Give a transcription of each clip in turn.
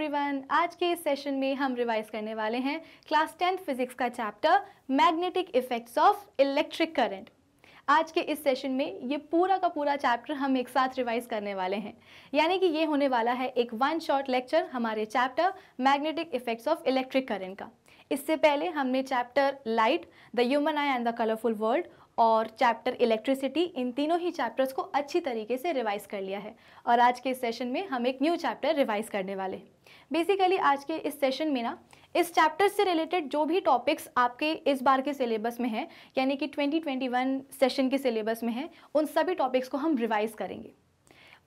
Everyone आज के इस सेशन में हम रिवाइज करने वाले हैं क्लास टेंथ फिजिक्स का chapter magnetic effects of electric current आज के इस सेशन में ये पूरा का पूरा चैप्टर हम एक साथ रिवाइज करने वाले हैं यानी कि ये होने वाला है एक वन शॉट लेक्चर हमारे chapter magnetic effects of electric current का इससे पहले हमने chapter light the human eye and the colourful world और चैप्टर इलेक्ट्रिसिटी इन तीनों ही चैप्टर्स को अच्छी तरीके से रिवाइज कर लिया है और आज के इस सेशन में हम एक न्यू चैप्टर रिवाइज करने वाले बेसिकली आज के इस सेशन में ना इस चैप्टर से रिलेटेड जो भी टॉपिक्स आपके इस बार के सिलेबस में हैं यानी कि 2021 सेशन के सिलेबस में हैं उन सभी टॉपिक्स को हम रिवाइज करेंगे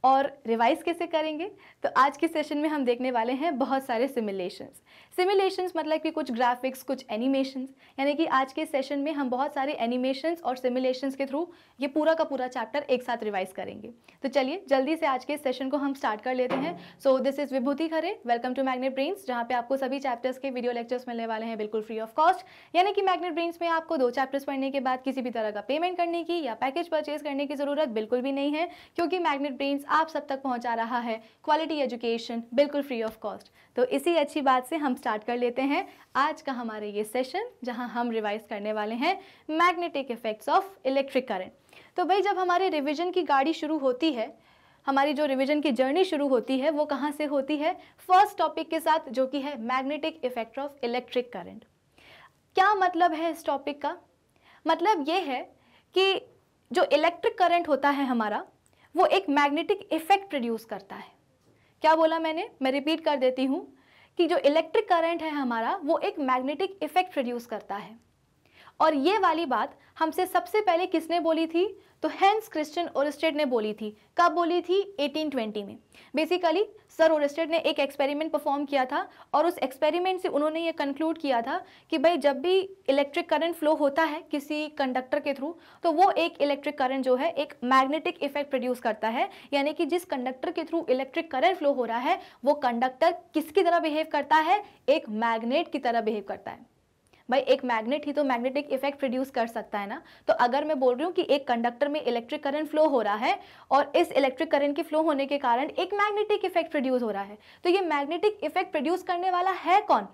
और रिवाइज कैसे करेंगे तो आज के सेशन में हम देखने वाले हैं बहुत सारे सिमुलेशंस सिमुलेशंस मतलब कि कुछ ग्राफिक्स कुछ एनिमेशंस यानी कि आज के सेशन में हम बहुत सारे एनिमेशंस और सिमुलेशंस के थ्रू ये पूरा का पूरा चैप्टर एक साथ रिवाइज करेंगे तो चलिए जल्दी से आज के सेशन को हम स्टार्ट कर लेते हैं so this is Vibhuti Khare welcome to Magnet Brains जहाँ पे आपको सभी चैप्टर्स के वीडियो लेक्चर्स मिलने वाले हैं बिल्कुल फ्री ऑफ कॉस्ट यानी कि मैग्नेट ब्रेन्स में आपको दो चैप्टर्स पढ़ने के बाद किसी भी तरह का पेमेंट करने की या पैकेज परचेज करने की ज़रूरत बिल्कुल भी नहीं है क्योंकि मैग्नेट ब्रेन्स आप सब तक पहुंचा रहा है क्वालिटी एजुकेशन बिल्कुल फ्री ऑफ कॉस्ट तो इसी अच्छी बात से हम स्टार्ट कर लेते हैं आज का हमारे ये सेशन जहां हम रिवाइज करने वाले हैं magnetic effects of electric current तो भाई जब हमारे रिविजन की गाड़ी शुरू होती है हमारी जो रिविज़न की जर्नी शुरू होती है वो कहाँ से होती है फर्स्ट टॉपिक के साथ जो कि है magnetic effect of electric current क्या मतलब है इस टॉपिक का मतलब ये है कि जो इलेक्ट्रिक करंट होता है हमारा वो एक मैग्नेटिक इफेक्ट प्रोड्यूस करता है क्या बोला मैंने मैं रिपीट कर देती हूँ कि जो इलेक्ट्रिक करंट है हमारा वो एक मैग्नेटिक इफेक्ट प्रोड्यूस करता है और ये वाली बात हमसे सबसे पहले किसने बोली थी तो हैंस क्रिश्चियन ओरिस्टेड ने बोली थी कब बोली थी 1820 में बेसिकली सर ओरिस्टेड ने एक एक्सपेरिमेंट परफॉर्म किया था और उस एक्सपेरिमेंट से उन्होंने ये कंक्लूड किया था कि भाई जब भी इलेक्ट्रिक करंट फ्लो होता है किसी कंडक्टर के थ्रू तो वो एक इलेक्ट्रिक करंट जो है एक मैग्नेटिक इफेक्ट प्रोड्यूस करता है यानी कि जिस कंडक्टर के थ्रू इलेक्ट्रिक करंट फ्लो हो रहा है वो कंडक्टर किसकी तरह बिहेव करता है एक मैग्नेट की तरह बिहेव करता है भाई एक मैग्नेट ही तो मैग्नेटिक इफेक्ट प्रोड्यूस कर सकता है ना तो अगर मैं बोल रही हूँ कि एक कंडक्टर में इलेक्ट्रिक करंट फ्लो हो रहा है और इस इलेक्ट्रिक करंट के फ्लो होने के कारण एक मैग्नेटिक इफेक्ट प्रोड्यूस हो रहा है तो ये मैग्नेटिक इफेक्ट प्रोड्यूस करने वाला है कौन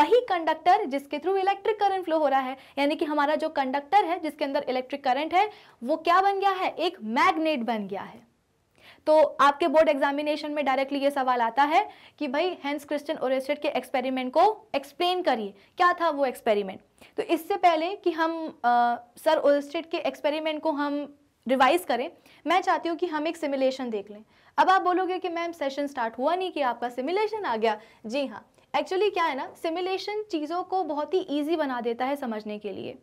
वही कंडक्टर जिसके थ्रू इलेक्ट्रिक करंट फ्लो हो रहा है यानी कि हमारा जो कंडक्टर है जिसके अंदर इलेक्ट्रिक करंट है वो क्या बन गया है एक मैग्नेट बन गया है तो आपके बोर्ड एग्जामिनेशन में डायरेक्टली ये सवाल आता है कि भाई हैंस क्रिस्टन ओरेस्टेड के एक्सपेरिमेंट को एक्सप्लेन करिए क्या था वो एक्सपेरिमेंट तो इससे पहले कि हम आ, सर ओरेस्टेड के एक्सपेरिमेंट को हम रिवाइज करें मैं चाहती हूँ कि हम एक सिमुलेशन देख लें अब आप बोलोगे कि मैम सेशन स्टार्ट हुआ नहीं कि आपका सिमुलेशन आ गया जी हाँ एक्चुअली क्या है ना सिमुलेशन चीज़ों को बहुत ही ईजी बना देता है समझने के लिए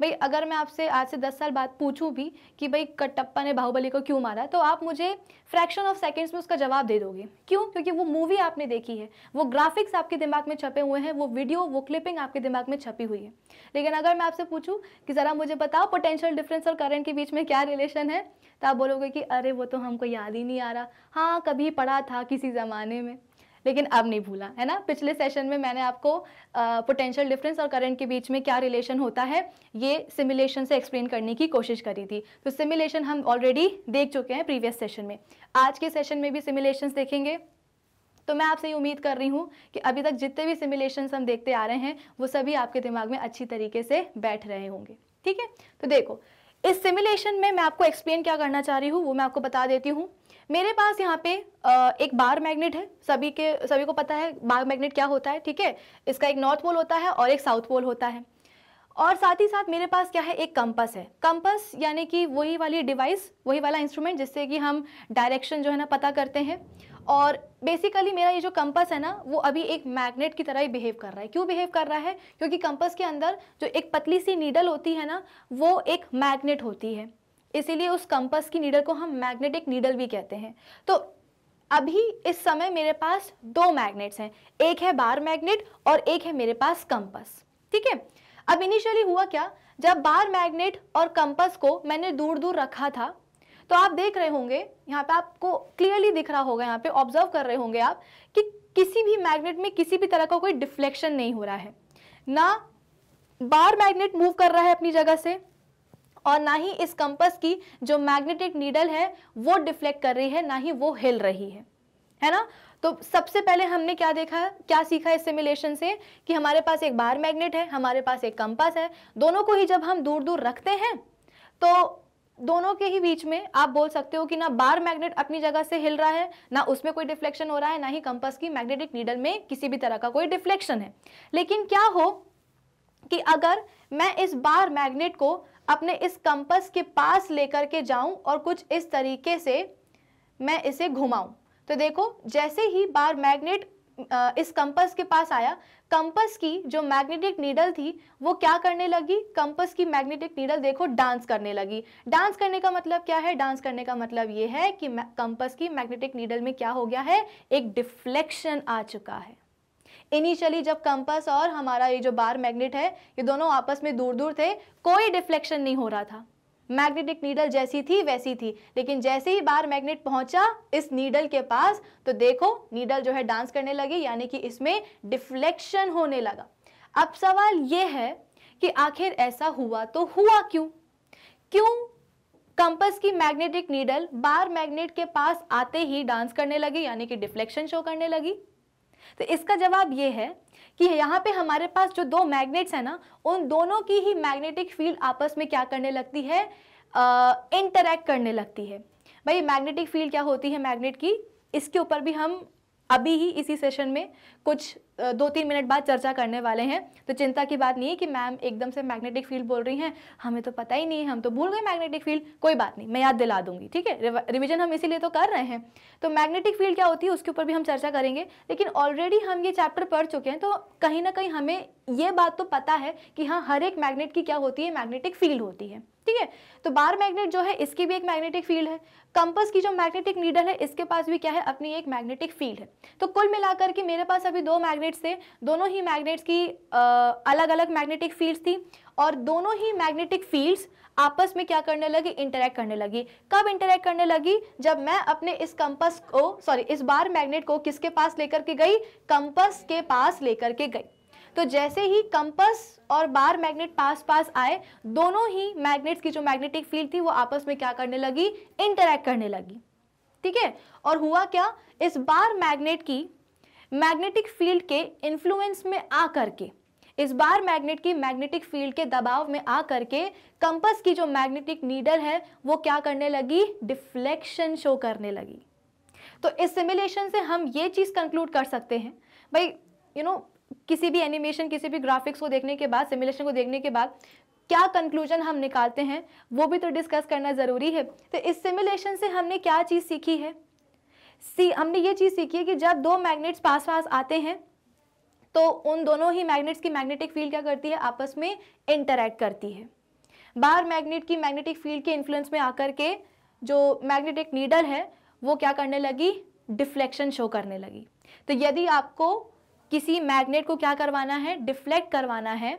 भाई अगर मैं आपसे आज से दस साल बाद पूछूं भी कि भाई कटप्पा ने बाहुबली को क्यों मारा तो आप मुझे फ्रैक्शन ऑफ सेकेंड्स में उसका जवाब दे दोगे क्यों क्योंकि वो मूवी आपने देखी है वो ग्राफिक्स आपके दिमाग में छपे हुए हैं वो वीडियो वो क्लिपिंग आपके दिमाग में छपी हुई है लेकिन अगर मैं आपसे पूछूँ कि ज़रा मुझे बताओ पोटेंशियल डिफरेंस और करेंट के बीच में क्या रिलेशन है तो आप बोलोगे कि अरे वो तो हमको याद ही नहीं आ रहा हाँ कभी पढ़ा था किसी ज़माने में लेकिन अब नहीं भूला है ना पिछले सेशन में मैंने आपको पोटेंशियल डिफरेंस और करंट के बीच में क्या रिलेशन होता है ये सिमुलेशन से एक्सप्लेन करने की कोशिश करी थी तो सिमुलेशन हम ऑलरेडी देख चुके हैं प्रीवियस सेशन में आज के सेशन में भी सिमुलेशन देखेंगे तो मैं आपसे ये उम्मीद कर रही हूँ कि अभी तक जितने भी सिमुलेशन हम देखते आ रहे हैं वो सभी आपके दिमाग में अच्छी तरीके से बैठ रहे होंगे ठीक है तो देखो इस सिमुलेशन में मैं आपको एक्सप्लेन क्या करना चाह रही हूँ वो मैं आपको बता देती हूँ मेरे पास यहाँ पे एक बार मैग्नेट है सभी के सभी को पता है बार मैग्नेट क्या होता है ठीक है इसका एक नॉर्थ पोल होता है और एक साउथ पोल होता है और साथ ही साथ मेरे पास क्या है एक कंपस है कंपस यानी कि वही वाली डिवाइस वही वाला इंस्ट्रूमेंट जिससे कि हम डायरेक्शन जो है ना पता करते हैं और बेसिकली मेरा ये जो कंपस है ना वो अभी एक मैग्नेट की तरह ही बिहेव कर रहा है क्यों बिहेव कर रहा है क्योंकि कंपस के अंदर जो एक पतली सी नीडल होती है ना वो एक मैग्नेट होती है इसीलिए उस कंपस की नीडल को हम मैग्नेटिक नीडल भी कहते हैं तो अभी इस समय मेरे पास दो मैग्नेट्स हैं एक है बार मैग्नेट और एक है मेरे पास कंपस ठीक है अब इनिशियली हुआ क्या जब बार मैग्नेट और कंपस को मैंने दूर दूर रखा था तो आप देख रहे होंगे यहाँ पे आपको क्लियरली दिख रहा होगा यहाँ पे ऑब्जर्व कर रहे होंगे आप कि किसी भी मैग्नेट में किसी भी तरह का कोई डिफ्लेक्शन नहीं हो रहा है ना बार मैग्नेट मूव कर रहा है अपनी जगह से और ना ही इस कंपस की जो मैग्नेटिक नीडल है वो डिफ्लेक्ट कर रही है ना ही वो हिल रही है है ना तो सबसे पहले हमने क्या देखा क्या सीखा इस सिमुलेशन से कि हमारे पास एक बार मैग्नेट है हमारे पास एक कंपस है दोनों को ही जब हम दूर दूर रखते हैं तो दोनों के ही बीच में आप बोल सकते हो कि ना बार मैग्नेट अपनी जगह से हिल रहा है ना उसमें कोई डिफ्लेक्शन हो रहा है ना ही कंपस की मैग्नेटिक नीडल में किसी भी तरह का कोई डिफ्लेक्शन है लेकिन क्या हो कि अगर मैं इस बार मैग्नेट को अपने इस कंपस के पास लेकर के जाऊं और कुछ इस तरीके से मैं इसे घुमाऊं तो देखो जैसे ही बार मैग्नेट इस कंपस के पास आया कंपस की जो मैग्नेटिक नीडल थी वो क्या करने लगी कंपस की मैग्नेटिक नीडल देखो डांस करने लगी डांस करने का मतलब क्या है डांस करने का मतलब ये है कि कंपस की मैग्नेटिक नीडल में क्या हो गया है एक डिफ्लेक्शन आ चुका है इनिशियली जब कंपस और हमारा ये जो बार मैग्नेट है ये दोनों आपस में दूर दूर थे कोई डिफ्लेक्शन नहीं हो रहा था मैग्नेटिक नीडल जैसी थी वैसी थी लेकिन जैसे ही बार मैग्नेट पहुंचा इस नीडल के पास तो देखो नीडल जो है डांस करने लगी यानी कि इसमें डिफ्लेक्शन होने लगा अब सवाल ये है कि आखिर ऐसा हुआ तो हुआ क्यों क्यों कंपस की मैग्नेटिक नीडल बार मैग्नेट के पास आते ही डांस करने लगी यानी कि डिफ्लेक्शन शो करने लगी तो इसका जवाब ये है कि यहाँ पे हमारे पास जो दो मैग्नेट्स हैं ना उन दोनों की ही मैग्नेटिक फील्ड आपस में क्या करने लगती है इंटरेक्ट करने लगती है भाई मैग्नेटिक फील्ड क्या होती है मैग्नेट की इसके ऊपर भी हम अभी ही इसी सेशन में कुछ दो तीन मिनट बाद चर्चा करने वाले हैं तो चिंता की बात नहीं है कि मैम एकदम से मैग्नेटिक फील्ड बोल रही हैं हमें तो पता ही नहीं हम तो भूल गए मैग्नेटिक फील्ड कोई बात नहीं मैं याद दिला दूंगी ठीक है रिविजन हम इसीलिए तो कर रहे हैं तो मैग्नेटिक फील्ड क्या होती है उसके ऊपर भी हम चर्चा करेंगे लेकिन ऑलरेडी हम ये चैप्टर पढ़ चुके हैं तो कहीं ना कहीं हमें ये बात तो पता है कि हाँ हर एक मैग्नेट की क्या होती है मैग्नेटिक फील्ड होती है ठीक है तो बार मैग्नेट जो है इसकी भी एक मैग्नेटिक फील्ड है कंपस की जो मैग्नेटिक नीडल है इसके पास भी क्या है अपनी एक मैग्नेटिक फील्ड है तो कुल मिलाकर के मेरे पास भी दो मैग्नेट्स थे दोनों ही मैग्नेट्स की आ, अलग अलग मैग्नेटिक फील्ड्स थी और दोनों ही मैग्नेटिक फील्ड्स आपस में क्या करने लगी इंटरेक्ट करने लगी कब इंटरेक्ट करने लगी जब मैं अपने इस कंपस को सॉरी इस बार मैग्नेट को किसके पास लेकर के गई कंपस के पास लेकर के गई तो जैसे ही कंपस और बार मैग्नेट पास पास आए दोनों ही मैग्नेट्स की जो मैग्नेटिक फील्ड थी वो आपस में क्या करने लगी इंटरेक्ट करने लगी ठीक है और हुआ क्या इस बार मैग्नेट की मैग्नेटिक फील्ड के इन्फ्लुएंस में आ करके इस बार मैग्नेट की मैग्नेटिक फील्ड के दबाव में आ करके कंपस की जो मैग्नेटिक नीडल है वो क्या करने लगी डिफ्लेक्शन शो करने लगी तो इस सिमुलेशन से हम ये चीज़ कंक्लूड कर सकते हैं भाई यू you नो know, किसी भी एनिमेशन किसी भी ग्राफिक्स को देखने के बाद सिमुलेशन को देखने के बाद क्या कंक्लूजन हम निकालते हैं वो भी तो डिस्कस करना ज़रूरी है तो इस सिमुलेशन से हमने क्या चीज़ सीखी है सी हमने ये चीज़ सीखी है कि जब दो मैग्नेट्स पास पास आते हैं तो उन दोनों ही मैग्नेट्स की मैग्नेटिक फील्ड क्या करती है आपस में इंटरैक्ट करती है बाहर मैग्नेट की मैग्नेटिक फील्ड के इन्फ्लुएंस में आकर के जो मैग्नेटिक नीडल है वो क्या करने लगी डिफ्लेक्शन शो करने लगी तो यदि आपको किसी मैग्नेट को क्या करवाना है डिफ्लेक्ट करवाना है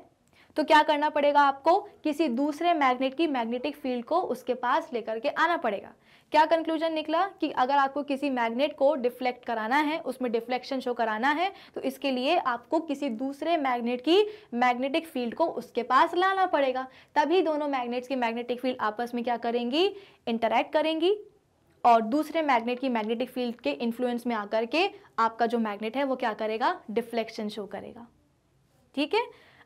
तो क्या करना पड़ेगा आपको किसी दूसरे मैग्नेट की मैग्नेटिक फील्ड को उसके पास लेकर के आना पड़ेगा क्या कंक्लूजन निकला कि अगर आपको किसी मैग्नेट को डिफ्लेक्ट कराना है उसमें डिफ्लेक्शन शो कराना है तो इसके लिए आपको किसी दूसरे मैग्नेट की मैग्नेटिक फील्ड को उसके पास लाना पड़ेगा तभी दोनों मैग्नेट्स की मैग्नेटिक फील्ड आपस में क्या करेंगी इंटरैक्ट करेंगी और दूसरे मैग्नेट की मैग्नेटिक फील्ड के इन्फ्लुएंस में आकर के आपका जो मैग्नेट है वो क्या करेगा डिफ्लेक्शन शो करेगा ठीक है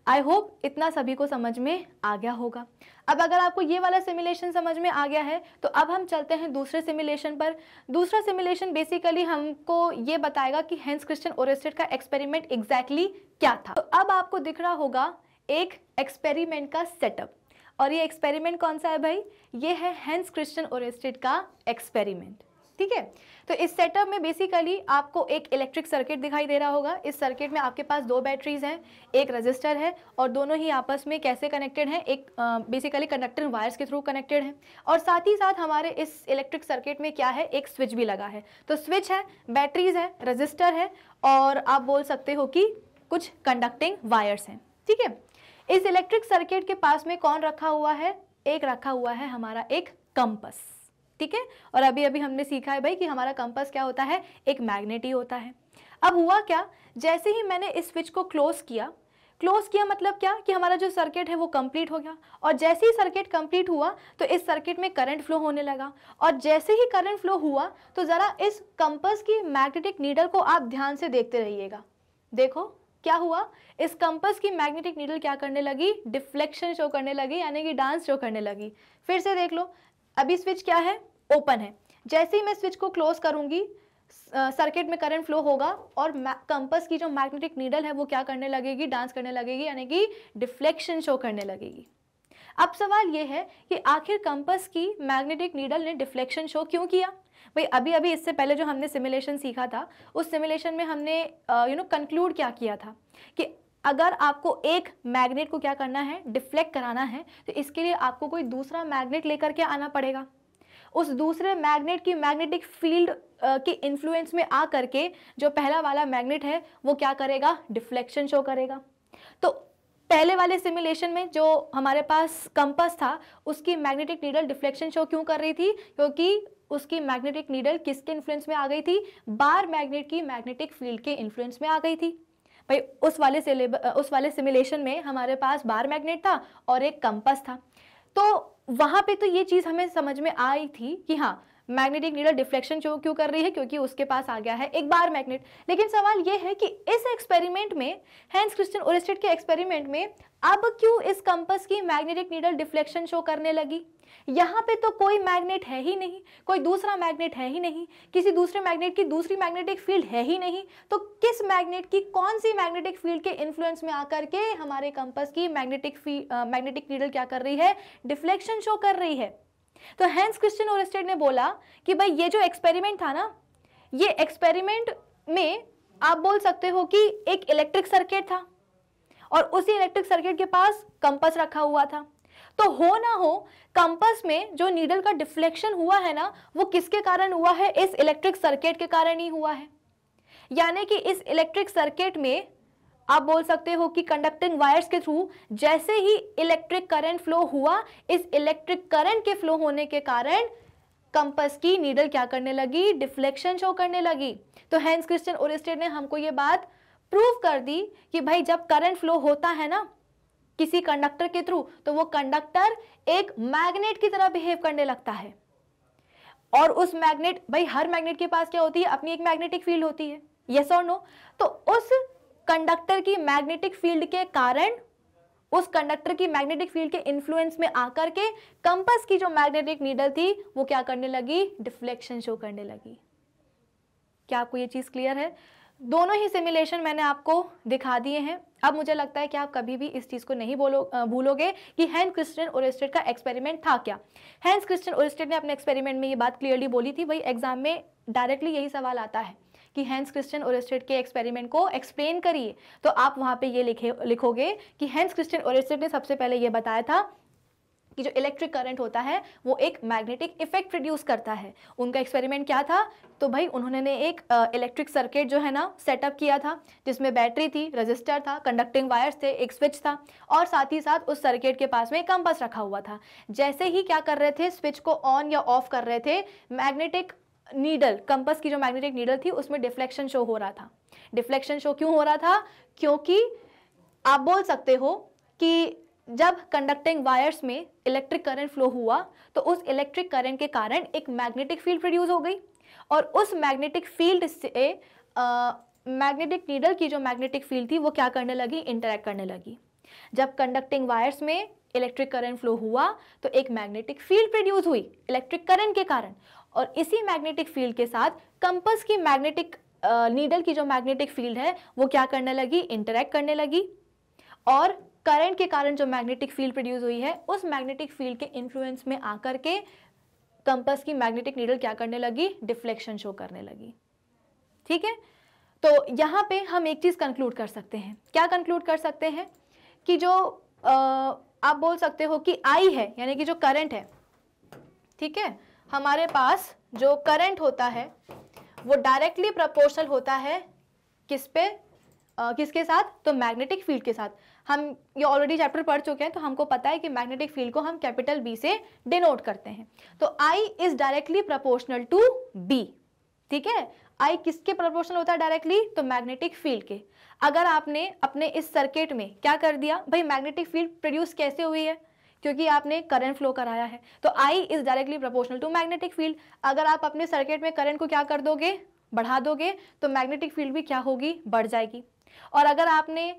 आई होप इतना सभी को समझ में आ गया होगा अब अगर आपको ये वाला सिमुलेशन समझ में आ गया है तो अब हम चलते हैं दूसरे सिमुलेशन पर दूसरा सिमुलेशन बेसिकली हमको ये बताएगा कि हैंस क्रिश्चन ओरेस्टेड का एक्सपेरिमेंट एग्जैक्टली exactly क्या था तो अब आपको दिख रहा होगा एक एक्सपेरिमेंट का सेटअप और ये एक्सपेरिमेंट कौन सा है भाई ये है हेंस क्रिश्चन ओरेस्टेड का एक्सपेरिमेंट ठीक है तो इस सेटअप में बेसिकली आपको एक इलेक्ट्रिक सर्किट दिखाई दे रहा होगा इस सर्किट में आपके पास दो बैटरीज हैं एक रजिस्टर है और दोनों ही आपस में कैसे कनेक्टेड हैं एक बेसिकली कंडक्टर वायर्स के थ्रू कनेक्टेड है और साथ ही साथ हमारे इस इलेक्ट्रिक सर्किट में क्या है एक स्विच भी लगा है तो स्विच है बैटरीज है रजिस्टर है और आप बोल सकते हो कि कुछ कंडक्टिंग वायर्स हैं ठीक है इस इलेक्ट्रिक सर्किट के पास में कौन रखा हुआ है एक रखा हुआ है हमारा एक कंपस ठीक है और अभी अभी हमने सीखा है भाई कि हमारा कंपास क्या होता है एक मैग्नेट ही होता है अब हुआ क्या जैसे ही मैंने इस स्विच को क्लोज किया क्लोज किया मतलब क्या कि हमारा जो सर्किट है वो कंप्लीट हो गया और जैसे ही सर्किट कंप्लीट हुआ तो इस सर्किट में करंट फ्लो होने लगा और जैसे ही करंट फ्लो हुआ तो ज़रा इस कंपस की मैग्नेटिक नीडल को आप ध्यान से देखते रहिएगा देखो क्या हुआ इस कंपस की मैग्नेटिक नीडल क्या करने लगी डिफ्लेक्शन शो करने लगी यानी कि डांस शो करने लगी फिर से देख लो अभी स्विच क्या है ओपन है जैसे ही मैं स्विच को क्लोज करूँगी सर्किट में करंट फ्लो होगा और कंपस की जो मैग्नेटिक नीडल है वो क्या करने लगेगी डांस करने लगेगी यानी कि डिफ्लेक्शन शो करने लगेगी अब सवाल ये है कि आखिर कंपस की मैग्नेटिक नीडल ने डिफ्लेक्शन शो क्यों किया भाई अभी अभी इससे पहले जो हमने सिमुलेशन सीखा था उस सिमुलेशन में हमने यू नो कंक्लूड क्या किया था कि अगर आपको एक मैग्नेट को क्या करना है डिफ्लेक्ट कराना है तो इसके लिए आपको कोई दूसरा मैग्नेट लेकर के आना पड़ेगा उस दूसरे मैग्नेट की मैग्नेटिक फील्ड के इन्फ्लुएंस में आ करके जो पहला वाला मैग्नेट है वो क्या करेगा डिफ्लेक्शन शो करेगा तो पहले वाले सिमुलेशन में जो हमारे पास कंपस था उसकी मैग्नेटिक नीडल डिफ्लेक्शन शो क्यों कर रही थी क्योंकि उसकी मैग्नेटिक नीडल किसके इन्फ्लुएंस में आ गई थी बार मैग्नेट की मैग्नेटिक फील्ड के इन्फ्लुएंस में आ गई थी भाई उस वाले सिलेब उस वाले सिमुलेशन में हमारे पास बार मैग्नेट था और एक कंपस था तो वहां पे तो ये चीज़ हमें समझ में आई थी कि हाँ मैग्नेटिक नीडल डिफ्लेक्शन शो क्यों कर रही है क्योंकि उसके पास आ गया है एक बार मैग्नेट लेकिन सवाल ये है कि इस एक्सपेरिमेंट में हैंस क्रिस्टन ओरिस्टेड के एक्सपेरिमेंट में अब क्यों इस कंपस की मैग्नेटिक नीडल डिफ्लेक्शन शो करने लगी यहाँ पे तो कोई मैग्नेट है ही नहीं कोई दूसरा मैग्नेट है ही नहीं किसी दूसरे मैग्नेट की दूसरी मैग्नेटिक फील्ड है ही नहीं तो किस मैग्नेट की कौन सी मैग्नेटिक फील्ड के इन्फ्लुएंस में आकर के हमारे कंपस की मैग्नेटिक मैग्नेटिक नीडल क्या कर रही है डिफ्लेक्शन शो कर रही है तो हैंस क्रिश्चियन ओरिस्टेड ने बोला कि भाई ये जो एक्सपेरिमेंट था ना ये एक्सपेरिमेंट में आप बोल सकते हो कि एक इलेक्ट्रिक सर्किट था और उसी इलेक्ट्रिक सर्किट के पास कंपस रखा हुआ था तो हो ना हो कंपस में जो नीडल का डिफ्लेक्शन हुआ है ना वो किसके कारण हुआ है इस इलेक्ट्रिक सर्किट के कारण ही हुआ है यानी कि इस इलेक्ट्रिक सर्किट में आप बोल सकते हो कि कंडक्टिंग वायर्स के थ्रू जैसे ही इलेक्ट्रिक करंट फ्लो हुआ इस इलेक्ट्रिक करंट के फ्लो होने के कारण कंपस की नीडल क्या करने लगी डिफ्लेक्शन शो करने लगी तो हैंस क्रिस्टन ओरिस्टेड ने हमको ये बात प्रूव कर दी कि भाई जब करंट फ्लो होता है ना किसी कंडक्टर के थ्रू तो वो कंडक्टर एक मैग्नेट की तरह बिहेव करने लगता है और उस मैग्नेट भाई हर मैग्नेट के पास क्या होती है अपनी एक मैग्नेटिक फील्ड होती है यस और नो तो उस कंडक्टर की मैग्नेटिक फील्ड के कारण उस कंडक्टर की मैग्नेटिक फील्ड के इन्फ्लुएंस में आकर के कंपस की जो मैग्नेटिक नीडल थी वो क्या करने लगी डिफ्लेक्शन शो करने लगी क्या आपको ये चीज़ क्लियर है दोनों ही सिमुलेशन मैंने आपको दिखा दिए हैं अब मुझे लगता है कि आप कभी भी इस चीज़ को नहीं बोलो भूलोगे कि हैंस क्रिस्टियन ओरिस्टेड का एक्सपेरिमेंट था क्या हैंस क्रिस्टियन ओरिस्टेड ने अपने एक्सपेरिमेंट में ये बात क्लियरली बोली थी वही एग्जाम में डायरेक्टली यही सवाल आता है कि हैंस क्रिस्टियन ओरिस्टेड के एक्सपेरिमेंट को एक्सप्लेन करिए तो आप वहां पे ये लिखे लिखोगे कि हैंस क्रिस्टियन ओरिस्टेड ने सबसे पहले ये बताया था कि जो इलेक्ट्रिक करंट होता है वो एक मैग्नेटिक इफेक्ट प्रोड्यूस करता है उनका एक्सपेरिमेंट क्या था तो भाई उन्होंने एक इलेक्ट्रिक सर्किट जो है ना सेटअप किया था जिसमें बैटरी थी रजिस्टर था कंडक्टिंग वायर्स थे एक स्विच था और साथ ही साथ उस सर्किट के पास में कंपस रखा हुआ था जैसे ही क्या कर रहे थे स्विच को ऑन या ऑफ कर रहे थे मैग्नेटिक नीडल कंपस की जो मैग्नेटिक नीडल थी उसमें डिफ्लेक्शन शो हो रहा था डिफ्लेक्शन शो क्यों हो रहा था क्योंकि आप बोल सकते हो कि जब कंडक्टिंग वायर्स में इलेक्ट्रिक करंट फ्लो हुआ तो उस इलेक्ट्रिक करंट के कारण एक मैग्नेटिक फील्ड प्रोड्यूस हो गई और उस मैग्नेटिक फील्ड से मैग्नेटिक नीडल की जो मैग्नेटिक फील्ड थी वो क्या करने लगी इंटरेक्ट करने लगी जब कंडक्टिंग वायर्स में इलेक्ट्रिक करंट फ्लो हुआ तो एक मैग्नेटिक फील्ड प्रोड्यूस हुई इलेक्ट्रिक करंट के कारण और इसी मैग्नेटिक फील्ड के साथ कंपस की मैग्नेटिक नीडल की जो मैग्नेटिक फील्ड है वो क्या करने लगी इंटरेक्ट करने लगी और करंट के कारण जो मैग्नेटिक फील्ड प्रोड्यूस हुई है उस मैग्नेटिक फील्ड के इन्फ्लुएंस में आकर के कंपस की मैग्नेटिक नीडल क्या करने लगी डिफ्लेक्शन शो करने लगी ठीक है तो यहाँ पे हम एक चीज़ कंक्लूड कर सकते हैं क्या कंक्लूड कर सकते हैं कि जो आ, आप बोल सकते हो कि आई है यानी कि जो करंट है ठीक है हमारे पास जो करंट होता है वो डायरेक्टली प्रपोर्शनल होता है किस पे आ, किसके साथ तो मैग्नेटिक फील्ड के साथ हम ये ऑलरेडी चैप्टर पढ़ चुके हैं तो हमको पता है कि मैग्नेटिक फील्ड को हम कैपिटल बी से डिनोट करते हैं तो I is directly proportional to B ठीक है आई किसके प्रपोर्शनल होता है डायरेक्टली तो मैग्नेटिक फील्ड के अगर आपने अपने इस सर्किट में क्या कर दिया भाई मैग्नेटिक फील्ड प्रोड्यूस कैसे हुई है क्योंकि आपने करंट फ्लो कराया है तो I is directly proportional to magnetic field अगर आप अपने सर्किट में करंट को क्या कर दोगे बढ़ा दोगे तो मैग्नेटिक फील्ड भी क्या होगी बढ़ जाएगी और अगर आपने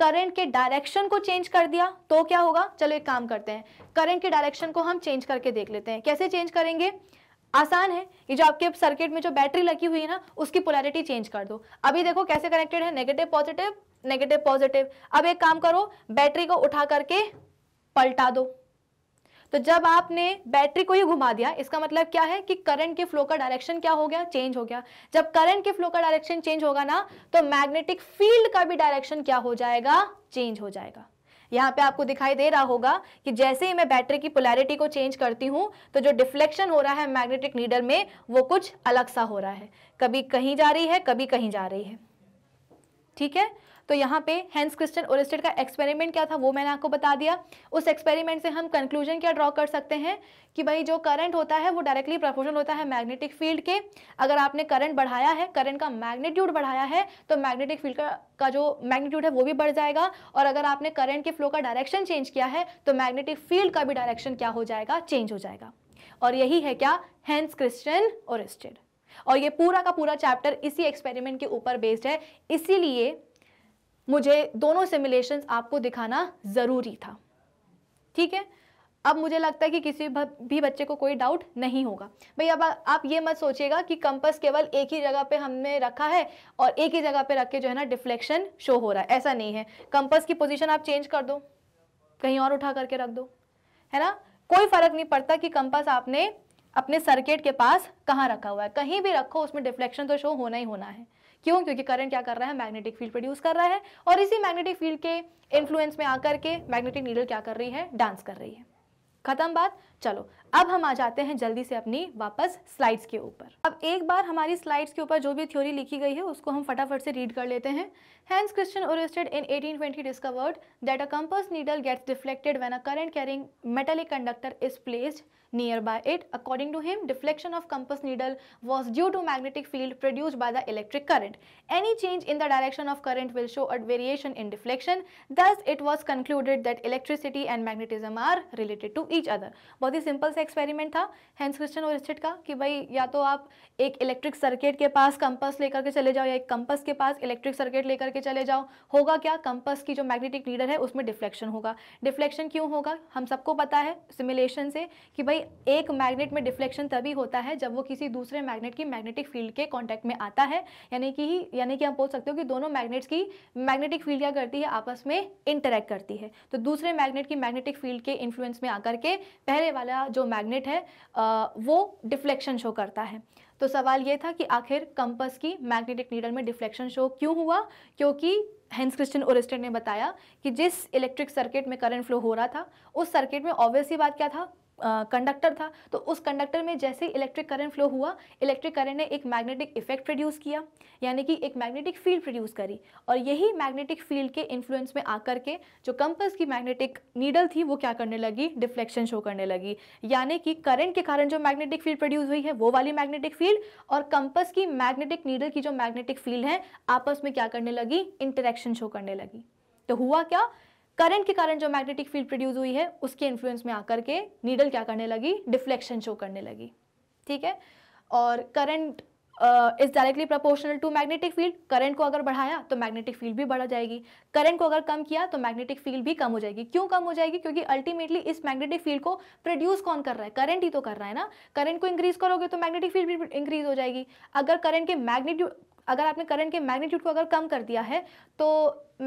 करंट के डायरेक्शन को चेंज कर दिया तो क्या होगा चलो एक काम करते हैं करंट के डायरेक्शन को हम चेंज करके देख लेते हैं कैसे चेंज करेंगे आसान है ये जो आपके सर्किट में जो बैटरी लगी हुई है ना उसकी पोलैरिटी चेंज कर दो अभी देखो कैसे कनेक्टेड है नेगेटिव पॉजिटिव नेगेटिव पॉजिटिव अब एक काम करो बैटरी को उठा करके पलटा दो तो जब आपने बैटरी को ही घुमा दिया इसका मतलब क्या है कि करंट के फ्लो का डायरेक्शन क्या हो गया चेंज हो गया जब करंट के फ्लो का डायरेक्शन चेंज होगा ना तो मैग्नेटिक फील्ड का भी डायरेक्शन क्या हो जाएगा चेंज हो जाएगा यहाँ पे आपको दिखाई दे रहा होगा कि जैसे ही मैं बैटरी की पोलैरिटी को चेंज करती हूँ तो जो डिफ्लेक्शन हो रहा है मैग्नेटिक नीडल में वो कुछ अलग सा हो रहा है कभी कहीं जा रही है कभी कहीं जा रही है ठीक है तो यहाँ पे हैंस क्रिस्टन ओरिस्टेड का एक्सपेरिमेंट क्या था वो मैंने आपको बता दिया उस एक्सपेरिमेंट से हम कंक्लूजन क्या ड्रॉ कर सकते हैं कि भाई जो करंट होता है वो डायरेक्टली प्रपोर्शन होता है मैग्नेटिक फील्ड के अगर आपने करंट बढ़ाया है करंट का मैग्नीट्यूड बढ़ाया है तो मैग्नेटिक फील्ड का, का जो मैग्नीट्यूड है वो भी बढ़ जाएगा और अगर आपने करंट के फ्लो का डायरेक्शन चेंज किया है तो मैग्नेटिक फील्ड का भी डायरेक्शन क्या हो जाएगा चेंज हो जाएगा और यही है क्या हैंस क्रिस्टन ओरिस्टेड और ये पूरा का पूरा चैप्टर इसी एक्सपेरिमेंट के ऊपर बेस्ड है इसीलिए मुझे दोनों सिमुलेशंस आपको दिखाना ज़रूरी था ठीक है अब मुझे लगता है कि किसी भी बच्चे को कोई डाउट नहीं होगा भाई अब आप ये मत सोचिएगा कि कंपस केवल एक ही जगह पे हमने रखा है और एक ही जगह पे रख के जो है ना डिफ्लेक्शन शो हो रहा है ऐसा नहीं है कंपस की पोजीशन आप चेंज कर दो कहीं और उठा करके रख दो है ना कोई फ़र्क नहीं पड़ता कि कंपस आपने अपने सर्किट के पास कहाँ रखा हुआ है कहीं भी रखो उसमें डिफ्लेक्शन तो शो होना ही होना है क्यों क्योंकि करंट क्या कर रहा है मैग्नेटिक फील्ड प्रोड्यूस कर रहा है और इसी मैग्नेटिक फील्ड के इन्फ्लुएंस में आकर के मैग्नेटिक नीडल क्या कर रही है डांस कर रही है खत्म बात चलो अब हम आ जाते हैं जल्दी से अपनी वापस स्लाइड्स के ऊपर अब एक बार हमारी स्लाइड्स के ऊपर जो भी थ्योरी लिखी गई है उसको हम फटाफट से रीड कर लेते हैं Hans Christian Oersted in 1820 discovered that a compass needle gets deflected when a current carrying metallic conductor is placed nearby it. According to him, deflection of compass needle was due to magnetic field produced by the electric current. Any change in the direction of current will show a variation in deflection. Thus, it was concluded that electricity and magnetism are related to each other. बहुत ही simple सा experiment था Hans Christian Oersted का कि भाई या तो आप एक इलेक्ट्रिक सर्किट के पास कंपास लेकर के चले जाओ या एक कंपास के पास इलेक्ट्रिक सर्किट लेकर के चले जाओ होगा क्या कंपास की जो मैग्नेटिक लीडर है उसमें डिफ्लेक्शन होगा डिफ्लेक्शन क्यों होगा हम सबको पता है सिमुलेशन से कि भाई भाई एक मैग्नेट में डिफ्लेक्शन तभी होता है जब वो किसी दूसरे मैग्नेट की मैग्नेटिक फील्ड के कॉन्टैक्ट में आता है यानी कि यानी कि हम बोल सकते हो कि दोनों मैग्नेट्स की मैग्नेटिक फील्ड क्या करती है आपस में इंटरेक्ट करती है तो दूसरे मैग्नेट की मैग्नेटिक फील्ड के इन्फ्लुएंस में आकर के पहले वाला जो मैग्नेट है वो डिफ्लेक्शन शो करता है तो सवाल ये था कि आखिर कंपस की मैग्नेटिक नीडल में डिफ्लेक्शन शो क्यों हुआ क्योंकि हेंस क्रिस्टन ओरिस्टेड ने बताया कि जिस इलेक्ट्रिक सर्किट में करंट फ्लो हो रहा था उस सर्किट में ऑब्वियसली बात क्या था कंडक्टर था तो उस कंडक्टर में जैसे ही इलेक्ट्रिक करंट फ्लो हुआ इलेक्ट्रिक करंट ने एक मैग्नेटिक इफेक्ट प्रोड्यूस किया यानी कि एक मैग्नेटिक फील्ड प्रोड्यूस करी और यही मैग्नेटिक फील्ड के इन्फ्लुएंस में आकर के जो कंपस की मैग्नेटिक नीडल थी वो क्या करने लगी डिफ्लेक्शन शो करने लगी यानी कि करंट के कारण जो मैग्नेटिक फील्ड प्रोड्यूस हुई है वो वाली मैग्नेटिक फील्ड और कंपस की मैग्नेटिक नीडल की जो मैग्नेटिक फील्ड है आपस में क्या करने लगी इंटरेक्शन शो करने लगी तो हुआ क्या करंट के कारण जो मैग्नेटिक फील्ड प्रोड्यूस हुई है उसके इन्फ्लुएंस में आकर के नीडल क्या करने लगी डिफ्लेक्शन शो करने लगी ठीक है और current is directly proportional to magnetic field current को अगर बढ़ाया तो मैग्नेटिक फील्ड भी बढ़ा जाएगी करंट को अगर कम किया तो मैग्नेटिक फील्ड भी कम हो जाएगी क्यों कम हो जाएगी क्योंकि अल्टीमेटली इस मैग्नेटिक फील्ड को प्रोड्यूस कौन कर रहा है करंट ही तो कर रहा है ना करंट को इंक्रीज करोगे तो मैग्नेटिक फील्ड भी इंक्रीज हो जाएगी अगर करंट के मैग्नीट्यूड अगर आपने करंट के मैग्नीट्यूड को अगर कम कर दिया है तो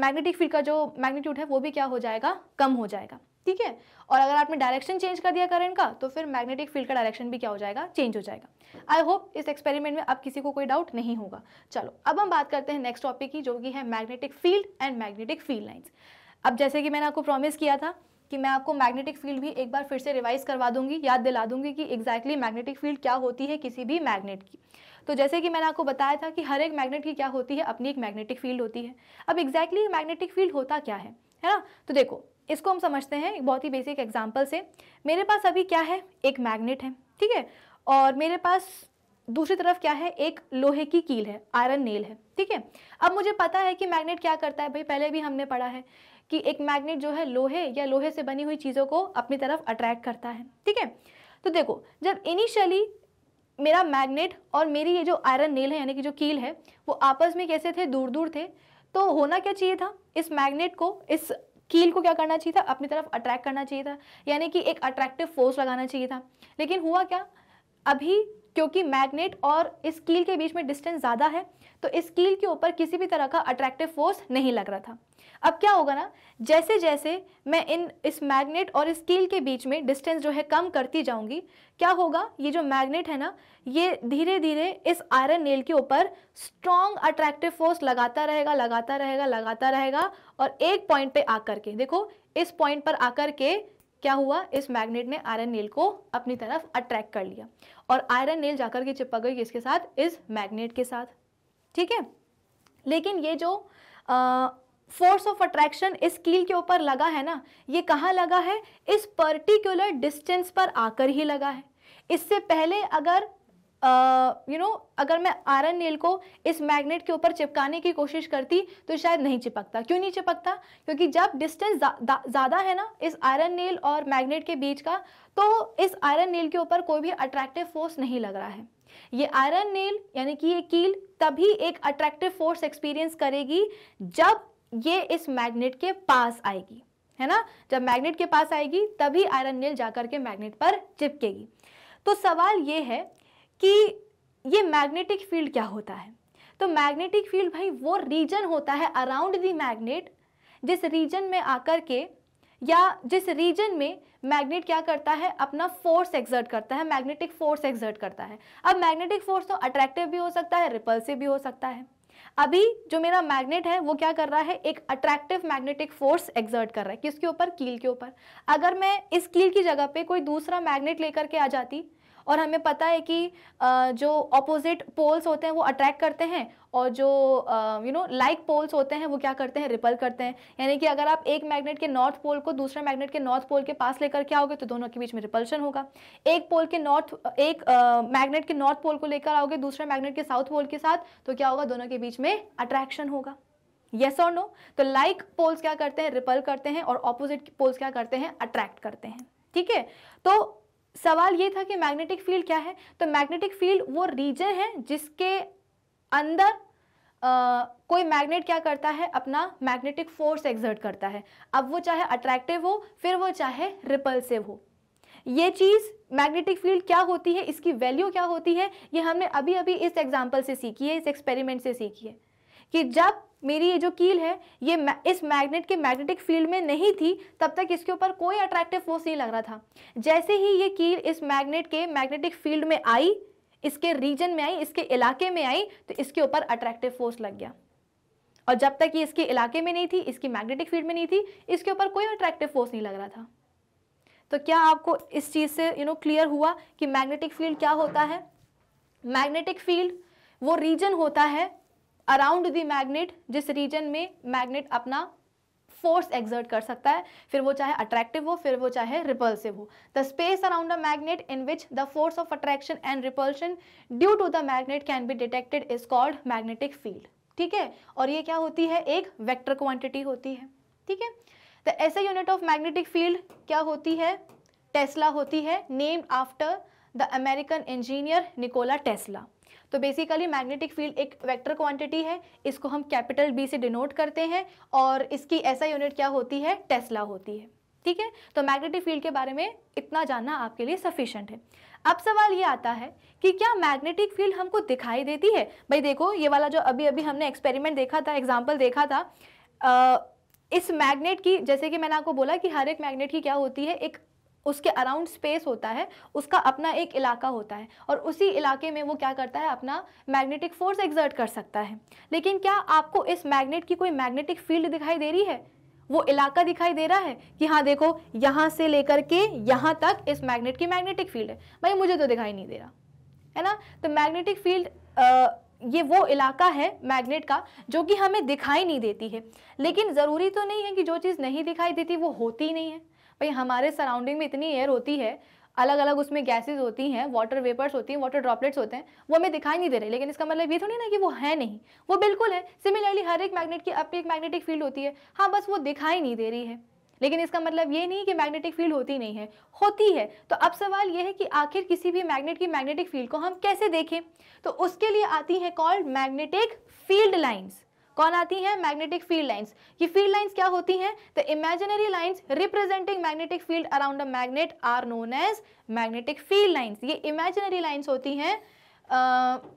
मैग्नेटिक फील्ड का जो मैग्नीट्यूड है वो भी क्या हो जाएगा कम हो जाएगा ठीक है और अगर आपने डायरेक्शन चेंज कर दिया करंट का तो फिर मैग्नेटिक फील्ड का डायरेक्शन भी क्या हो जाएगा चेंज हो जाएगा आई होप इस एक्सपेरिमेंट में अब किसी को कोई डाउट नहीं होगा चलो अब हम बात करते हैं नेक्स्ट टॉपिक की जो कि है magnetic field and magnetic field lines अब जैसे कि मैंने आपको प्रॉमिस किया था कि मैं आपको मैग्नेटिक फील्ड भी एक बार फिर से रिवाइज करवा दूंगी याद दिला दूंगी कि एग्जैक्टली मैग्नेटिक फील्ड क्या होती है किसी भी मैग्नेट की तो जैसे कि मैंने आपको बताया था कि हर एक मैग्नेट की क्या होती है अपनी एक मैग्नेटिक फील्ड होती है अब एग्जैक्टली मैग्नेटिक फील्ड होता क्या है है ना तो देखो इसको हम समझते हैं एक बहुत ही बेसिक एग्जाम्पल से मेरे पास अभी क्या है एक मैग्नेट है ठीक है और मेरे पास दूसरी तरफ क्या है एक लोहे की कील है आयरन नेल है ठीक है अब मुझे पता है कि मैग्नेट क्या करता है भाई पहले भी हमने पढ़ा है कि एक मैग्नेट जो है लोहे या लोहे से बनी हुई चीज़ों को अपनी तरफ अट्रैक्ट करता है ठीक है तो देखो जब इनिशियली मेरा मैग्नेट और मेरी ये जो आयरन नेल है यानी कि जो कील है वो आपस में कैसे थे दूर दूर थे तो होना क्या चाहिए था इस मैग्नेट को इस कील को क्या करना चाहिए था अपनी तरफ अट्रैक्ट करना चाहिए था यानी कि एक अट्रैक्टिव फोर्स लगाना चाहिए था लेकिन हुआ क्या अभी क्योंकि मैग्नेट और इस कील के बीच में डिस्टेंस ज़्यादा है तो इस कील के ऊपर किसी भी तरह का अट्रैक्टिव फोर्स नहीं लग रहा था अब क्या होगा ना जैसे जैसे मैं इन इस मैग्नेट और इस कील के बीच में डिस्टेंस जो है कम करती जाऊंगी क्या होगा ये जो मैग्नेट है ना ये धीरे धीरे इस आयरन नेल के ऊपर स्ट्रॉन्ग अट्रैक्टिव फोर्स लगाता रहेगा लगाता रहेगा लगाता रहेगा और एक पॉइंट पे आकर के देखो इस पॉइंट पर आकर के क्या हुआ इस मैग्नेट ने आयरन नेल को अपनी तरफ अट्रैक्ट कर लिया और आयरन नेल जाकर के चिपक गई इसके साथ इस मैग्नेट के साथ ठीक है लेकिन ये जो फोर्स ऑफ अट्रैक्शन इस कील के ऊपर लगा है ना ये कहाँ लगा है इस पर्टिकुलर डिस्टेंस पर आकर ही लगा है इससे पहले अगर you uh, know you know, अगर मैं आयरन नेल को इस मैग्नेट के ऊपर चिपकाने की कोशिश करती तो शायद नहीं चिपकता क्यों नहीं चिपकता क्योंकि जब डिस्टेंस ज़्यादा है ना इस आयरन नेल और मैग्नेट के बीच का तो इस आयरन नेल के ऊपर कोई भी अट्रैक्टिव फोर्स नहीं लग रहा है ये आयरन नेल यानी कि ये कील तभी एक अट्रैक्टिव फोर्स एक्सपीरियंस करेगी जब ये इस मैग्नेट के पास आएगी है ना जब मैग्नेट के पास आएगी तभी आयरन नील जाकर के मैग्नेट पर चिपकेगी तो सवाल ये है कि ये मैग्नेटिक फील्ड क्या होता है तो मैग्नेटिक फील्ड भाई वो रीजन होता है अराउंड दी मैग्नेट जिस रीजन में आकर के या जिस रीजन में मैग्नेट क्या करता है अपना फोर्स एग्जर्ट करता है मैग्नेटिक फोर्स एग्जर्ट करता है अब मैग्नेटिक फोर्स तो अट्रैक्टिव भी हो सकता है रिपल्सिव भी हो सकता है अभी जो मेरा मैग्नेट है वो क्या कर रहा है एक अट्रैक्टिव मैग्नेटिक फोर्स एग्जर्ट कर रहा है किसके ऊपर कील के ऊपर अगर मैं इस कील की जगह पे कोई दूसरा मैग्नेट लेकर के आ जाती और हमें पता है कि जो ऑपोजिट पोल्स होते हैं वो अट्रैक्ट करते हैं और जो यू नो लाइक पोल्स होते हैं वो क्या करते हैं रिपल करते हैं यानी कि अगर आप एक मैग्नेट के नॉर्थ पोल को दूसरे मैग्नेट के नॉर्थ पोल के पास लेकर के आओगे तो दोनों के बीच में रिपल्शन होगा एक पोल के नॉर्थ एक मैग्नेट के नॉर्थ पोल को लेकर आओगे दूसरे मैग्नेट के साउथ पोल के साथ तो क्या होगा दोनों के बीच में अट्रैक्शन होगा येस और नो तो लाइक like पोल्स क्या करते हैं रिपल करते हैं और ऑपोजिट पोल्स क्या करते हैं अट्रैक्ट करते हैं ठीक है तो सवाल ये था कि मैग्नेटिक फील्ड क्या है तो मैग्नेटिक फील्ड वो रीजन है जिसके अंदर Uh, कोई मैग्नेट क्या करता है अपना मैग्नेटिक फोर्स एग्जर्ट करता है अब वो चाहे अट्रैक्टिव हो फिर वो चाहे रिपल्सिव हो ये चीज़ मैग्नेटिक फील्ड क्या होती है इसकी वैल्यू क्या होती है ये हमने अभी अभी इस एग्जाम्पल से सीखी है इस एक्सपेरिमेंट से सीखी है कि जब मेरी ये जो कील है ये इस मैग्नेट के मैग्नेटिक फील्ड में नहीं थी तब तक इसके ऊपर कोई अट्रैक्टिव फोर्स नहीं लग रहा था जैसे ही ये कील इस मैग्नेट के मैग्नेटिक फील्ड में आई इसके रीजन में आई इसके इलाके में आई तो इसके ऊपर अट्रैक्टिव फोर्स लग गया और जब तक ये इसके इलाके में नहीं थी इसकी मैग्नेटिक फील्ड में नहीं थी इसके ऊपर कोई अट्रैक्टिव फोर्स नहीं लग रहा था तो क्या आपको इस चीज़ से यू नो क्लियर हुआ कि मैग्नेटिक फील्ड क्या होता है मैग्नेटिक फील्ड वो रीजन होता है अराउंड द मैग्नेट जिस रीजन में मैग्नेट अपना फोर्स एग्जर्ट कर सकता है फिर वो चाहे अट्रैक्टिव हो फिर वो चाहे रिपल्सिव हो the space around a magnet in which the force of attraction and repulsion due to the magnet can be detected is called magnetic field ठीक है और ये क्या होती है एक वेक्टर क्वांटिटी होती है ठीक है द ऐसे यूनिट ऑफ मैग्नेटिक फील्ड क्या होती है टेस्ला होती है named after the American engineer Nikola Tesla तो बेसिकली मैग्नेटिक फील्ड एक वेक्टर क्वांटिटी है इसको हम कैपिटल बी से डिनोट करते हैं और इसकी ऐसा यूनिट क्या होती है टेस्ला होती है ठीक है तो मैग्नेटिक फील्ड के बारे में इतना जानना आपके लिए सफिशेंट है अब सवाल ये आता है कि क्या मैग्नेटिक फील्ड हमको दिखाई देती है भाई देखो ये वाला जो अभी अभी हमने एक्सपेरिमेंट देखा था एग्जाम्पल देखा था आ, इस मैग्नेट की जैसे कि मैंने आपको बोला कि हर एक मैग्नेट की क्या होती है एक उसके अराउंड स्पेस होता है उसका अपना एक इलाका होता है और उसी इलाके में वो क्या करता है अपना मैग्नेटिक फोर्स एग्जर्ट कर सकता है लेकिन क्या आपको इस मैग्नेट की कोई मैग्नेटिक फील्ड दिखाई दे रही है वो इलाका दिखाई दे रहा है कि हाँ देखो यहाँ से लेकर के यहाँ तक इस मैग्नेट की मैग्नेटिक फील्ड है भाई मुझे तो दिखाई नहीं दे रहा है ना तो मैग्नेटिक फील्ड ये वो इलाका है मैग्नेट का जो कि हमें दिखाई नहीं देती है लेकिन ज़रूरी तो नहीं है कि जो चीज़ नहीं दिखाई देती वो होती ही नहीं है भाई हमारे सराउंडिंग में इतनी एयर होती है अलग अलग उसमें गैसेज होती हैं वाटर वेपर्स होती हैं वाटर ड्रॉपलेट्स होते हैं वो हमें दिखाई नहीं दे रहे लेकिन इसका मतलब ये थोड़ी ना कि वो है नहीं वो बिल्कुल है सिमिलरली हर एक मैग्नेट की अपनी एक मैग्नेटिक फील्ड होती है हाँ बस वो दिखाई नहीं दे रही है लेकिन इसका मतलब ये नहीं कि मैग्नेटिक फील्ड होती नहीं है होती है तो अब सवाल ये है कि आखिर किसी भी मैग्नेट की मैग्नेटिक फील्ड को हम कैसे देखें तो उसके लिए आती है कॉल्ड मैग्नेटिक फील्ड लाइन्स कौन आती हैं मैग्नेटिक फील्ड लाइंस ये फील्ड लाइंस क्या होती हैं the imaginary lines representing magnetic field around a magnet are known as magnetic field lines ये इमेजिनरी लाइंस होती हैं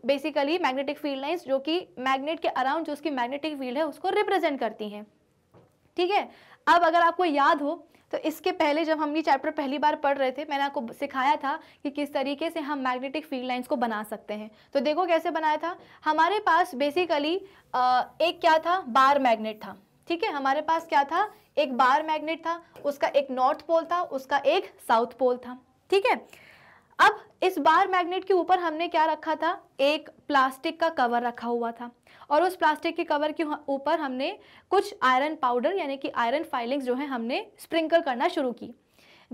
बेसिकली मैग्नेटिक फील्ड लाइंस जो कि मैग्नेट के अराउंड जो उसकी मैग्नेटिक फील्ड है उसको रिप्रेजेंट करती हैं ठीक है अब अगर आपको याद हो तो इसके पहले जब हम ये चैप्टर पहली बार पढ़ रहे थे मैंने आपको सिखाया था कि किस तरीके से हम मैग्नेटिक फील्ड लाइंस को बना सकते हैं तो देखो कैसे बनाया था हमारे पास बेसिकली एक क्या था बार मैग्नेट था ठीक है हमारे पास क्या था एक बार मैग्नेट था उसका एक नॉर्थ पोल था उसका एक साउथ पोल था ठीक है अब इस बार मैग्नेट के ऊपर हमने क्या रखा था एक प्लास्टिक का कवर रखा हुआ था और उस प्लास्टिक के कवर के ऊपर हमने कुछ आयरन पाउडर यानी कि आयरन फाइलिंग्स जो है हमने स्प्रिंकल करना शुरू की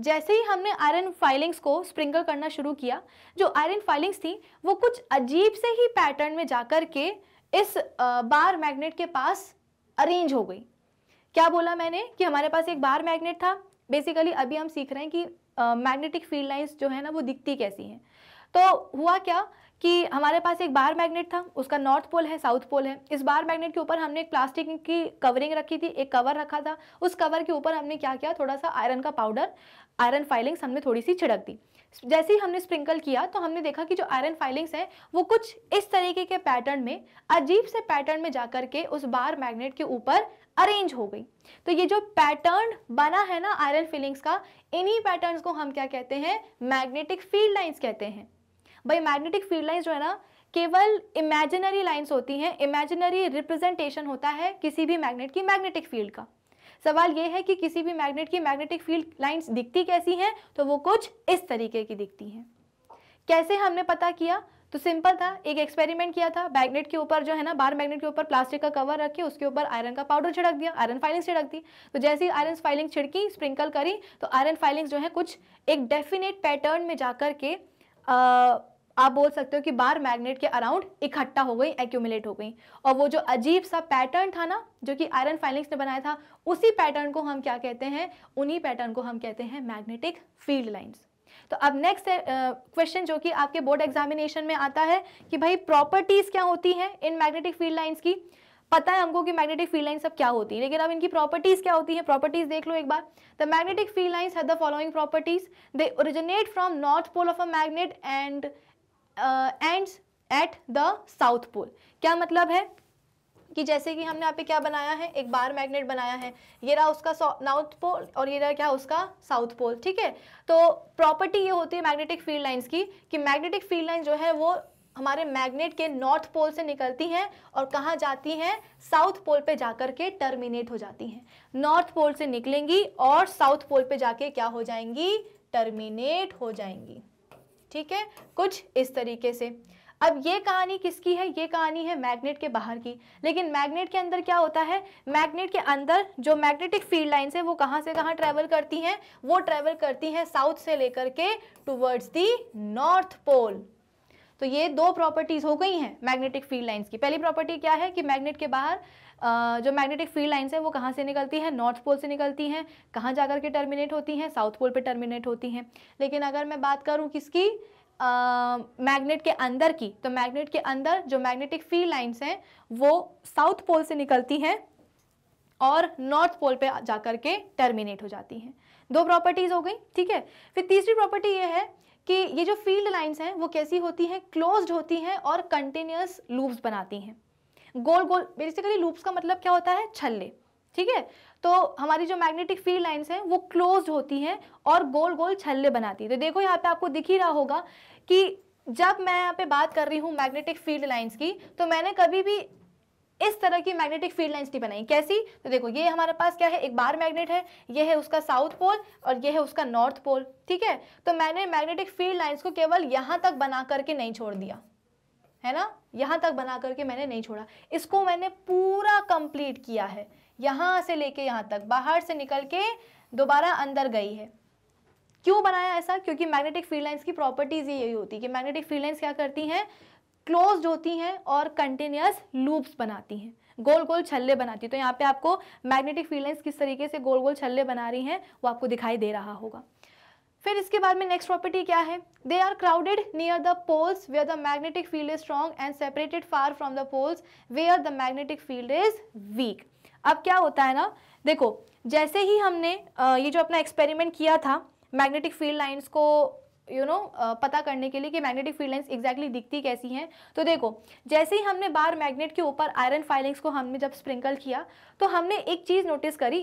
जैसे ही हमने आयरन फाइलिंग्स को स्प्रिंकल करना शुरू किया जो आयरन फाइलिंग्स थी वो कुछ अजीब से ही पैटर्न में जाकर के इस बार मैग्नेट के पास अरेंज हो गई क्या बोला मैंने कि हमारे पास एक बार मैग्नेट था बेसिकली अभी हम सीख रहे हैं कि मैग्नेटिक फील्ड लाइंस जो है ना वो दिखती कैसी हैं तो हुआ क्या कि हमारे पास एक बार मैग्नेट था उसका नॉर्थ पोल है साउथ पोल है इस बार मैग्नेट के ऊपर हमने एक प्लास्टिक की कवरिंग रखी थी एक कवर रखा था उस कवर के ऊपर हमने क्या किया थोड़ा सा आयरन का पाउडर आयरन फाइलिंग्स हमने थोड़ी सी छिड़क दी जैसे ही हमने स्प्रिंकल किया तो हमने देखा कि जो आयरन फाइलिंग्स हैं वो कुछ इस तरीके के पैटर्न में अजीब से पैटर्न में जा के उस बार मैग्नेट के ऊपर अरेंज हो गई तो ये जो पैटर्न बना है ना आयरन फिलिंग्स का इन्हीं पैटर्न को हम क्या कहते हैं मैग्नेटिक फील्ड लाइन्स कहते हैं भाई मैग्नेटिक फील्ड लाइन्स जो है ना केवल इमेजिनरी लाइन्स होती हैं इमेजिनरी रिप्रेजेंटेशन होता है किसी भी मैग्नेट की मैग्नेटिक फील्ड का सवाल ये है कि किसी भी मैग्नेट की मैग्नेटिक फील्ड लाइन्स दिखती कैसी हैं तो वो कुछ इस तरीके की दिखती हैं कैसे हमने पता किया तो सिंपल था एक एक्सपेरिमेंट किया था मैग्नेट के ऊपर जो है ना बार मैग्नेट के ऊपर प्लास्टिक का कवर रख के उसके ऊपर आयरन का पाउडर छिड़क दिया आयरन फाइलिंग छिड़क दी तो जैसे ही आयरन फाइलिंग छिड़की स्प्रिंकल करी तो आयरन फाइलिंग जो है कुछ एक डेफिनेट पैटर्न में जाकर के आप बोल सकते हो कि बार मैग्नेट के अराउंड इकट्ठा हो गई एक्यूमुलेट हो गई और वो जो अजीब सा पैटर्न था ना जो कि आयरन फाइलिंग्स ने बनाया था उसी पैटर्न को हम क्या कहते हैं उन्हीं पैटर्न को हम कहते हैं मैग्नेटिक फील्ड लाइन्स तो अब नेक्स्ट क्वेश्चन uh, जो कि आपके बोर्ड एग्जामिनेशन में आता है कि भाई प्रॉपर्टीज़ क्या होती हैं इन मैग्नेटिक फील्ड लाइन्स की पता है हमको कि मैग्नेटिक फील्ड लाइन सब क्या होती है लेकिन अब इनकी प्रॉपर्टीज़ क्या होती है प्रॉपर्टीज़ देख लो एक बार the magnetic field lines have the following properties they originate from north pole of a magnet and ends at the south pole क्या मतलब है कि जैसे कि हमने यहाँ पे क्या बनाया है एक बार मैग्नेट बनाया है ये रहा उसका नॉर्थ पोल और ये रहा क्या उसका साउथ पोल ठीक है तो प्रॉपर्टी ये होती है मैग्नेटिक फील्ड लाइन्स की कि मैग्नेटिक फील्ड लाइन जो है वो हमारे मैग्नेट के नॉर्थ पोल से निकलती हैं और कहाँ जाती हैं साउथ पोल पे जाकर के टर्मिनेट हो जाती हैं नॉर्थ पोल से निकलेंगी और साउथ पोल पे जाके क्या हो जाएंगी टर्मिनेट हो जाएंगी ठीक है कुछ इस तरीके से अब ये कहानी किसकी है ये कहानी है मैग्नेट के बाहर की लेकिन मैग्नेट के अंदर क्या होता है मैग्नेट के अंदर जो मैग्नेटिक फील्ड लाइन्स है वो कहाँ से कहाँ ट्रैवल करती हैं वो ट्रैवल करती हैं साउथ से लेकर के टूवर्ड्स दी नॉर्थ पोल तो ये दो प्रॉपर्टीज़ हो गई हैं मैग्नेटिक फील्ड लाइन्स की पहली प्रॉपर्टी क्या है कि मैग्नेट के बाहर जो मैग्नेटिक फील्ड लाइन्स हैं वो कहाँ से निकलती हैं नॉर्थ पोल से निकलती हैं कहाँ जाकर के टर्मिनेट होती हैं साउथ पोल पे टर्मिनेट होती हैं लेकिन अगर मैं बात करूँ किसकी मैग्नेट के अंदर की तो मैग्नेट के अंदर जो मैग्नेटिक फील्ड लाइंस हैं वो साउथ पोल से निकलती हैं और नॉर्थ पोल पे जाकर के टर्मिनेट हो जाती हैं दो प्रॉपर्टीज़ हो गई ठीक है फिर तीसरी प्रॉपर्टी ये है कि ये जो फील्ड लाइंस हैं वो कैसी होती हैं क्लोज्ड होती हैं और कंटिन्यूस लूप्स बनाती हैं गोल गोल बेसिकली लूप्स का मतलब क्या होता है छल्ले ठीक है तो हमारी जो मैग्नेटिक फील्ड लाइंस हैं वो क्लोज्ड होती हैं और गोल गोल छल्ले बनाती है तो देखो यहाँ पे आपको दिख ही रहा होगा कि जब मैं यहाँ पे बात कर रही हूँ मैग्नेटिक फील्ड लाइंस की तो मैंने कभी भी इस तरह की मैग्नेटिक फील्ड लाइंस नहीं बनाई कैसी तो देखो ये हमारे पास क्या है एक बार मैग्नेट है ये है उसका साउथ पोल और ये है उसका नॉर्थ पोल ठीक है तो मैंने मैग्नेटिक फील्ड लाइन्स को केवल यहाँ तक बना करके नहीं छोड़ दिया है ना यहाँ तक बना करके मैंने नहीं छोड़ा इसको मैंने पूरा कंप्लीट किया है यहाँ से लेके यहाँ तक बाहर से निकल के दोबारा अंदर गई है क्यों बनाया ऐसा क्योंकि मैग्नेटिक फील्ड लाइन्स की प्रॉपर्टीज़ यही होती है कि मैग्नेटिक फील्ड लाइन्स क्या करती हैं क्लोज होती हैं और कंटिन्यूस लूप्स बनाती हैं गोल गोल छल्ले बनाती है तो यहाँ पे आपको मैग्नेटिक फील्ड लाइन्स किस तरीके से गोल गोल छल्ले बना रही हैं वो आपको दिखाई दे रहा होगा फिर इसके बाद में नेक्स्ट प्रॉपर्टी क्या है they are crowded near the poles where the magnetic field is strong and separated far from the poles where the magnetic field is weak अब क्या होता है ना देखो जैसे ही हमने ये जो अपना एक्सपेरिमेंट किया था मैग्नेटिक फील्ड लाइन्स को यू you नो know, पता करने के लिए कि मैग्नेटिक फील्ड लाइन्स एग्जैक्टली दिखती कैसी हैं तो देखो जैसे ही हमने बार मैग्नेट के ऊपर आयरन फाइलिंग्स को हमने जब स्प्रिंकल किया तो हमने एक चीज़ नोटिस करी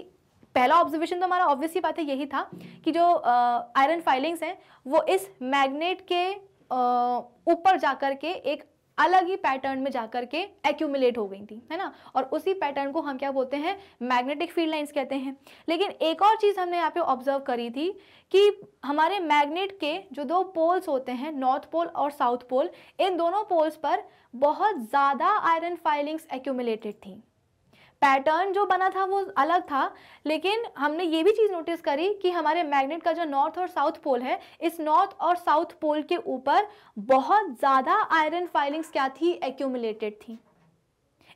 पहला ऑब्जर्वेशन तो हमारा ऑब्वियसली बात है यही था कि जो आयरन फाइलिंग्स हैं वो इस मैग्नेट के ऊपर जाकर के एक अलग ही पैटर्न में जाकर के एक्यूमुलेट हो गई थी है ना और उसी पैटर्न को हम क्या बोलते हैं मैग्नेटिक फील्ड लाइन्स कहते हैं लेकिन एक और चीज़ हमने यहाँ पे ऑब्जर्व करी थी कि हमारे मैग्नेट के जो दो पोल्स होते हैं नॉर्थ पोल और साउथ पोल इन दोनों पोल्स पर बहुत ज़्यादा आयरन फाइलिंग्स एक्यूमुलेटेड थी पैटर्न जो बना था वो अलग था लेकिन हमने ये भी चीज़ नोटिस करी कि हमारे मैग्नेट का जो नॉर्थ और साउथ पोल है इस नॉर्थ और साउथ पोल के ऊपर बहुत ज़्यादा आयरन फाइलिंग्स क्या थी एक्यूमुलेटेड थी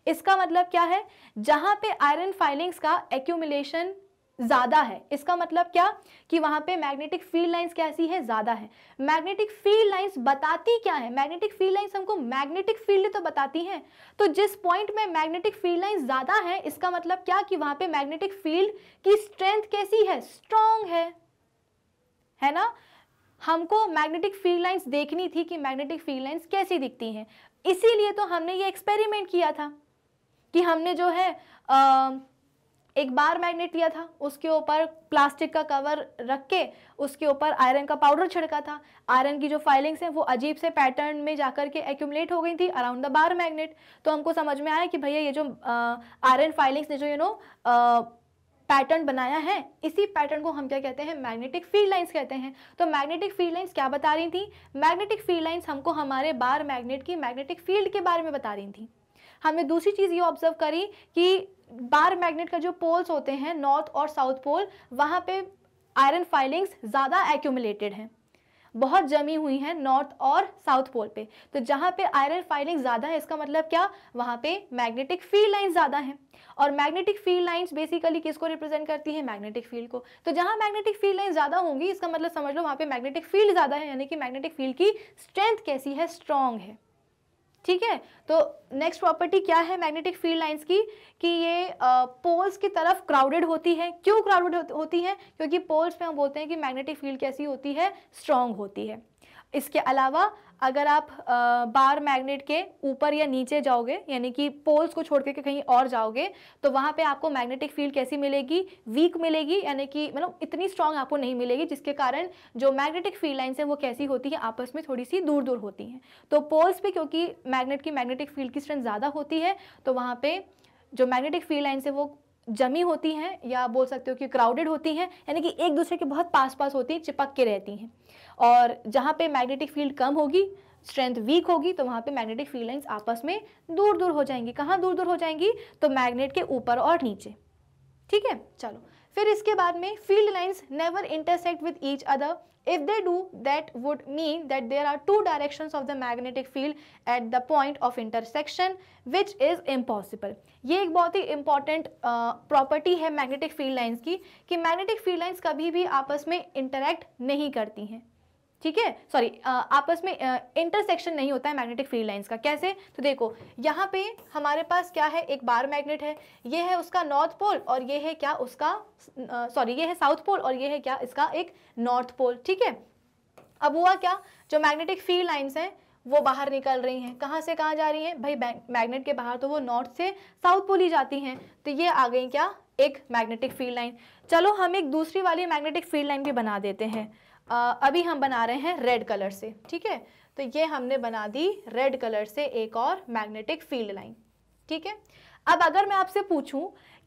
इसका मतलब क्या है जहाँ पे आयरन फाइलिंग्स का एक्यूमुलेशन ज़्यादा है इसका मतलब क्या कि वहाँ पे मैग्नेटिक फील्ड लाइंस कैसी है ज़्यादा है मैग्नेटिक फील्ड लाइंस बताती क्या है मैग्नेटिक फील्ड लाइंस हमको मैग्नेटिक फील्ड तो बताती हैं तो जिस पॉइंट में मैग्नेटिक फील्ड लाइंस ज़्यादा है इसका मतलब क्या कि वहाँ पे मैग्नेटिक फील्ड की स्ट्रेंथ कैसी है स्ट्रॉन्ग है है ना हमको मैग्नेटिक फील्ड लाइन्स देखनी थी कि मैग्नेटिक फील्ड लाइन्स कैसी दिखती हैं इसीलिए तो हमने ये एक्सपेरिमेंट किया था कि हमने जो है आ, एक बार मैग्नेट लिया था उसके ऊपर प्लास्टिक का कवर रख के उसके ऊपर आयरन का पाउडर छिड़का था आयरन की जो फाइलिंग्स हैं वो अजीब से पैटर्न में जाकर के एक्यूमलेट हो गई थी अराउंड द बार मैग्नेट तो हमको समझ में आया कि भैया ये जो आयरन फाइलिंग्स ने जो यू नो पैटर्न बनाया है इसी पैटर्न को हम क्या कहते हैं मैग्नेटिक फील्ड लाइंस कहते हैं तो मैग्नेटिक फील्ड लाइंस क्या बता रही थी मैग्नेटिक फील्ड लाइंस हमको हमारे बार मैग्नेट की मैग्नेटिक फील्ड के बारे में बता रही थी हमने दूसरी चीज़ ये ऑब्जर्व करी कि बार मैग्नेट का जो पोल्स होते हैं नॉर्थ और साउथ पोल वहाँ पे आयरन फाइलिंग्स ज़्यादा एक्यूमुलेटेड हैं बहुत जमी हुई हैं नॉर्थ और साउथ पोल पे तो जहाँ पे आयरन फाइलिंग ज़्यादा है इसका मतलब क्या वहाँ पे मैग्नेटिक फील्ड लाइन ज़्यादा हैं और मैग्नेटिक फील्ड लाइंस बेसिकली किसको रिप्रेजेंट करती हैं मैग्नेटिक फील्ड को तो जहाँ मैग्नेटिक फील्ड लाइन ज़्यादा होंगी इसका मतलब समझ लो वहाँ पे मैग्नेटिक फील्ड ज़्यादा है यानी कि मैग्नेटिक फील्ड की स्ट्रेंथ कैसी है स्ट्रॉन्ग है ठीक है तो नेक्स्ट प्रॉपर्टी क्या है मैग्नेटिक फील्ड लाइंस की कि ये पोल्स की तरफ क्राउडेड होती है क्यों क्राउडेड होती है क्योंकि पोल्स में हम बोलते हैं कि मैग्नेटिक फील्ड कैसी होती है स्ट्रांग होती है इसके अलावा अगर आप बार मैग्नेट के ऊपर या नीचे जाओगे यानी कि पोल्स को छोड़ के कहीं और जाओगे तो वहाँ पे आपको मैग्नेटिक फील्ड कैसी मिलेगी वीक मिलेगी यानी कि मतलब इतनी स्ट्रांग आपको नहीं मिलेगी जिसके कारण जो मैग्नेटिक फील्ड लाइन्स हैं वो कैसी होती है आपस में थोड़ी सी दूर दूर होती हैं तो पोल्स पर क्योंकि मैग्नेट की मैग्नेटिक फील्ड की स्ट्रेंथ ज़्यादा होती है तो वहाँ पर जो मैग्नेटिक फील्ड लाइन्स हैं वो जमी होती हैं या बोल सकते हो कि क्राउडेड होती हैं यानी कि एक दूसरे के बहुत पास पास होती हैं चिपक के रहती हैं और जहाँ पे मैग्नेटिक फील्ड कम होगी स्ट्रेंथ वीक होगी तो वहाँ पे मैग्नेटिक फील्ड लाइन्स आपस में दूर दूर हो जाएंगी कहाँ दूर दूर हो जाएंगी तो मैग्नेट के ऊपर और नीचे ठीक है चलो फिर इसके बाद में field lines never intersect with each other if they do that would mean that there are two directions of the magnetic field at the point of intersection which is impossible ये एक बहुत ही important property है magnetic field lines की कि magnetic field lines कभी भी आपस में interact नहीं करती हैं ठीक है सॉरी आपस में इंटरसेक्शन नहीं होता है मैग्नेटिक फील्ड लाइंस का कैसे तो देखो यहाँ पे हमारे पास क्या है एक बार मैग्नेट है ये है उसका नॉर्थ पोल और ये है क्या उसका सॉरी ये है साउथ पोल और ये है क्या इसका एक नॉर्थ पोल ठीक है अब हुआ क्या जो मैग्नेटिक फील्ड लाइन्स हैं वो बाहर निकल रही हैं कहाँ से कहाँ जा रही हैं भाई मैग्नेट के बाहर तो वो नॉर्थ से साउथ पोल ही जाती हैं तो ये आ गई क्या एक मैग्नेटिक फील्ड लाइन चलो हम एक दूसरी वाली मैग्नेटिक फील्ड लाइन भी बना देते हैं अभी हम बना रहे हैं रेड कलर से ठीक है तो ये हमने बना दी रेड कलर से एक और मैग्नेटिक फील्ड लाइन ठीक है अब अगर मैं आपसे पूछूं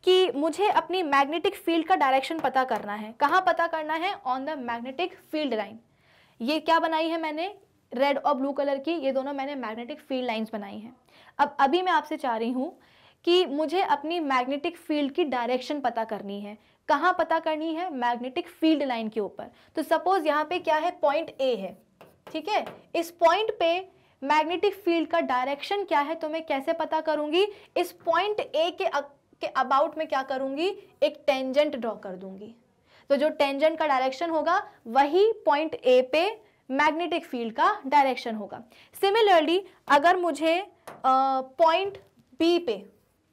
कि मुझे अपनी मैग्नेटिक फील्ड का डायरेक्शन पता करना है कहाँ पता करना है on the magnetic field line ये क्या बनाई है मैंने रेड और ब्लू कलर की ये दोनों मैंने मैग्नेटिक फील्ड लाइन्स बनाई हैं अब अभी मैं आपसे चाह रही हूँ कि मुझे अपनी मैग्नेटिक फील्ड की डायरेक्शन पता करनी है कहाँ पता करनी है मैग्नेटिक फील्ड लाइन के ऊपर तो सपोज यहाँ पे क्या है पॉइंट ए है ठीक है इस पॉइंट पे मैग्नेटिक फील्ड का डायरेक्शन क्या है तो मैं कैसे पता करूँगी इस पॉइंट ए के के अबाउट में क्या करूँगी एक टेंजेंट ड्रॉ कर दूंगी तो जो टेंजेंट का डायरेक्शन होगा वही पॉइंट ए पे मैग्नेटिक फील्ड का डायरेक्शन होगा सिमिलरली अगर मुझे पॉइंट बी पे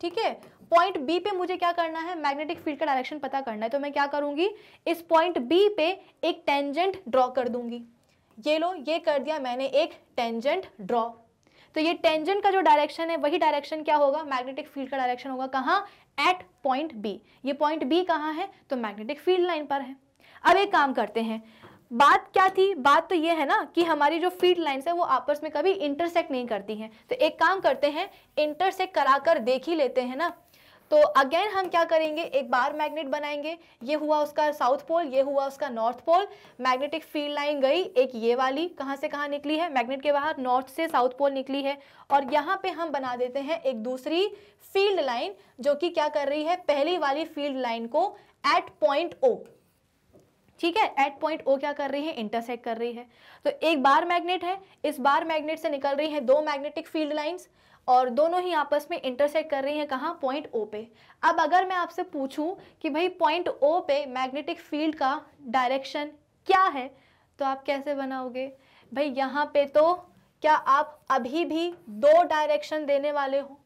ठीक है पॉइंट बी पे मुझे क्या करना है मैग्नेटिक फील्ड का डायरेक्शन पता करना है तो मैं क्या करूंगी इस पॉइंट बी पे एक टेंजेंट ड्रॉ कर दूंगी ये लो ये कर दिया मैंने एक टेंजेंट ड्रॉ तो ये टेंजेंट का जो डायरेक्शन है वही डायरेक्शन क्या होगा मैग्नेटिक फील्ड का डायरेक्शन होगा कहाँ एट पॉइंट बी ये पॉइंट बी कहाँ है तो मैग्नेटिक फील्ड लाइन पर है अब एक काम करते हैं बात क्या थी बात तो ये है ना कि हमारी जो फील्ड लाइंस है वो आपस में कभी इंटरसेक्ट नहीं करती हैं तो एक काम करते हैं इंटरसेक्ट कराकर देख ही लेते हैं ना तो अगेन हम क्या करेंगे एक बार मैग्नेट बनाएंगे ये हुआ उसका साउथ पोल ये हुआ उसका north pole magnetic field line गई एक ये वाली कहाँ से कहाँ निकली है मैग्नेट के बाहर नॉर्थ से साउथ पोल निकली है और यहाँ पे हम बना देते हैं एक दूसरी फील्ड लाइन जो कि क्या कर रही है पहली वाली फील्ड लाइन को एट पॉइंट ओ ठीक है एट पॉइंट ओ क्या कर रही है इंटरसेक्ट कर रही है तो एक बार मैग्नेट है इस बार मैग्नेट से निकल रही है दो मैग्नेटिक फील्ड लाइन्स और दोनों ही आपस में इंटरसेक्ट कर रही हैं कहाँ पॉइंट ओ पे अब अगर मैं आपसे पूछूं कि भाई पॉइंट ओ पे मैग्नेटिक फील्ड का डायरेक्शन क्या है तो आप कैसे बनाओगे भाई यहाँ पे तो क्या आप अभी भी दो डायरेक्शन देने वाले हो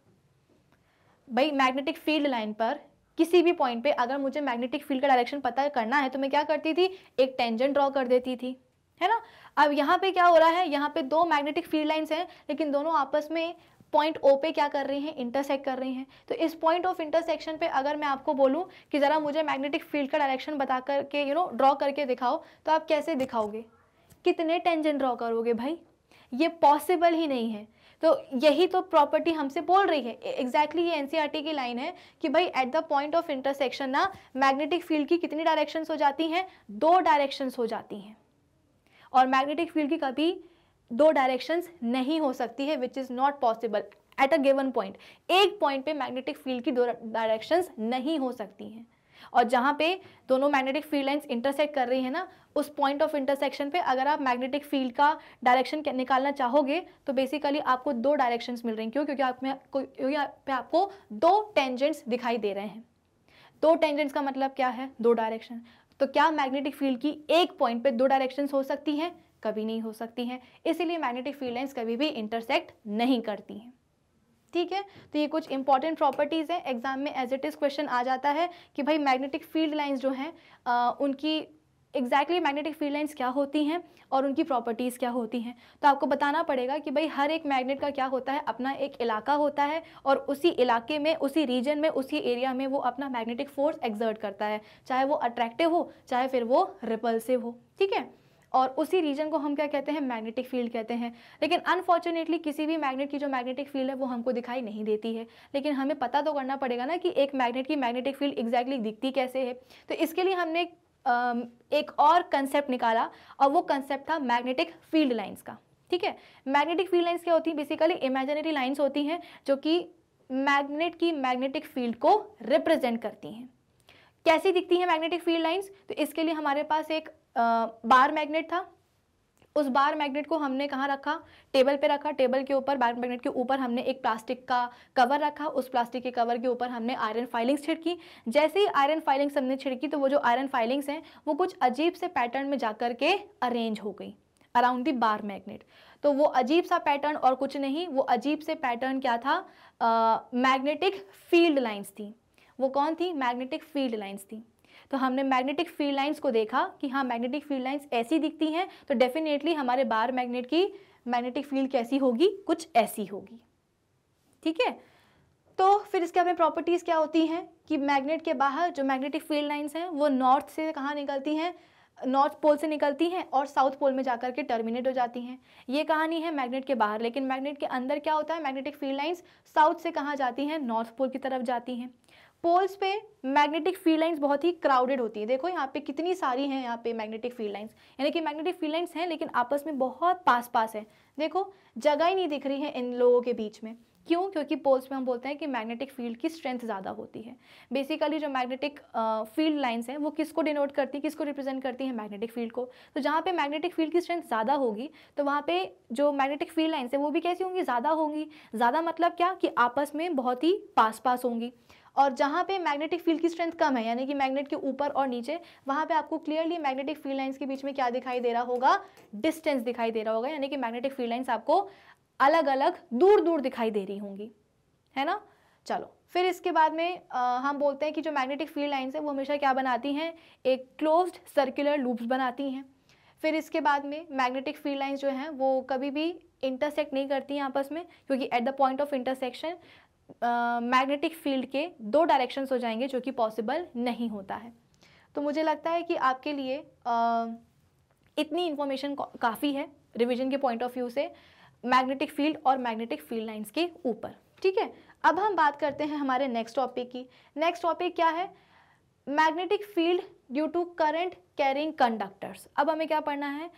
भाई मैग्नेटिक फील्ड लाइन पर किसी भी पॉइंट पे अगर मुझे मैग्नेटिक फील्ड का डायरेक्शन पता करना है तो मैं क्या करती थी एक टेंजेंट ड्रॉ कर देती थी है ना अब यहाँ पे क्या हो रहा है यहाँ पे दो मैग्नेटिक फील्ड लाइंस हैं लेकिन दोनों आपस में पॉइंट ओ पे क्या कर रहे हैं इंटरसेक्ट कर रहे हैं तो इस पॉइंट ऑफ इंटरसेक्शन पे अगर मैं आपको बोलूँ कि ज़रा मुझे मैग्नेटिक फील्ड का डायरेक्शन बता करके यू नो ड्रॉ करके दिखाओ तो आप कैसे दिखाओगे कितने टेंजन ड्रॉ करोगे भाई ये पॉसिबल ही नहीं है तो यही तो प्रॉपर्टी हमसे बोल रही है एग्जैक्टली exactly ये एन e की लाइन है कि भाई at the point of intersection ना मैग्नेटिक फील्ड की कितनी डायरेक्शंस हो जाती हैं दो डायरेक्शंस हो जाती हैं और मैग्नेटिक फील्ड की कभी दो डायरेक्शंस नहीं हो सकती है which is not possible at a given point एक पॉइंट पे मैग्नेटिक फील्ड की दो डायरेक्शंस नहीं हो सकती हैं और जहाँ पे दोनों मैग्नेटिक फील्ड लाइंस इंटरसेक्ट कर रही है ना उस पॉइंट ऑफ इंटरसेक्शन पे अगर आप मैग्नेटिक फील्ड का डायरेक्शन निकालना चाहोगे तो बेसिकली आपको दो डायरेक्शंस मिल रही हैं क्यों क्योंकि आप में क्योंकि आप पे आपको दो टेंजेंट्स दिखाई दे रहे हैं दो टेंजेंट्स का मतलब क्या है दो डायरेक्शन तो क्या मैग्नेटिक फील्ड की एक पॉइंट पे दो डायरेक्शन हो सकती हैं कभी नहीं हो सकती हैं इसीलिए मैग्नेटिक फील्ड लाइन्स कभी भी इंटरसेक्ट नहीं करती हैं ठीक है तो ये कुछ इंपॉर्टेंट प्रॉपर्टीज़ हैं एग्जाम में एज इट इज़ क्वेश्चन आ जाता है कि भाई मैग्नेटिक फील्ड लाइन्स जो हैं उनकी एग्जैक्टली मैग्नेटिक फील्ड लाइन्स क्या होती हैं और उनकी प्रॉपर्टीज़ क्या होती हैं तो आपको बताना पड़ेगा कि भाई हर एक मैग्नेट का क्या होता है अपना एक इलाका होता है और उसी इलाके में उसी रीजन में उसी एरिया में वो अपना मैग्नेटिक फोर्स एग्जर्ट करता है चाहे वो अट्रैक्टिव हो चाहे फिर वो रिपल्सिव हो ठीक है और उसी रीजन को हम क्या कहते हैं मैग्नेटिक फील्ड कहते हैं लेकिन अनफॉर्चुनेटली किसी भी मैग्नेट की जो मैग्नेटिक फील्ड है वो हमको दिखाई नहीं देती है लेकिन हमें पता तो करना पड़ेगा ना कि एक मैग्नेट की मैग्नेटिक फील्ड एग्जैक्टली दिखती कैसे है तो इसके लिए हमने एक और कंसेप्ट निकाला और वो कंसेप्ट था मैग्नेटिक फील्ड लाइन्स का ठीक है मैग्नेटिक फील्ड लाइन्स क्या होती हैं बेसिकली इमेजिनरी लाइन्स होती हैं जो कि मैग्नेट की मैग्नेटिक फील्ड को रिप्रेजेंट करती हैं कैसी दिखती है मैग्नेटिक फील्ड लाइंस तो इसके लिए हमारे पास एक बार मैग्नेट था उस बार मैग्नेट को हमने कहाँ रखा टेबल पे रखा टेबल के ऊपर बार मैग्नेट के ऊपर हमने एक प्लास्टिक का कवर रखा उस प्लास्टिक के कवर के ऊपर हमने आयरन फाइलिंग्स छिड़की जैसे ही आयरन फाइलिंग्स हमने छिड़की तो वो जो आयरन फाइलिंग्स हैं वो कुछ अजीब से पैटर्न में जाकर के अरेंज हो गई अराउंड दी बार मैग्नेट तो वो अजीब सा पैटर्न और कुछ नहीं वो अजीब से पैटर्न क्या था मैग्नेटिक फील्ड लाइन्स थी वो कौन थी मैग्नेटिक फील्ड लाइन्स थी तो हमने मैग्नेटिक फील्ड लाइन्स को देखा कि हाँ मैग्नेटिक फील्ड लाइन्स ऐसी दिखती हैं तो डेफिनेटली हमारे बार मैग्नेट की मैग्नेटिक फील्ड कैसी होगी कुछ ऐसी होगी ठीक है तो फिर इसके हमें प्रॉपर्टीज़ क्या होती हैं कि मैग्नेट के बाहर जो मैग्नेटिक फील्ड लाइन्स हैं वो नॉर्थ से कहाँ निकलती हैं नॉर्थ पोल से निकलती हैं और साउथ पोल में जाकर के टर्मिनेट हो जाती हैं ये कहानी है मैग्नेट के बाहर लेकिन मैग्नेट के अंदर क्या होता है मैग्नेटिक फील्ड लाइंस साउथ से कहाँ जाती हैं नॉर्थ पोल की तरफ जाती हैं पोल्स पे मैग्नेटिक फील्ड लाइंस बहुत ही क्राउडेड होती है देखो यहाँ पे कितनी सारी हैं यहाँ पे मैग्नेटिक फील्ड लाइंस यानी कि मैग्नेटिक फील्ड लाइंस हैं लेकिन आपस में बहुत पास पास है देखो जगह ही नहीं दिख रही है इन लोगों के बीच में क्यों क्योंकि पोल्स में हम बोलते हैं कि मैग्नेटिक फील्ड की स्ट्रेंथ ज़्यादा होती है बेसिकली जो मैग्नेटिक फील्ड लाइंस हैं वो किसको डिनोट करती है किसको रिप्रेजेंट करती है मैग्नेटिक फील्ड को तो जहाँ पे मैग्नेटिक फील्ड की स्ट्रेंथ ज़्यादा होगी तो वहाँ पे जो मैग्नेटिक फील्ड लाइन्स हैं वो भी कैसी होंगी ज़्यादा होंगी ज़्यादा मतलब क्या कि आपस में बहुत ही पास पास होंगी और जहाँ पे मैग्नेटिक फील्ड की स्ट्रेंथ कम है यानी कि मैग्नेट के ऊपर और नीचे वहाँ पे आपको क्लियरली मैग्नेटिक फील्ड लाइंस के बीच में क्या दिखाई दे रहा होगा डिस्टेंस दिखाई दे रहा होगा यानी कि मैग्नेटिक फील्ड लाइंस आपको अलग अलग दूर दूर दिखाई दे रही होंगी है ना चलो फिर इसके बाद में आ, हम बोलते हैं कि जो मैग्नेटिक फील्ड लाइन्स हैं वो हमेशा क्या बनाती हैं एक क्लोज्ड सर्कुलर लूप्स बनाती हैं फिर इसके बाद में मैग्नेटिक फील्ड लाइन्स जो हैं वो कभी भी इंटरसेक्ट नहीं करती हैं आपस में क्योंकि at the point of intersection magnetic field के दो डायरेक्शंस हो जाएंगे जो कि पॉसिबल नहीं होता है तो मुझे लगता है कि आपके लिए uh, इतनी इन्फॉर्मेशन काफ़ी है रिविजन के पॉइंट ऑफ व्यू से मैग्नेटिक फील्ड और मैग्नेटिक फील्ड लाइंस के ऊपर ठीक है अब हम बात करते हैं हमारे नेक्स्ट टॉपिक की नेक्स्ट टॉपिक क्या है magnetic field due to current carrying conductors अब हमें क्या पढ़ना है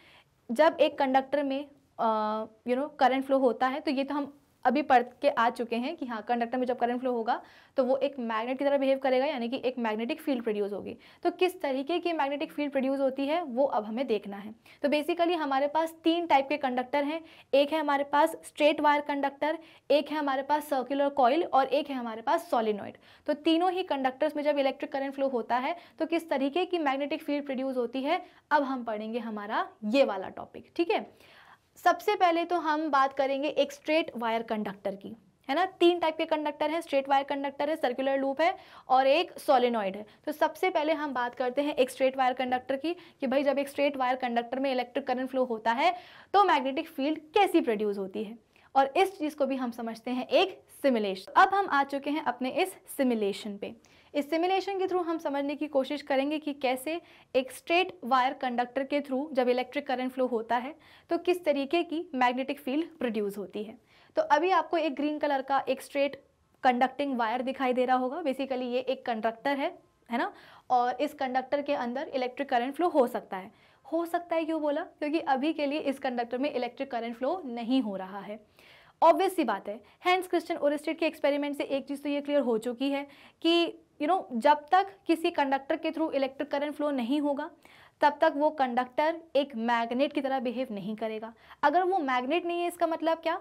जब एक कंडक्टर में यू नो करंट फ्लो होता है तो ये तो हम अभी पढ़ के आ चुके हैं कि हाँ कंडक्टर में जब करंट फ्लो होगा तो वो एक मैग्नेट की तरह बिहेव करेगा यानी कि एक मैग्नेटिक फील्ड प्रोड्यूस होगी तो किस तरीके की मैग्नेटिक फील्ड प्रोड्यूस होती है वो अब हमें देखना है तो बेसिकली हमारे पास तीन टाइप के कंडक्टर हैं एक है हमारे पास स्ट्रेट वायर कंडक्टर एक है हमारे पास सर्कुलर कॉयल और एक है हमारे पास सॉलिनॉइड तो तीनों ही कंडक्टर्स में जब इलेक्ट्रिक करंट फ्लो होता है तो किस तरीके की मैग्नेटिक फील्ड प्रोड्यूस होती है अब हम पढ़ेंगे हमारा ये वाला टॉपिक ठीक है सबसे पहले तो हम बात करेंगे एक स्ट्रेट वायर कंडक्टर की है ना तीन टाइप के कंडक्टर हैं स्ट्रेट वायर कंडक्टर है सर्कुलर लूप है और एक सोलिनॉइड है तो सबसे पहले हम बात करते हैं एक स्ट्रेट वायर कंडक्टर की कि भाई जब एक स्ट्रेट वायर कंडक्टर में इलेक्ट्रिक करंट फ्लो होता है तो मैग्नेटिक फील्ड कैसी प्रोड्यूस होती है और इस चीज़ को भी हम समझते हैं एक सिमुलेशन अब हम आ चुके हैं अपने इस सिमुलेशन पे इस सिमुलेशन के थ्रू हम समझने की कोशिश करेंगे कि कैसे एक स्ट्रेट वायर कंडक्टर के थ्रू जब इलेक्ट्रिक करंट फ्लो होता है तो किस तरीके की मैग्नेटिक फील्ड प्रोड्यूस होती है तो अभी आपको एक ग्रीन कलर का एक स्ट्रेट कंडक्टिंग वायर दिखाई दे रहा होगा बेसिकली ये एक कंडक्टर है है ना और इस कंडक्टर के अंदर इलेक्ट्रिक करंट फ्लो हो सकता है हो सकता है क्यों बोला क्योंकि अभी के लिए इस कंडक्टर में इलेक्ट्रिक करंट फ्लो नहीं हो रहा है ऑब्वियस सी बात है हैंस क्रिश्चियन ओरिस्टेड के एक्सपेरिमेंट से एक चीज़ तो ये क्लियर हो चुकी है कि यू नो जब तक किसी कंडक्टर के थ्रू इलेक्ट्रिक करंट फ्लो नहीं होगा तब तक वो कंडक्टर एक मैग्नेट की तरह बिहेव नहीं करेगा अगर वो मैग्नेट नहीं है इसका मतलब क्या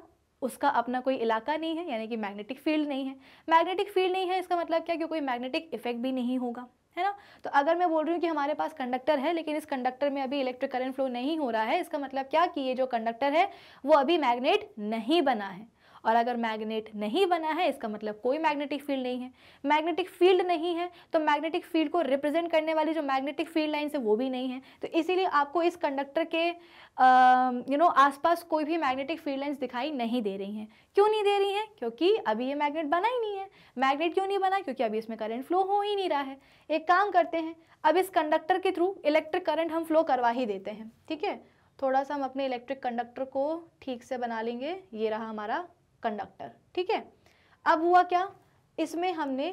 उसका अपना कोई इलाका नहीं है यानी कि मैग्नेटिक फील्ड नहीं है मैग्नेटिक फील्ड नहीं है इसका मतलब क्या कि कोई मैग्नेटिक इफेक्ट भी नहीं होगा है ना तो अगर मैं बोल रही हूँ कि हमारे पास कंडक्टर है लेकिन इस कंडक्टर में अभी इलेक्ट्रिक करंट फ्लो नहीं हो रहा है इसका मतलब क्या कि ये जो कंडक्टर है वो अभी मैग्नेट नहीं बना है और अगर मैग्नेट नहीं बना है इसका मतलब कोई मैग्नेटिक फील्ड नहीं है मैग्नेटिक फील्ड नहीं है तो मैग्नेटिक फील्ड को रिप्रेजेंट करने वाली जो मैग्नेटिक फील्ड लाइन्स है वो भी नहीं है तो इसीलिए आपको इस कंडक्टर के यू नो आसपास कोई भी मैग्नेटिक फील्ड लाइन्स दिखाई नहीं दे रही हैं क्यों नहीं दे रही हैं क्योंकि अभी ये मैग्नेट बना ही नहीं है मैग्नेट क्यों नहीं बना क्योंकि अभी इसमें करंट फ्लो हो ही नहीं रहा है एक काम करते हैं अब इस कंडक्टर के थ्रू इलेक्ट्रिक करंट हम फ्लो करवा ही देते हैं ठीक है थोड़ा सा हम अपने इलेक्ट्रिक कंडक्टर को ठीक से बना लेंगे ये रहा हमारा कंडक्टर ठीक है अब हुआ क्या इसमें हमने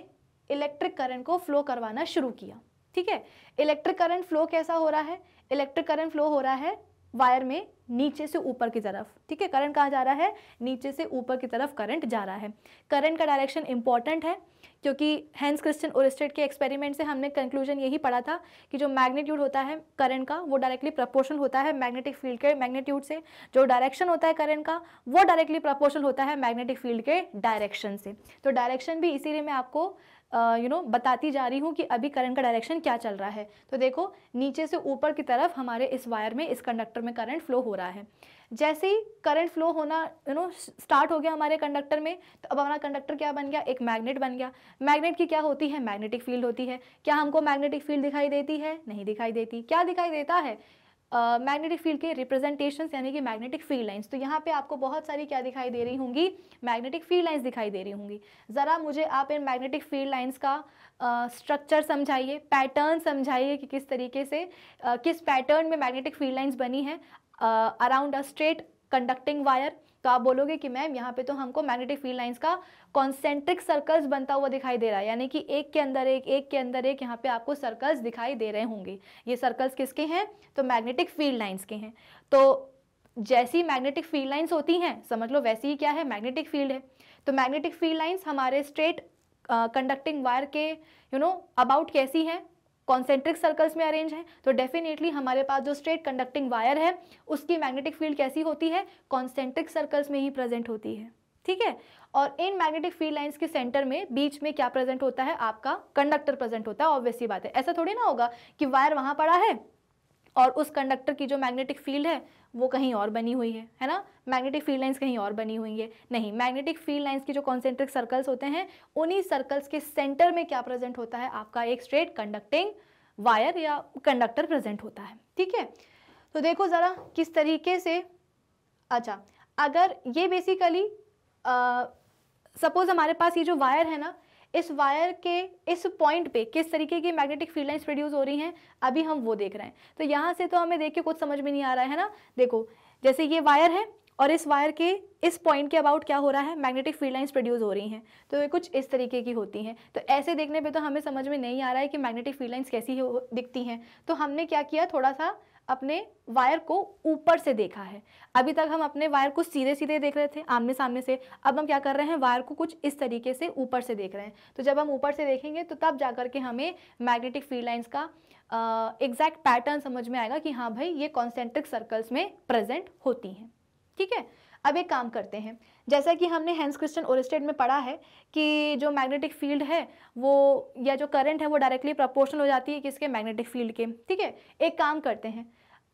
इलेक्ट्रिक करंट को फ्लो करवाना शुरू किया ठीक है इलेक्ट्रिक करंट फ्लो कैसा हो रहा है इलेक्ट्रिक करंट फ्लो हो रहा है वायर में नीचे से ऊपर की तरफ ठीक है करंट कहाँ जा रहा है नीचे से ऊपर की तरफ करंट जा रहा है करंट का डायरेक्शन इंपॉर्टेंट है क्योंकि हैंस क्रिस्टन ओरिस्टेड के एक्सपेरिमेंट से हमने कंक्लूजन यही पढ़ा था कि जो मैग्नीट्यूड होता है करंट का वो डायरेक्टली प्रपोर्शन होता है मैग्नेटिक फील्ड के मैग्नीट्यूड से जो डायरेक्शन होता है करंट का वो डायरेक्टली प्रपोर्शन होता है मैग्नेटिक फील्ड के डायरेक्शन से तो डायरेक्शन भी इसीलिए मैं आपको यू नो बताती जा रही हूँ कि अभी करंट का डायरेक्शन क्या चल रहा है तो देखो नीचे से ऊपर की तरफ हमारे इस वायर में इस कंडक्टर में करंट फ्लो हो रहा है जैसे ही करंट फ्लो होना यू नो स्टार्ट हो गया हमारे कंडक्टर में तो अब हमारा कंडक्टर क्या बन गया एक मैग्नेट बन गया मैग्नेट की क्या होती है मैग्नेटिक फील्ड होती है क्या हमको मैग्नेटिक फील्ड दिखाई देती है नहीं दिखाई देती क्या दिखाई देता है मैग्नेटिक फील्ड के रिप्रेजेंटेशन यानी कि मैग्नेटिक फील्ड लाइन्स तो यहाँ पे आपको बहुत सारी क्या दिखाई दे रही होंगी मैग्नेटिक फील्ड लाइन्स दिखाई दे रही होंगी ज़रा मुझे आप इन मैग्नेटिक फील्ड लाइन्स का स्ट्रक्चर समझाइए पैटर्न समझाइए कि किस तरीके से uh, किस पैटर्न में मैग्नेटिक फील्ड लाइन्स बनी हैं around a straight conducting wire तो आप बोलोगे कि मैम यहाँ पे तो हमको मैग्नेटिक फील्ड लाइन्स का कॉन्सेंट्रिक सर्कल्स बनता हुआ दिखाई दे रहा है यानी कि एक के अंदर एक एक के अंदर एक यहाँ पे आपको सर्कल्स दिखाई दे रहे होंगे ये सर्कल्स किसके हैं तो मैग्नेटिक फील्ड लाइन्स के हैं तो जैसी मैग्नेटिक फील्ड लाइन्स होती हैं समझ लो वैसी ही क्या है मैग्नेटिक फील्ड है तो मैग्नेटिक फील्ड लाइन्स हमारे स्ट्रेट कंडक्टिंग वायर के यू नो अबाउट कैसी हैं कॉन्सेंट्रिक सर्कल्स में अरेंज है तो डेफिनेटली हमारे पास जो स्ट्रेट कंडक्टिंग वायर है उसकी मैग्नेटिक फील्ड कैसी होती है कॉन्सेंट्रिक सर्कल्स में ही प्रेजेंट होती है ठीक है और इन मैग्नेटिक फील्ड लाइंस के सेंटर में बीच में क्या प्रेजेंट होता है आपका कंडक्टर प्रेजेंट होता है ऑब्वियसली बात है ऐसा थोड़ी ना होगा कि वायर वहाँ पड़ा है और उस कंडक्टर की जो मैग्नेटिक फील्ड है वो कहीं और बनी हुई है है ना मैग्नेटिक फील्ड लाइंस कहीं और बनी हुई है नहीं मैग्नेटिक फील्ड लाइंस की जो कॉन्सेंट्रिक सर्कल्स होते हैं उन्हीं सर्कल्स के सेंटर में क्या प्रेजेंट होता है आपका एक स्ट्रेट कंडक्टिंग वायर या कंडक्टर प्रेजेंट होता है ठीक है तो देखो ज़रा किस तरीके से अच्छा अगर ये बेसिकली सपोज़ हमारे पास ये जो वायर है ना इस वायर के इस पॉइंट पे किस तरीके की मैग्नेटिक फील्ड लाइन्स प्रोड्यूस हो रही हैं अभी हम वो देख रहे हैं तो यहाँ से तो हमें देख के कुछ समझ में नहीं आ रहा है ना देखो जैसे ये वायर है और इस वायर के इस पॉइंट के अबाउट क्या हो रहा है मैग्नेटिक फील्ड लाइन्स प्रोड्यूस हो रही हैं तो ये कुछ इस तरीके की होती हैं तो ऐसे देखने पर तो हमें समझ में नहीं आ रहा है कि मैग्नेटिक फील्ड लाइन्स कैसी दिखती हैं तो हमने क्या किया थोड़ा सा अपने वायर को ऊपर से देखा है अभी तक हम अपने वायर को सीधे सीधे देख रहे थे आमने सामने से अब हम क्या कर रहे हैं वायर को कुछ इस तरीके से ऊपर से देख रहे हैं तो जब हम ऊपर से देखेंगे तो तब जाकर के हमें मैग्नेटिक फील्ड लाइंस का एग्जैक्ट पैटर्न समझ में आएगा कि हाँ भाई ये कॉन्सेंट्रिक सर्कल्स में प्रेजेंट होती हैं ठीक है अब एक काम करते हैं जैसा कि हमने हैंस क्रिश्चन ओरिस्टेड में पढ़ा है कि जो मैग्नेटिक फील्ड है वो या जो करंट है वो डायरेक्टली प्रोपोर्शनल हो जाती है किसके मैग्नेटिक फील्ड के ठीक है एक काम करते हैं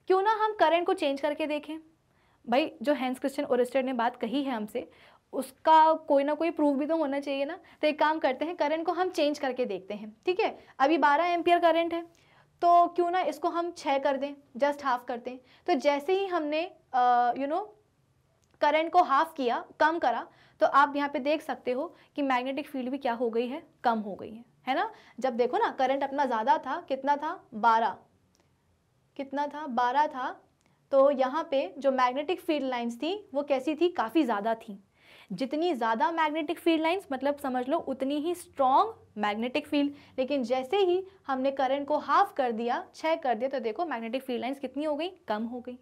क्यों ना हम करंट को चेंज करके देखें भाई जो हैंस क्रिश्चन ओरिस्टेड ने बात कही है हमसे उसका कोई ना कोई प्रूफ भी तो होना चाहिए ना तो एक काम करते हैं करंट को हम चेंज करके देखते हैं ठीक है अभी बारह एम्पियर करंट है तो क्यों ना इसको हम छः कर दें जस्ट हाफ कर दें तो जैसे ही हमने you know you know, current को हाफ किया कम करा तो आप यहाँ पे देख सकते हो कि मैग्नेटिक फील्ड भी क्या हो गई है कम हो गई है है ना जब देखो ना करंट अपना ज़्यादा था कितना था बारह कितना था बारह था तो यहाँ पे जो मैग्नेटिक फील्ड लाइन्स थी वो कैसी थी काफ़ी ज़्यादा थी जितनी ज़्यादा मैग्नेटिक फील्ड लाइन्स मतलब समझ लो उतनी ही स्ट्रॉन्ग मैग्नेटिक फील्ड लेकिन जैसे ही हमने करंट को हाफ कर दिया छः कर दिया तो देखो मैग्नेटिक फील्ड लाइन्स कितनी हो गई कम हो गई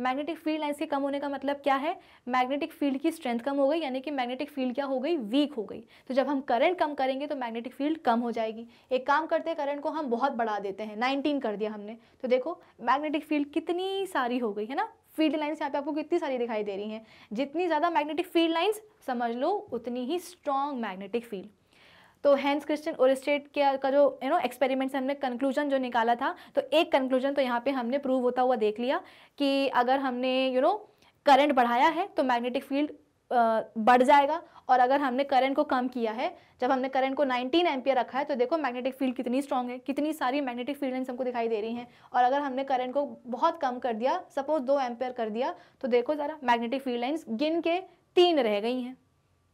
मैग्नेटिक फील्ड लाइन्स के कम होने का मतलब क्या है मैग्नेटिक फील्ड की स्ट्रेंथ कम हो गई यानी कि मैग्नेटिक फील्ड क्या हो गई वीक हो गई तो जब हम करंट कम करेंगे तो मैग्नेटिक फील्ड कम हो जाएगी एक काम करते हैं करंट को हम बहुत बढ़ा देते हैं नाइनटीन कर दिया हमने तो देखो मैग्नेटिक फील्ड कितनी सारी हो गई है ना फील्ड लाइन्स यहाँ पे आपको कितनी सारी दिखाई दे रही हैं जितनी ज़्यादा मैग्नेटिक फील्ड लाइन्स समझ लो उतनी ही स्ट्रॉन्ग मैग्नेटिक फील्ड तो हैंस क्रिश्चियन और स्टेट के का जो यू नो एक्सपेरिमेंट से हमने कंक्लूजन जो निकाला था तो एक कंक्लूजन तो यहाँ पे हमने प्रूव होता हुआ देख लिया कि अगर हमने यू नो करंट बढ़ाया है तो मैग्नेटिक फील्ड बढ़ जाएगा और अगर हमने करंट को कम किया है जब हमने करंट को 19 एम्पियर रखा है तो देखो मैग्नेटिक फील्ड कितनी स्ट्रांग है कितनी सारी मैग्नेटिक फील्ड लाइन्स हमको दिखाई दे रही हैं और अगर हमने करंट को बहुत कम कर दिया सपोज दो एम्पियर कर दिया तो देखो ज़रा मैग्नेटिक फील्ड लाइन्स गिन के तीन रह गई हैं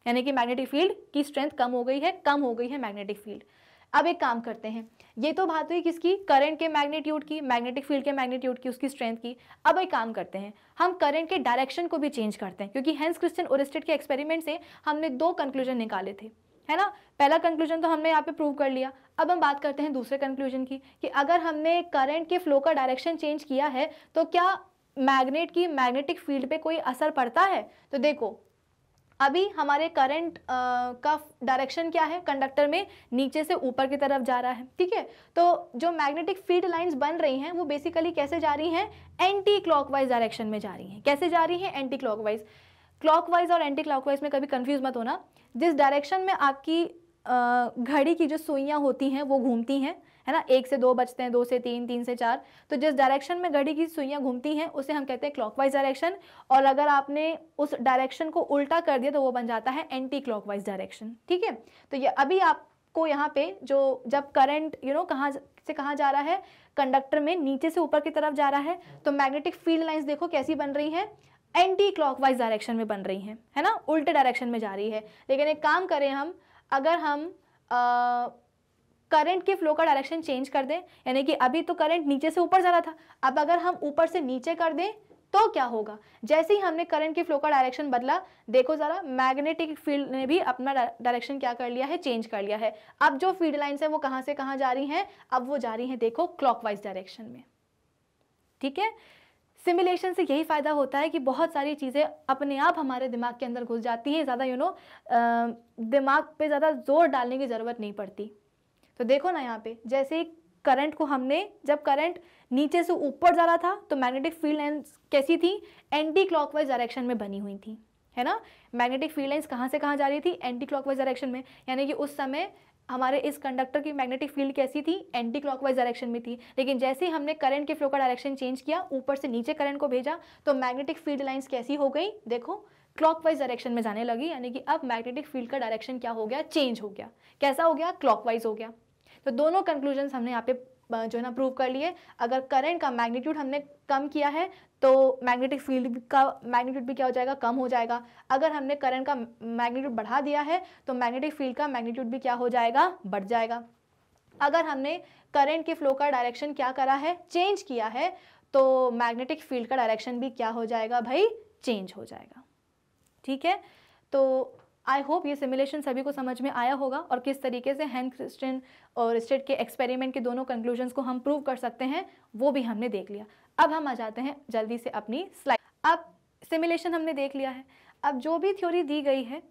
यानी कि मैग्नेटिक फील्ड की स्ट्रेंथ कम हो गई है कम हो गई है मैग्नेटिक फील्ड अब एक काम करते हैं ये तो बात हुई किसकी करंट के मैग्नीट्यूड की मैग्नेटिक फील्ड के मैग्नीट्यूड की उसकी स्ट्रेंथ की अब एक काम करते हैं हम करंट के डायरेक्शन को भी चेंज करते हैं क्योंकि हेंस क्रिस्टन ओरिस्टेड के एक्सपेरिमेंट से हमने दो कंक्लूजन निकाले थे है ना पहला कंक्लूजन तो हमने यहाँ पे प्रूव कर लिया अब हम बात करते हैं दूसरे कंक्लूजन की कि अगर हमने करंट के फ्लो का डायरेक्शन चेंज किया है तो क्या मैग्नेट की मैग्नेटिक फील्ड पे कोई असर पड़ता है तो देखो अभी हमारे करंट का डायरेक्शन क्या है कंडक्टर में नीचे से ऊपर की तरफ जा रहा है ठीक है तो जो मैग्नेटिक फील्ड लाइंस बन रही हैं वो बेसिकली कैसे जा रही हैं एंटी क्लॉकवाइज डायरेक्शन में जा रही हैं कैसे जा रही हैं एंटी क्लॉकवाइज क्लॉकवाइज और एंटी क्लॉकवाइज में कभी कन्फ्यूज मत होना जिस डायरेक्शन में आपकी घड़ी की जो सुइयाँ होती हैं वो घूमती हैं है ना एक से दो बजते हैं दो से तीन तीन से चार तो जिस डायरेक्शन में घड़ी की सुइयाँ घूमती हैं उसे हम कहते हैं क्लॉकवाइज डायरेक्शन और अगर आपने उस डायरेक्शन को उल्टा कर दिया तो वो बन जाता है एंटी क्लॉकवाइज डायरेक्शन ठीक है तो ये अभी आपको यहाँ पे जो जब करंट यू नो कहाँ से कहाँ जा रहा है कंडक्टर में नीचे से ऊपर की तरफ जा रहा है तो मैग्नेटिक फील्ड लाइन्स देखो कैसी बन रही हैं एंटी क्लॉकवाइज डायरेक्शन में बन रही हैं है ना उल्टे डायरेक्शन में जा रही है लेकिन एक काम करें हम अगर हम आ, करंट के फ्लो का डायरेक्शन चेंज कर दें यानी कि अभी तो करंट नीचे से ऊपर जा रहा था अब अगर हम ऊपर से नीचे कर दें तो क्या होगा जैसे ही हमने करंट के फ्लो का डायरेक्शन बदला देखो ज़रा मैग्नेटिक फील्ड ने भी अपना डायरेक्शन क्या कर लिया है चेंज कर लिया है अब जो फील्ड लाइन्स हैं वो कहाँ से कहाँ जा रही हैं अब वो जा रही हैं देखो क्लॉकवाइज डायरेक्शन में ठीक है सिमुलेशन से यही फ़ायदा होता है कि बहुत सारी चीज़ें अपने आप हमारे दिमाग के अंदर घुस जाती हैं ज़्यादा यू नो दिमाग पे ज़्यादा जोर डालने की ज़रूरत नहीं पड़ती तो देखो ना यहाँ पे जैसे करंट को हमने जब करंट नीचे से ऊपर जा रहा था तो मैग्नेटिक फील्ड लाइन्स कैसी थी एंटी क्लॉकवाइज डायरेक्शन में बनी हुई थी है ना मैग्नेटिक फील्ड लाइन्स कहाँ से कहाँ जा रही थी एंटी क्लॉकवाइज डायरेक्शन में यानी कि उस समय हमारे इस कंडक्टर की मैग्नेटिक फील्ड कैसी थी एंटी क्लॉकवाइज डायरेक्शन में थी लेकिन जैसे ही हमने करंट के फ्लो का डायरेक्शन चेंज किया ऊपर से नीचे करंट को भेजा तो मैग्नेटिक फील्ड लाइंस कैसी हो गई देखो क्लॉकवाइज डायरेक्शन में जाने लगी यानी कि अब मैग्नेटिक फील्ड का डायरेक्शन क्या हो गया चेंज हो गया कैसा हो गया क्लॉकवाइज हो गया तो दोनों कंक्लूजन हमने यहाँ पे जो है ना प्रूव कर लिए अगर करंट का मैग्नीट्यूड हमने कम किया है तो मैग्नेटिक फील्ड का मैग्नीट्यूड भी क्या हो जाएगा कम हो जाएगा अगर हमने करंट का मैग्नीट्यूड बढ़ा दिया है तो मैग्नेटिक फील्ड का मैग्नीट्यूड भी क्या हो जाएगा बढ़ जाएगा अगर हमने करंट के फ्लो का डायरेक्शन क्या करा है चेंज किया है तो मैग्नेटिक फील्ड का डायरेक्शन भी क्या हो जाएगा भाई चेंज हो जाएगा ठीक है तो आई होप ये सिमुलेशन सभी को समझ में आया होगा और किस तरीके से हैंड क्रिस्टन और स्टेट के एक्सपेरिमेंट के दोनों कंक्लूजन को हम प्रूव कर सकते हैं वो भी हमने देख लिया अब हम आ जाते हैं जल्दी से अपनी स्लाइड अब सिमुलेशन हमने देख लिया है अब जो भी थ्योरी दी गई है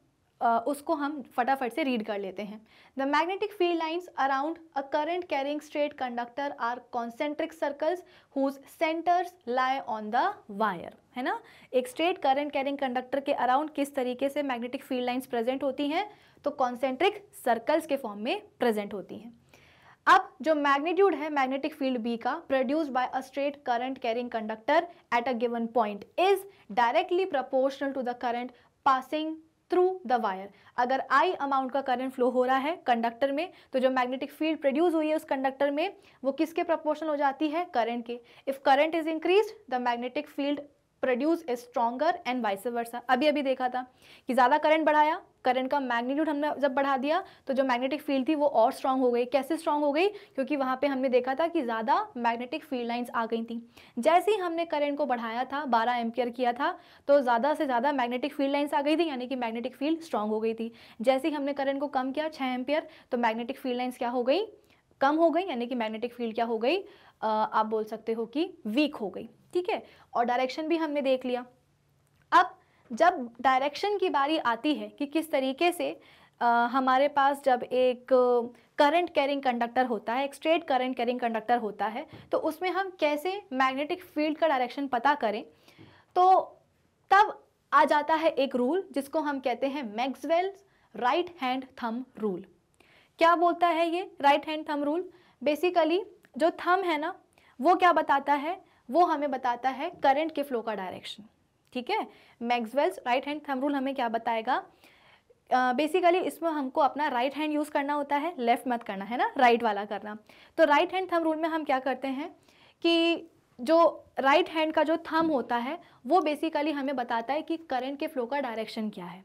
उसको हम फटाफट से रीड कर लेते हैं the magnetic field lines around a current carrying straight conductor are concentric circles whose centres lie on the wire है ना एक स्ट्रेट करेंट कैरिंग कंडक्टर के अराउंड किस तरीके से मैग्नेटिक फील्ड लाइन्स प्रेजेंट होती हैं तो कॉन्सेंट्रिक सर्कल्स के फॉर्म में प्रेजेंट होती हैं अब जो मैग्नीट्यूड है मैग्नेटिक फील्ड बी का produce by a straight current carrying conductor at a given point is directly proportional to the current passing through the wire अगर आई अमाउंट का करंट फ्लो हो रहा है कंडक्टर में तो जो मैग्नेटिक फील्ड प्रोड्यूस हुई है उस कंडक्टर में वो किसके प्रपोर्शन हो जाती है करंट के if current is increase the magnetic field produce a stronger and vice versa अभी अभी देखा था कि ज़्यादा करंट बढ़ाया करंट का मैग्नीट्यूड हमने जब बढ़ा दिया तो जो मैग्नेटिक फील्ड थी वो और स्ट्रांग हो गई कैसे स्ट्रांग हो गई क्योंकि वहाँ पे हमने देखा था कि ज़्यादा मैग्नेटिक फील्ड लाइंस आ गई थी जैसे ही हमने करंट को बढ़ाया था 12 एम्पियर किया था तो ज़्यादा से ज़्यादा मैग्नेटिक फील्ड लाइन्स आ गई थी यानी कि मैग्नेटिक फील्ड स्ट्रांग हो गई थी जैसे ही हमने करंट को कम किया छः एम्पियर तो मैग्नेटिक फील्ड लाइन्स क्या हो गई कम हो गई यानी कि मैग्नेटिक फील्ड क्या हो गई आप बोल सकते हो कि वीक हो गई ठीक है और डायरेक्शन भी हमने देख लिया अब जब डायरेक्शन की बारी आती है कि किस तरीके से आ, हमारे पास जब एक करंट कैरिंग कंडक्टर होता है एक स्ट्रेट करंट कैरिंग कंडक्टर होता है तो उसमें हम कैसे मैग्नेटिक फील्ड का डायरेक्शन पता करें तो तब आ जाता है एक रूल जिसको हम कहते हैं Maxwell right hand thumb rule क्या बोलता है ये right hand thumb rule basically जो थम है ना वो क्या बताता है वो हमें बताता है करंट के फ्लो का डायरेक्शन ठीक है Maxwell's right hand thumb rule हमें क्या बताएगा बेसिकली uh, इसमें हमको अपना राइट हैंड यूज़ करना होता है लेफ़्ट मत करना है ना राइट right वाला करना तो राइट हैंड थम रूल में हम क्या करते हैं कि जो राइट right हैंड का जो थम होता है वो बेसिकली हमें बताता है कि करंट के फ्लो का डायरेक्शन क्या है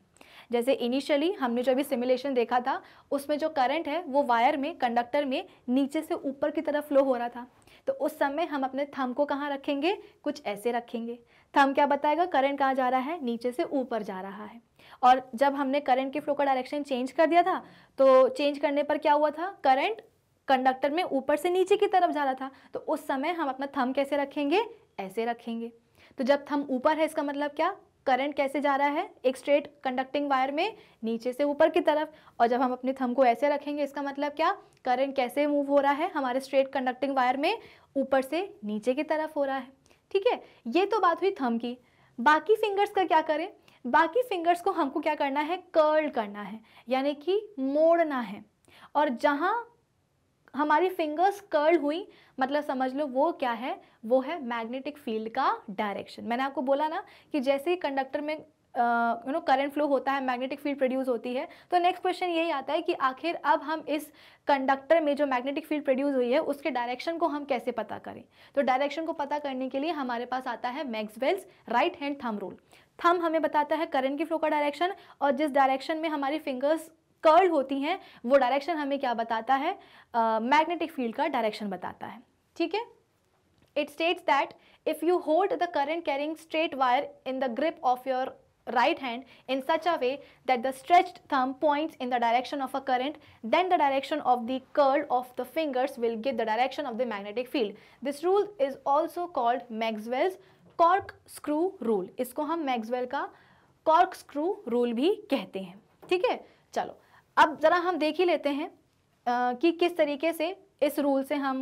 जैसे इनिशियली हमने जो अभी सिमुलेशन देखा था उसमें जो करंट है वो वायर में कंडक्टर में नीचे से ऊपर की तरफ फ्लो हो रहा था तो उस समय हम अपने थम को कहाँ रखेंगे कुछ ऐसे रखेंगे थम क्या बताएगा करंट कहाँ जा रहा है नीचे से ऊपर जा रहा है और जब हमने करंट के फ्लो का डायरेक्शन चेंज कर दिया था तो चेंज करने पर क्या हुआ था करंट कंडक्टर में ऊपर से नीचे की तरफ जा रहा था तो उस समय हम अपना थम कैसे रखेंगे ऐसे रखेंगे तो जब थम ऊपर है इसका मतलब क्या करंट कैसे जा रहा है एक स्ट्रेट कंडक्टिंग वायर में नीचे से ऊपर की तरफ और जब हम अपने थम को ऐसे रखेंगे इसका मतलब क्या करंट कैसे मूव हो रहा है हमारे स्ट्रेट कंडक्टिंग वायर में ऊपर से नीचे की तरफ हो रहा है ठीक है ये तो बात हुई थम की बाकी फिंगर्स का क्या करें बाकी फिंगर्स को हमको क्या करना है कर्ल करना है यानी कि मोड़ना है और जहाँ हमारी फिंगर्स कर्ल हुई मतलब समझ लो वो क्या है वो है मैग्नेटिक फील्ड का डायरेक्शन मैंने आपको बोला ना कि जैसे ही कंडक्टर में यू नो करंट फ्लो होता है मैग्नेटिक फील्ड प्रोड्यूस होती है तो नेक्स्ट क्वेश्चन यही आता है कि आखिर अब हम इस कंडक्टर में जो मैग्नेटिक फील्ड प्रोड्यूस हुई है उसके डायरेक्शन को हम कैसे पता करें तो डायरेक्शन को पता करने के लिए हमारे पास आता है Maxwell's right hand thumb rule thumb हमें बताता है करंट की फ्लो का डायरेक्शन और जिस डायरेक्शन में हमारी फिंगर्स कर्ल होती हैं वो डायरेक्शन हमें क्या बताता है मैग्नेटिक uh, फील्ड का डायरेक्शन बताता है ठीक है it states that if you hold the current carrying straight wire in the grip of your right hand in such a way that the stretch thumb points in the direction of a current then the direction of the curl of the fingers will give the direction of the magnetic field this rule is also called Maxwell's cork screw rule इसको हम मैग्जवेल का cork screw rule भी कहते हैं ठीक है चलो अब ज़रा हम देख ही लेते हैं आ, कि किस तरीके से इस रूल से हम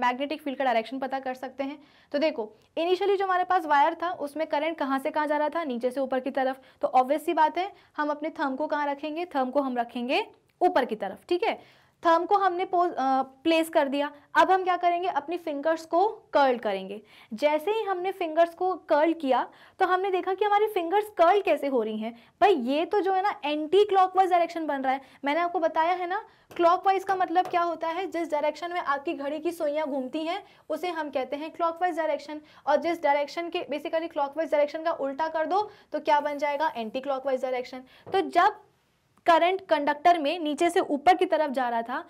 मैग्नेटिक फील्ड का डायरेक्शन पता कर सकते हैं तो देखो इनिशियली जो हमारे पास वायर था उसमें करंट कहाँ से कहाँ जा रहा था नीचे से ऊपर की तरफ तो ऑब्वियसली बात है हम अपने थम को कहाँ रखेंगे थम को हम रखेंगे ऊपर की तरफ ठीक है थम को हमने प्लेस कर दिया अब हम क्या करेंगे अपनी फिंगर्स को कर्ल करेंगे जैसे ही हमने फिंगर्स को कर्ल किया तो हमने देखा कि हमारी फिंगर्स कर्ल कैसे हो रही हैं भाई ये तो जो है ना एंटी क्लॉकवाइज डायरेक्शन बन रहा है मैंने आपको बताया है ना क्लॉकवाइज का मतलब क्या होता है जिस डायरेक्शन में आपकी घड़ी की सोइयाँ घूमती हैं उसे हम कहते हैं क्लॉकवाइज डायरेक्शन और जिस डायरेक्शन के बेसिकली क्लॉकवाइज डायरेक्शन का उल्टा कर दो तो क्या बन जाएगा एंटी क्लॉकवाइज डायरेक्शन तो जब करंट कंडक्टर में नीचे से ऊपर की तरफ जा रहा था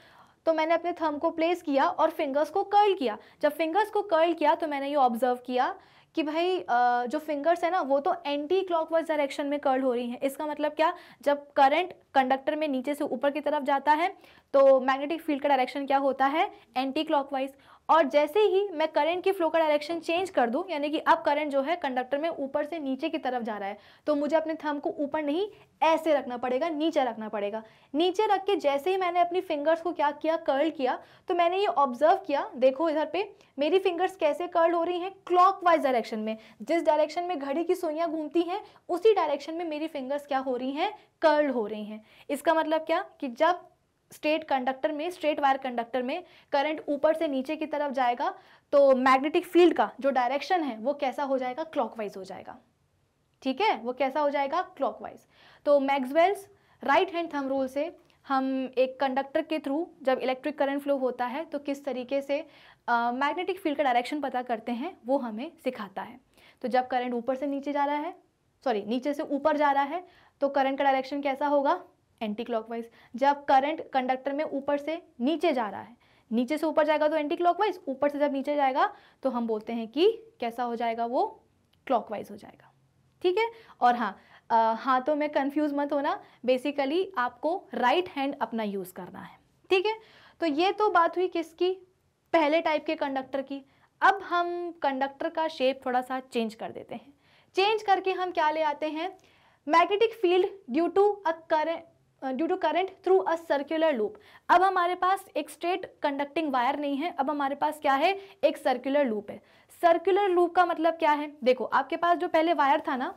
तो मैंने अपने थम को प्लेस किया और फिंगर्स को कर्ल किया जब फिंगर्स को कर्ल किया तो मैंने ये ऑब्जर्व किया कि भाई जो फिंगर्स है ना वो तो एंटी क्लॉकवाइज डायरेक्शन में कर्ल हो रही हैं इसका मतलब क्या जब करंट कंडक्टर में नीचे से ऊपर की तरफ जाता है तो मैग्नेटिक फील्ड का डायरेक्शन क्या होता है एंटी क्लॉकवाइज और जैसे ही मैं करंट की फ्लो का डायरेक्शन चेंज कर दूँ यानी कि अब करंट जो है कंडक्टर में ऊपर से नीचे की तरफ जा रहा है तो मुझे अपने थम को ऊपर नहीं ऐसे रखना पड़ेगा नीचे रखना पड़ेगा नीचे रख के जैसे ही मैंने अपनी फिंगर्स को क्या किया कर्ल किया तो मैंने ये ऑब्जर्व किया देखो इधर पे मेरी फिंगर्स कैसे कर्ल हो रही हैं वाइज डायरेक्शन में जिस डायरेक्शन में घड़ी की सुइयाँ घूमती हैं उसी डायरेक्शन में मेरी फिंगर्स क्या हो रही हैं कर्ल हो रही हैं इसका मतलब क्या कि जब स्ट्रेट कंडक्टर में स्ट्रेट वायर कंडक्टर में करंट ऊपर से नीचे की तरफ जाएगा तो मैग्नेटिक फील्ड का जो डायरेक्शन है वो कैसा हो जाएगा क्लॉकवाइज हो जाएगा ठीक है वो कैसा हो जाएगा क्लॉकवाइज तो Maxwell's right hand thumb rule से हम एक कंडक्टर के थ्रू जब इलेक्ट्रिक करंट फ्लो होता है तो किस तरीके से मैग्नेटिक फील्ड का डायरेक्शन पता करते हैं वो हमें सिखाता है तो जब करंट ऊपर से नीचे जा रहा है सॉरी नीचे से ऊपर जा रहा है तो करंट का डायरेक्शन कैसा होगा एंटी क्लॉकवाइज जब करंट कंडक्टर में ऊपर से नीचे जा रहा है नीचे से ऊपर जाएगा तो एंटी क्लॉकवाइज ऊपर से जब नीचे जाएगा तो हम बोलते हैं कि कैसा हो जाएगा वो क्लॉकवाइज हो जाएगा ठीक है और हाँ हाथों में कंफ्यूज मत होना बेसिकली आपको राइट हैंड अपना यूज़ करना है ठीक है तो ये तो बात हुई किसकी पहले टाइप के कंडक्टर की अब हम कंडक्टर का शेप थोड़ा सा चेंज कर देते हैं चेंज करके हम क्या ले आते हैं magnetic field due to a current due to current through a circular loop अब हमारे पास एक स्ट्रेट कंडक्टिंग वायर नहीं है अब हमारे पास क्या है एक सर्क्यूलर लूप है सर्क्यूलर लूप का मतलब क्या है देखो आपके पास जो पहले वायर था ना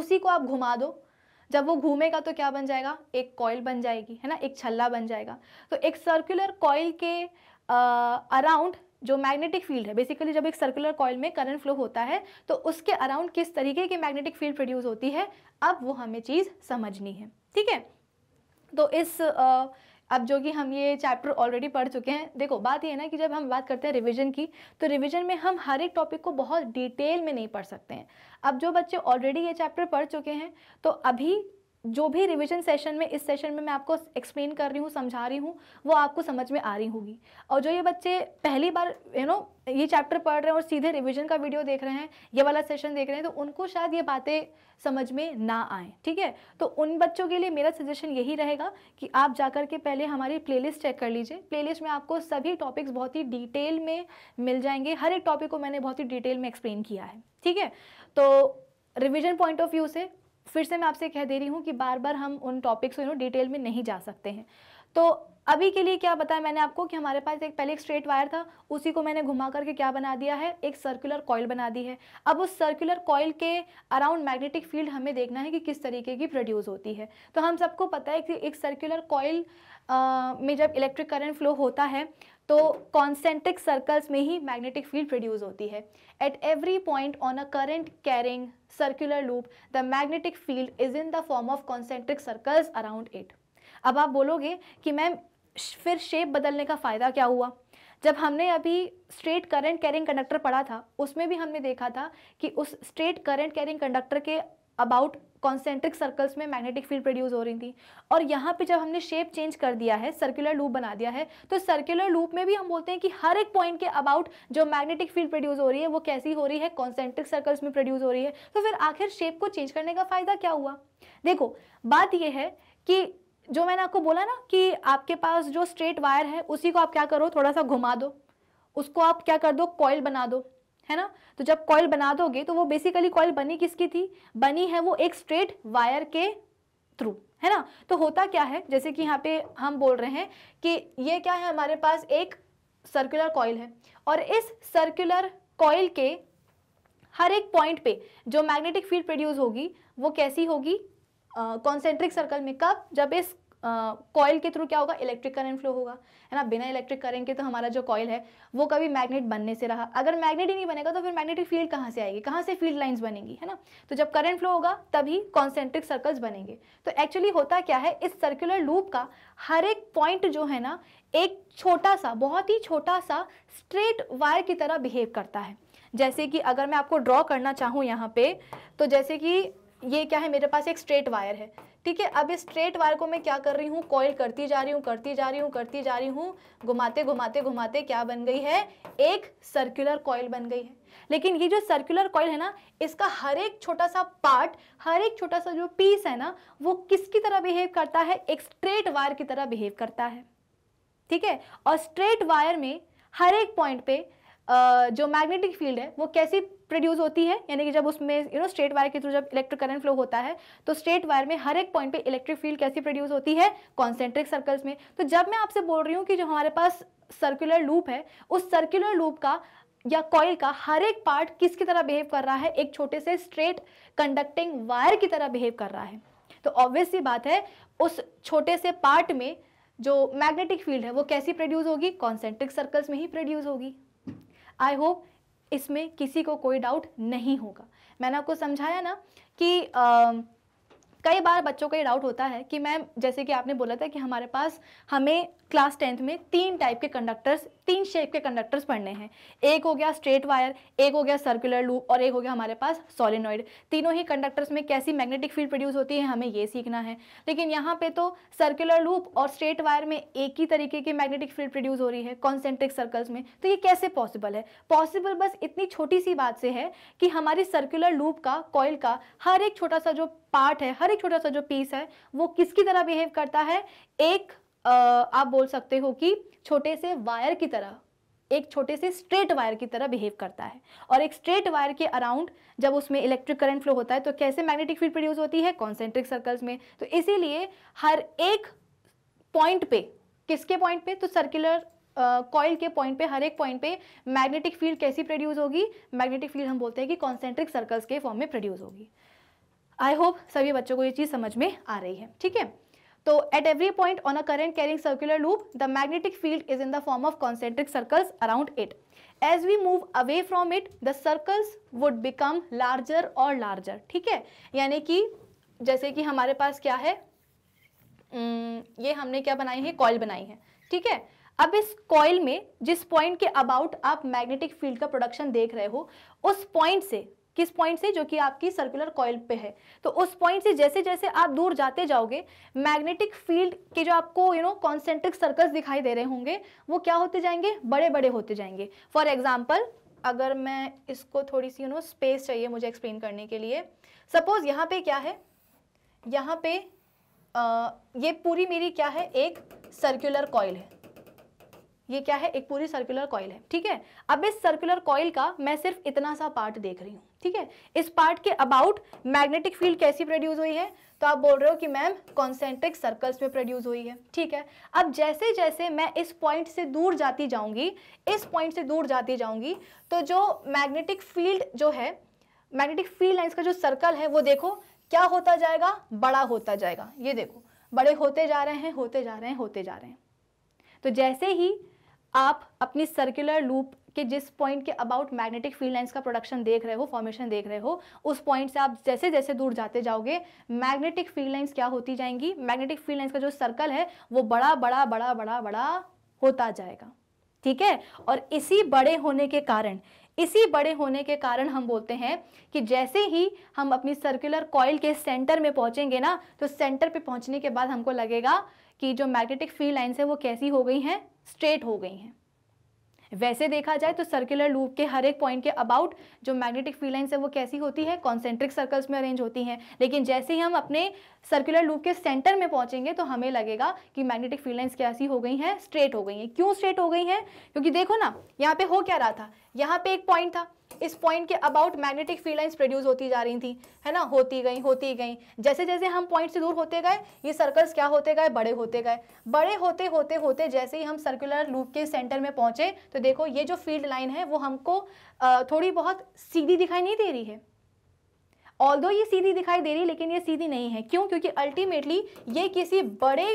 उसी को आप घुमा दो जब वो घूमेगा तो क्या बन जाएगा एक कॉयल बन जाएगी है ना एक छल्ला बन जाएगा तो एक सर्क्यूलर कॉयल के अराउंड जो मैग्नेटिक फील्ड है बेसिकली जब एक सर्कुलर कॉयल में करंट फ्लो होता है तो उसके अराउंड किस तरीके की मैग्नेटिक फील्ड प्रोड्यूस होती है अब वो हमें चीज़ समझनी है ठीक है तो इस आ, अब जो कि हम ये चैप्टर ऑलरेडी पढ़ चुके हैं देखो बात ये है ना कि जब हम बात करते हैं रिवीजन की तो रिवीजन में हम हर एक टॉपिक को बहुत डिटेल में नहीं पढ़ सकते हैं अब जो बच्चे ऑलरेडी ये चैप्टर पढ़ चुके हैं तो अभी जो भी रिवीजन सेशन में इस सेशन में मैं आपको एक्सप्लेन कर रही हूँ समझा रही हूँ वो आपको समझ में आ रही होगी और जो ये बच्चे पहली बार यू नो ये चैप्टर पढ़ रहे हैं और सीधे रिवीजन का वीडियो देख रहे हैं ये वाला सेशन देख रहे हैं तो उनको शायद ये बातें समझ में ना आए ठीक है तो उन बच्चों के लिए मेरा सजेशन यही रहेगा कि आप जा के पहले हमारी प्लेलिस्ट चेक कर लीजिए प्लेलिस्ट में आपको सभी टॉपिक्स बहुत ही डिटेल में मिल जाएंगे हर एक टॉपिक को मैंने बहुत ही डिटेल में एक्सप्लेन किया है ठीक है तो रिविजन पॉइंट ऑफ व्यू से फिर से मैं आपसे कह दे रही हूँ कि बार बार हम उन टॉपिक्स को यू नो डिटेल में नहीं जा सकते हैं तो अभी के लिए क्या बताया मैंने आपको कि हमारे पास एक पहले एक स्ट्रेट वायर था उसी को मैंने घुमा करके क्या बना दिया है एक सर्कुलर कॉयल बना दी है अब उस सर्कुलर कॉयल के अराउंड मैग्नेटिक फील्ड हमें देखना है कि किस तरीके की प्रोड्यूस होती है तो हम सबको पता है कि एक सर्कुलर कॉयल में जब इलेक्ट्रिक करंट फ्लो होता है तो कॉन्सेंट्रिक सर्कल्स में ही मैग्नेटिक फील्ड प्रोड्यूस होती है at every point on a current carrying circular loop the magnetic field is in the form of concentric circles around it अब आप बोलोगे कि मैम फिर शेप बदलने का फ़ायदा क्या हुआ जब हमने अभी स्ट्रेट करंट कैरिंग कंडक्टर पढ़ा था उसमें भी हमने देखा था कि उस स्ट्रेट करंट कैरिंग कंडक्टर के अबाउट कॉन्सेंट्रिक सर्कल्स में मैग्नेटिक फील्ड प्रोड्यूस हो रही थी और यहाँ पे जब हमने शेप चेंज कर दिया है सर्कुलर लूप बना दिया है तो सर्कुलर लूप में भी हम बोलते हैं कि हर एक पॉइंट के अबाउट जो मैग्नेटिक फील्ड प्रोड्यूस हो रही है वो कैसी हो रही है कॉन्सेंट्रिक सर्कल्स में प्रोड्यूस हो रही है तो फिर आखिर शेप को चेंज करने का फ़ायदा क्या हुआ देखो बात यह है कि जो मैंने आपको बोला ना कि आपके पास जो स्ट्रेट वायर है उसी को आप क्या करो थोड़ा सा घुमा दो उसको आप क्या कर दो कॉयल बना दो है ना तो जब कॉयल बना दोगे तो वो बेसिकली कॉयल बनी किसकी थी बनी है वो एक स्ट्रेट वायर के थ्रू है ना तो होता क्या है जैसे कि यहाँ पे हम बोल रहे हैं कि ये क्या है हमारे पास एक सर्कुलर कॉयल है और इस सर्कुलर कॉयल के हर एक पॉइंट पे जो मैग्नेटिक फील्ड प्रोड्यूस होगी वो कैसी होगी कॉन्सेंट्रिक सर्कल में कब जब इस कॉयल के थ्रू क्या होगा इलेक्ट्रिक करंट फ्लो होगा है ना बिना इलेक्ट्रिक करंट के तो हमारा जो कॉयल है वो कभी मैग्नेट बनने से रहा अगर मैग्नेट ही नहीं बनेगा तो फिर मैग्नेटिक फील्ड कहाँ से आएगी कहाँ से फील्ड लाइन्स बनेंगी है ना तो जब करंट फ्लो होगा तभी कॉन्सेंट्रिक सर्कल्स बनेंगे तो एक्चुअली होता क्या है इस सर्कुलर लूप का हर एक पॉइंट जो है ना एक छोटा सा बहुत ही छोटा सा स्ट्रेट वायर की तरह बिहेव करता है जैसे कि अगर मैं आपको ड्रॉ करना चाहूँ यहाँ पे तो जैसे कि ये क्या है मेरे पास एक स्ट्रेट वायर है ठीक है अब इस स्ट्रेट वायर को मैं क्या कर रही हूँ कॉयल करती जा रही हूँ करती जा रही हूँ करती जा रही हूँ घुमाते घुमाते घुमाते क्या बन गई है एक सर्कुलर कॉयल बन गई है लेकिन ये जो सर्कुलर कॉयल है ना इसका हर एक छोटा सा पार्ट हर एक छोटा सा जो पीस है ना वो किसकी तरह बिहेव करता है एक स्ट्रेट वायर की तरह बिहेव करता है ठीक है और स्ट्रेट वायर में हर एक पॉइंट पे जो मैग्नेटिक फील्ड है वो कैसी प्रोड्यूस होती है यानी कि जब उसमें यू नो स्ट्रेट वायर के थ्रू जब इलेक्ट्रिक करंट फ्लो होता है तो स्ट्रेट वायर में हर एक पॉइंट पे इलेक्ट्रिक फील्ड कैसी प्रोड्यूस होती है कॉन्सेंट्रिक सर्कल्स में तो जब मैं आपसे बोल रही हूँ कि जो हमारे पास सर्कुलर लूप है उस सर्कुलर लूप का या कॉइल का हर एक पार्ट किसकी तरह बिहेव कर रहा है एक छोटे से स्ट्रेट कंडक्टिंग वायर की तरह बिहेव कर रहा है तो ऑब्वियसली बात है उस छोटे से पार्ट में जो मैग्नेटिक फील्ड है वो कैसी प्रोड्यूस होगी कॉन्सेंट्रिक सर्कल्स में ही प्रोड्यूस होगी आई होप इसमें किसी को कोई डाउट नहीं होगा मैंने आपको समझाया ना कि आ, कई बार बच्चों का ये डाउट होता है कि मैम जैसे कि आपने बोला था कि हमारे पास हमें क्लास टेंथ में तीन टाइप के कंडक्टर्स तीन शेप के कंडक्टर्स पढ़ने हैं एक हो गया स्ट्रेट वायर एक हो गया सर्कुलर लूप और एक हो गया हमारे पास सोलिनॉइड तीनों ही कंडक्टर्स में कैसी मैग्नेटिक फील्ड प्रोड्यूस होती है हमें ये सीखना है लेकिन यहाँ पे तो सर्कुलर लूप और स्ट्रेट वायर में एक ही तरीके की मैग्नेटिक फील्ड प्रोड्यूस हो रही है कॉन्सेंट्रिक सर्कल्स में तो ये कैसे पॉसिबल है पॉसिबल बस इतनी छोटी सी बात से है कि हमारी सर्कुलर लूप का कॉयल का हर एक छोटा सा जो पार्ट है हर एक छोटा सा जो पीस है वो किसकी तरह बिहेव करता है एक आप बोल सकते हो कि छोटे से वायर की तरह एक छोटे से स्ट्रेट वायर की तरह बिहेव करता है और एक स्ट्रेट वायर के अराउंड जब उसमें इलेक्ट्रिक करंट फ्लो होता है तो कैसे मैग्नेटिक फील्ड प्रोड्यूस होती है कॉन्सेंट्रिक सर्कल्स में तो इसीलिए हर एक पॉइंट पे किसके पॉइंट पे तो सर्कुलर कॉयल uh, के पॉइंट पे हर एक पॉइंट पे मैग्नेटिक फील्ड कैसी प्रोड्यूस होगी मैग्नेटिक फील्ड हम बोलते हैं कि कॉन्सेंट्रिक सर्कल्स के फॉर्म में प्रोड्यूस होगी आई होप सभी बच्चों को ये चीज़ समझ में आ रही है ठीक है तो at every point on a current carrying circular loop the magnetic field is in the form of concentric circles around it as we move away from it the circles would become larger और larger ठीक है यानी कि जैसे कि हमारे पास क्या है ये हमने क्या बनाई है कॉइल बनाई है ठीक है अब इस कॉइल में जिस पॉइंट के अबाउट आप मैग्नेटिक फील्ड का प्रोडक्शन देख रहे हो उस पॉइंट से किस पॉइंट से जो कि आपकी सर्कुलर कॉयल पे है तो उस पॉइंट से जैसे जैसे आप दूर जाते जाओगे मैग्नेटिक फील्ड के जो आपको यू नो कॉन्सेंट्रिक सर्कल्स दिखाई दे रहे होंगे वो क्या होते जाएंगे बड़े बड़े होते जाएंगे फॉर एग्जाम्पल अगर मैं इसको थोड़ी सी यू नो स्पेस चाहिए मुझे एक्सप्लेन करने के लिए सपोज यहाँ पे क्या है यहाँ पे आ, ये पूरी मेरी क्या है एक सर्कुलर कॉयल है ये क्या है एक पूरी सर्कुलर कॉयल है ठीक है अब इस सर्कुलर कॉयल का मैं सिर्फ इतना सा पार्ट देख रही हूँ ठीक है इस पार्ट के अबाउट मैग्नेटिक फील्ड कैसी प्रोड्यूस हुई है तो आप बोल रहे हो कि मैम कॉन्सेंट्रिक सर्कल्स में प्रोड्यूस हुई है ठीक है अब जैसे जैसे मैं इस पॉइंट से दूर जाती जाऊंगी इस पॉइंट से दूर जाती जाऊंगी तो जो मैग्नेटिक फील्ड जो है मैग्नेटिक फील्ड लाइन्स का जो सर्कल है वो देखो क्या होता जाएगा बड़ा होता जाएगा ये देखो बड़े होते जा रहे हैं होते जा रहे हैं होते जा रहे हैं तो जैसे ही आप अपनी सर्कुलर लूप के जिस पॉइंट के अबाउट मैग्नेटिक फील्ड लाइंस का प्रोडक्शन देख रहे हो फॉर्मेशन देख रहे हो उस पॉइंट से आप जैसे जैसे दूर जाते जाओगे मैग्नेटिक फील्ड लाइंस क्या होती जाएंगी मैग्नेटिक फील्ड लाइंस का जो सर्कल है वो बड़ा बड़ा बड़ा बड़ा बड़ा होता जाएगा ठीक है और इसी बड़े होने के कारण इसी बड़े होने के कारण हम बोलते हैं कि जैसे ही हम अपनी सर्कुलर कॉयल के सेंटर में पहुंचेंगे ना तो सेंटर पे पहुंचने के बाद हमको लगेगा कि जो मैग्नेटिक फील्ड लाइन्स है वो कैसी हो गई हैं स्ट्रेट हो गई हैं वैसे देखा जाए तो सर्कुलर लूप के हर एक पॉइंट के अबाउट जो मैग्नेटिक फील्ड लाइन्स है वो कैसी होती है कॉन्सेंट्रिक सर्कल्स में अरेंज होती हैं लेकिन जैसे ही हम अपने सर्कुलर लूप के सेंटर में पहुंचेंगे तो हमें लगेगा कि मैग्नेटिक फील्ड लाइन्स कैसी हो गई हैं स्ट्रेट हो गई हैं क्यों स्ट्रेट हो गई हैं क्योंकि देखो ना यहाँ पे हो क्या रहा था यहाँ पे एक पॉइंट था इस पॉइंट के about magnetic field lines produce होती जा रही थी है ना होती गई होती गई जैसे जैसे हम पॉइंट से दूर होते गए ये सर्कल्स क्या होते गए बड़े होते गए बड़े होते होते होते जैसे ही हम सर्कुलर लूप के सेंटर में पहुंचे तो देखो ये जो फील्ड लाइन है वो हमको थोड़ी बहुत सीधी दिखाई नहीं दे रही है ऑल दो ये सीधी दिखाई दे रही है लेकिन ये सीधी नहीं है क्यों क्योंकि अल्टीमेटली ये किसी बड़े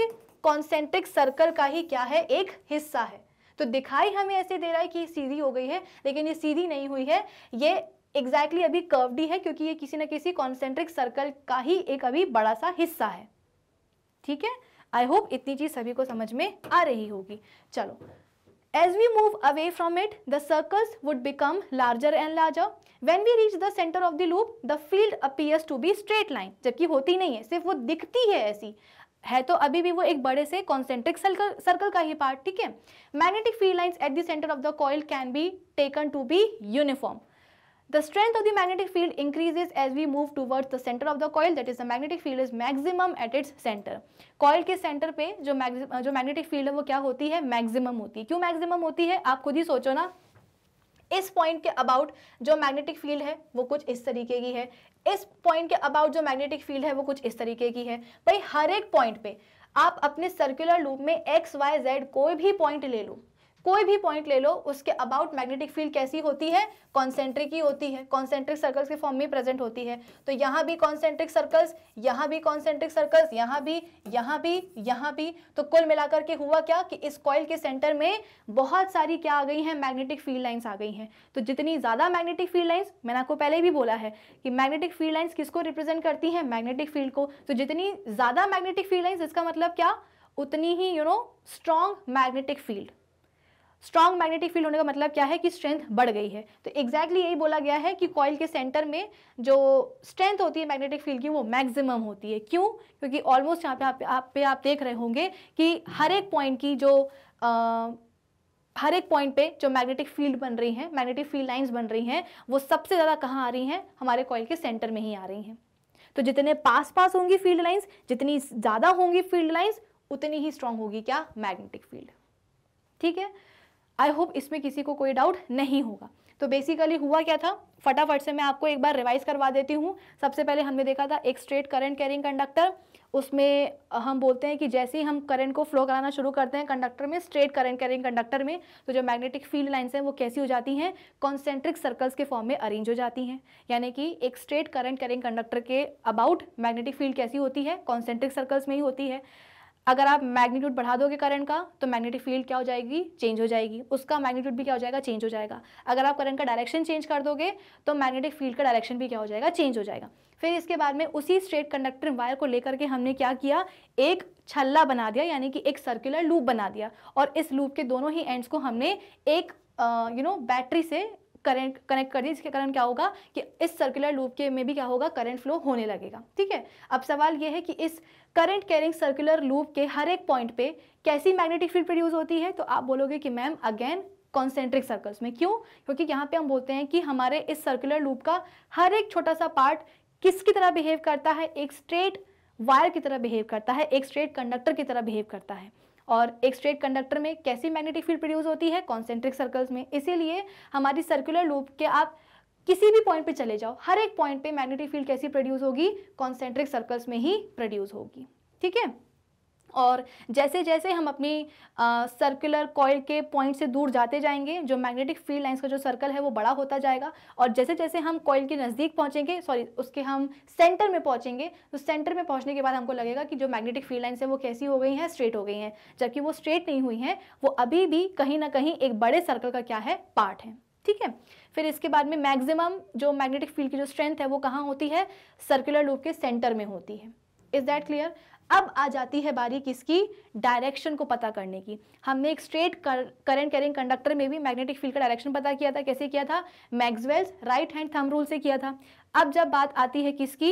कॉन्सेंट्रिक सर्कल का ही क्या है एक हिस्सा है तो दिखाई हमें ऐसे दे रहा है कि ये सीधी हो गई है लेकिन ये सीधी नहीं हुई है ये एग्जैक्टली exactly अभी कर्वडी है क्योंकि ये किसी ना किसी कॉन्सेंट्रिक सर्कल का ही एक अभी बड़ा सा हिस्सा है ठीक है आई होप इतनी चीज़ सभी को समझ में आ रही होगी चलो as we move away from it the circles would become larger and larger when we reach the centre of the loop the field appears to be straight line जबकि होती नहीं है सिर्फ वो दिखती है ऐसी है तो अभी भी वो एक बड़े से कॉन्सेंट्रिक सर्कल सर्कल का ही पार्ट ठीक है magnetic field lines at the centre of the coil can be taken to be uniform the strength of the magnetic field increases as we move towards the centre of the coil that is the magnetic field is maximum at its centre coil के centre पे जो magnetic field है वो क्या होती है maximum होती है क्यों मैक्सिमम होती है आप खुद ही सोचो ना इस पॉइंट के अबाउट जो मैग्नेटिक फील्ड है वो कुछ इस तरीके की है इस पॉइंट के अबाउट जो मैग्नेटिक फील्ड है वो कुछ इस तरीके की है भाई हर एक पॉइंट पे आप अपने सर्कुलर लूप में एक्स वाई जेड कोई भी पॉइंट ले लो कोई भी पॉइंट ले लो उसके अबाउट मैग्नेटिक फील्ड कैसी होती है कॉन्सेंट्रिक ही होती है कॉन्सेंट्रिक सर्कल्स के फॉर्म में प्रेजेंट होती है तो यहाँ भी कॉन्सेंट्रिक सर्कल्स यहाँ भी कॉन्सेंट्रिक सर्कल्स यहाँ भी यहाँ भी यहाँ भी तो कुल मिलाकर के हुआ क्या कि इस कॉयल के सेंटर में बहुत सारी क्या आ गई हैं मैग्नेटिक फील्ड लाइन्स आ गई हैं तो जितनी ज़्यादा मैग्नेटिक फील्ड लाइन्स मैंने आपको पहले भी बोला है कि मैग्नेटिक फील्ड लाइन्स किसको रिप्रेजेंट करती हैं मैग्नेटिक फील्ड को तो जितनी ज़्यादा मैग्नेटिक फील्ड लाइन्स इसका मतलब क्या उतनी ही you know strong magnetic field strong magnetic field होने का मतलब क्या है कि स्ट्रेंथ बढ़ गई है तो एग्जैक्टली यही बोला गया है कि कॉयल के सेंटर में जो स्ट्रेंथ होती है मैग्नेटिक फील्ड की वो मैक्सिमम होती है क्यों क्योंकि ऑलमोस्ट यहाँ पे आप, आप पे आप देख रहे होंगे कि हर एक पॉइंट की जो आ, हर एक पॉइंट पे जो मैग्नेटिक फील्ड बन रही हैं मैग्नेटिक फील्ड लाइन्स बन रही हैं वो सबसे ज़्यादा कहाँ आ रही हैं हमारे कॉयल के सेंटर में ही आ रही हैं तो जितने पास पास होंगी फील्ड लाइन्स जितनी ज़्यादा होंगी फील्ड लाइन्स उतनी ही स्ट्रांग होगी क्या मैग्नेटिक फील्ड ठीक है आई होप इसमें किसी को कोई डाउट नहीं होगा तो बेसिकली हुआ क्या था फटाफट से मैं आपको एक बार रिवाइज करवा देती हूँ सबसे पहले हमने देखा था एक स्ट्रेट करंट कैरिंग कंडक्टर उसमें हम बोलते हैं कि जैसे ही हम करंट को फ्लो कराना शुरू करते हैं कंडक्टर में स्ट्रेट करंट कैरिंग कंडक्टर में तो जो मैग्नेटिक फील्ड लाइन्स हैं वो कैसी हो जाती हैं कॉन्सेंट्रिक सर्कल्स के फॉर्म में अरेंज हो जाती हैं यानी कि एक स्ट्रेट करंट कैरिंग कंडक्टर के अबाउट मैग्नेटिक फील्ड कैसी होती है कॉन्सेंट्रिक सर्कल्स में ही होती है अगर आप मैग्नीट्यूड बढ़ा दोगे करंट का तो मैग्नेटिक फील्ड क्या हो जाएगी चेंज हो जाएगी उसका मैग्नीट्यूड भी क्या हो जाएगा चेंज हो जाएगा अगर आप करंट का डायरेक्शन चेंज कर दोगे तो मैग्नेटिक फील्ड का डायरेक्शन भी क्या हो जाएगा चेंज हो जाएगा फिर इसके बाद में उसी स्ट्रेट कंडक्टर वायर को लेकर के हमने क्या किया एक छल्ला बना दिया यानी कि एक सर्कुलर लूप बना दिया और इस लूप के दोनों ही एंड्स को हमने एक यू नो बैटरी से करंट कनेक्ट कर दी जिसके कारण क्या होगा कि इस सर्कुलर लूप के में भी क्या होगा करंट फ्लो होने लगेगा ठीक है अब सवाल यह है कि इस करंट कैरिंग सर्कुलर लूप के हर एक पॉइंट पे कैसी मैग्नेटिक फील्ड प्रोड्यूस होती है तो आप बोलोगे कि मैम अगेन कॉन्सेंट्रिक सर्कल्स में क्यों क्योंकि यहाँ पे हम बोलते हैं कि हमारे इस सर्कुलर लूप का हर एक छोटा सा पार्ट किसकी तरह बिहेव करता है एक स्ट्रेट वायर की तरह बिहेव करता है एक स्ट्रेट कंडक्टर की तरह बिहेव करता है और एक स्ट्रेट कंडक्टर में कैसी मैग्नेटिक फील्ड प्रोड्यूस होती है कॉन्सेंट्रिक सर्कल्स में इसीलिए हमारी सर्कुलर लूप के आप किसी भी पॉइंट पे चले जाओ हर एक पॉइंट पे मैग्नेटिक फील्ड कैसी प्रोड्यूस होगी कॉन्सेंट्रिक सर्कल्स में ही प्रोड्यूस होगी ठीक है और जैसे जैसे हम अपनी सर्कुलर कॉयल के पॉइंट से दूर जाते जाएंगे जो मैग्नेटिक फील्ड लाइंस का जो सर्कल है वो बड़ा होता जाएगा और जैसे जैसे हम कॉयल के नज़दीक पहुंचेंगे सॉरी उसके हम सेंटर में पहुंचेंगे तो सेंटर में पहुंचने के बाद हमको लगेगा कि जो मैग्नेटिक फील्ड लाइन्स है वो कैसी हो गई हैं स्ट्रेट हो गई हैं जबकि वो स्ट्रेट नहीं हुई हैं वो अभी भी कहीं ना कहीं एक बड़े सर्कल का क्या है पार्ट है ठीक है फिर इसके बाद में मैक्सिमम जो मैग्नेटिक फील्ड की जो स्ट्रेंथ है वो कहाँ होती है सर्कुलर लूप के सेंटर में होती है इज़ दैट क्लियर अब आ जाती है बारी किसकी डायरेक्शन को पता करने की हमने एक स्ट्रेट करंट कैरिंग कंडक्टर में भी मैग्नेटिक फील्ड का डायरेक्शन पता किया था कैसे किया था Maxwell's right hand thumb rule से किया था अब जब बात आती है किसकी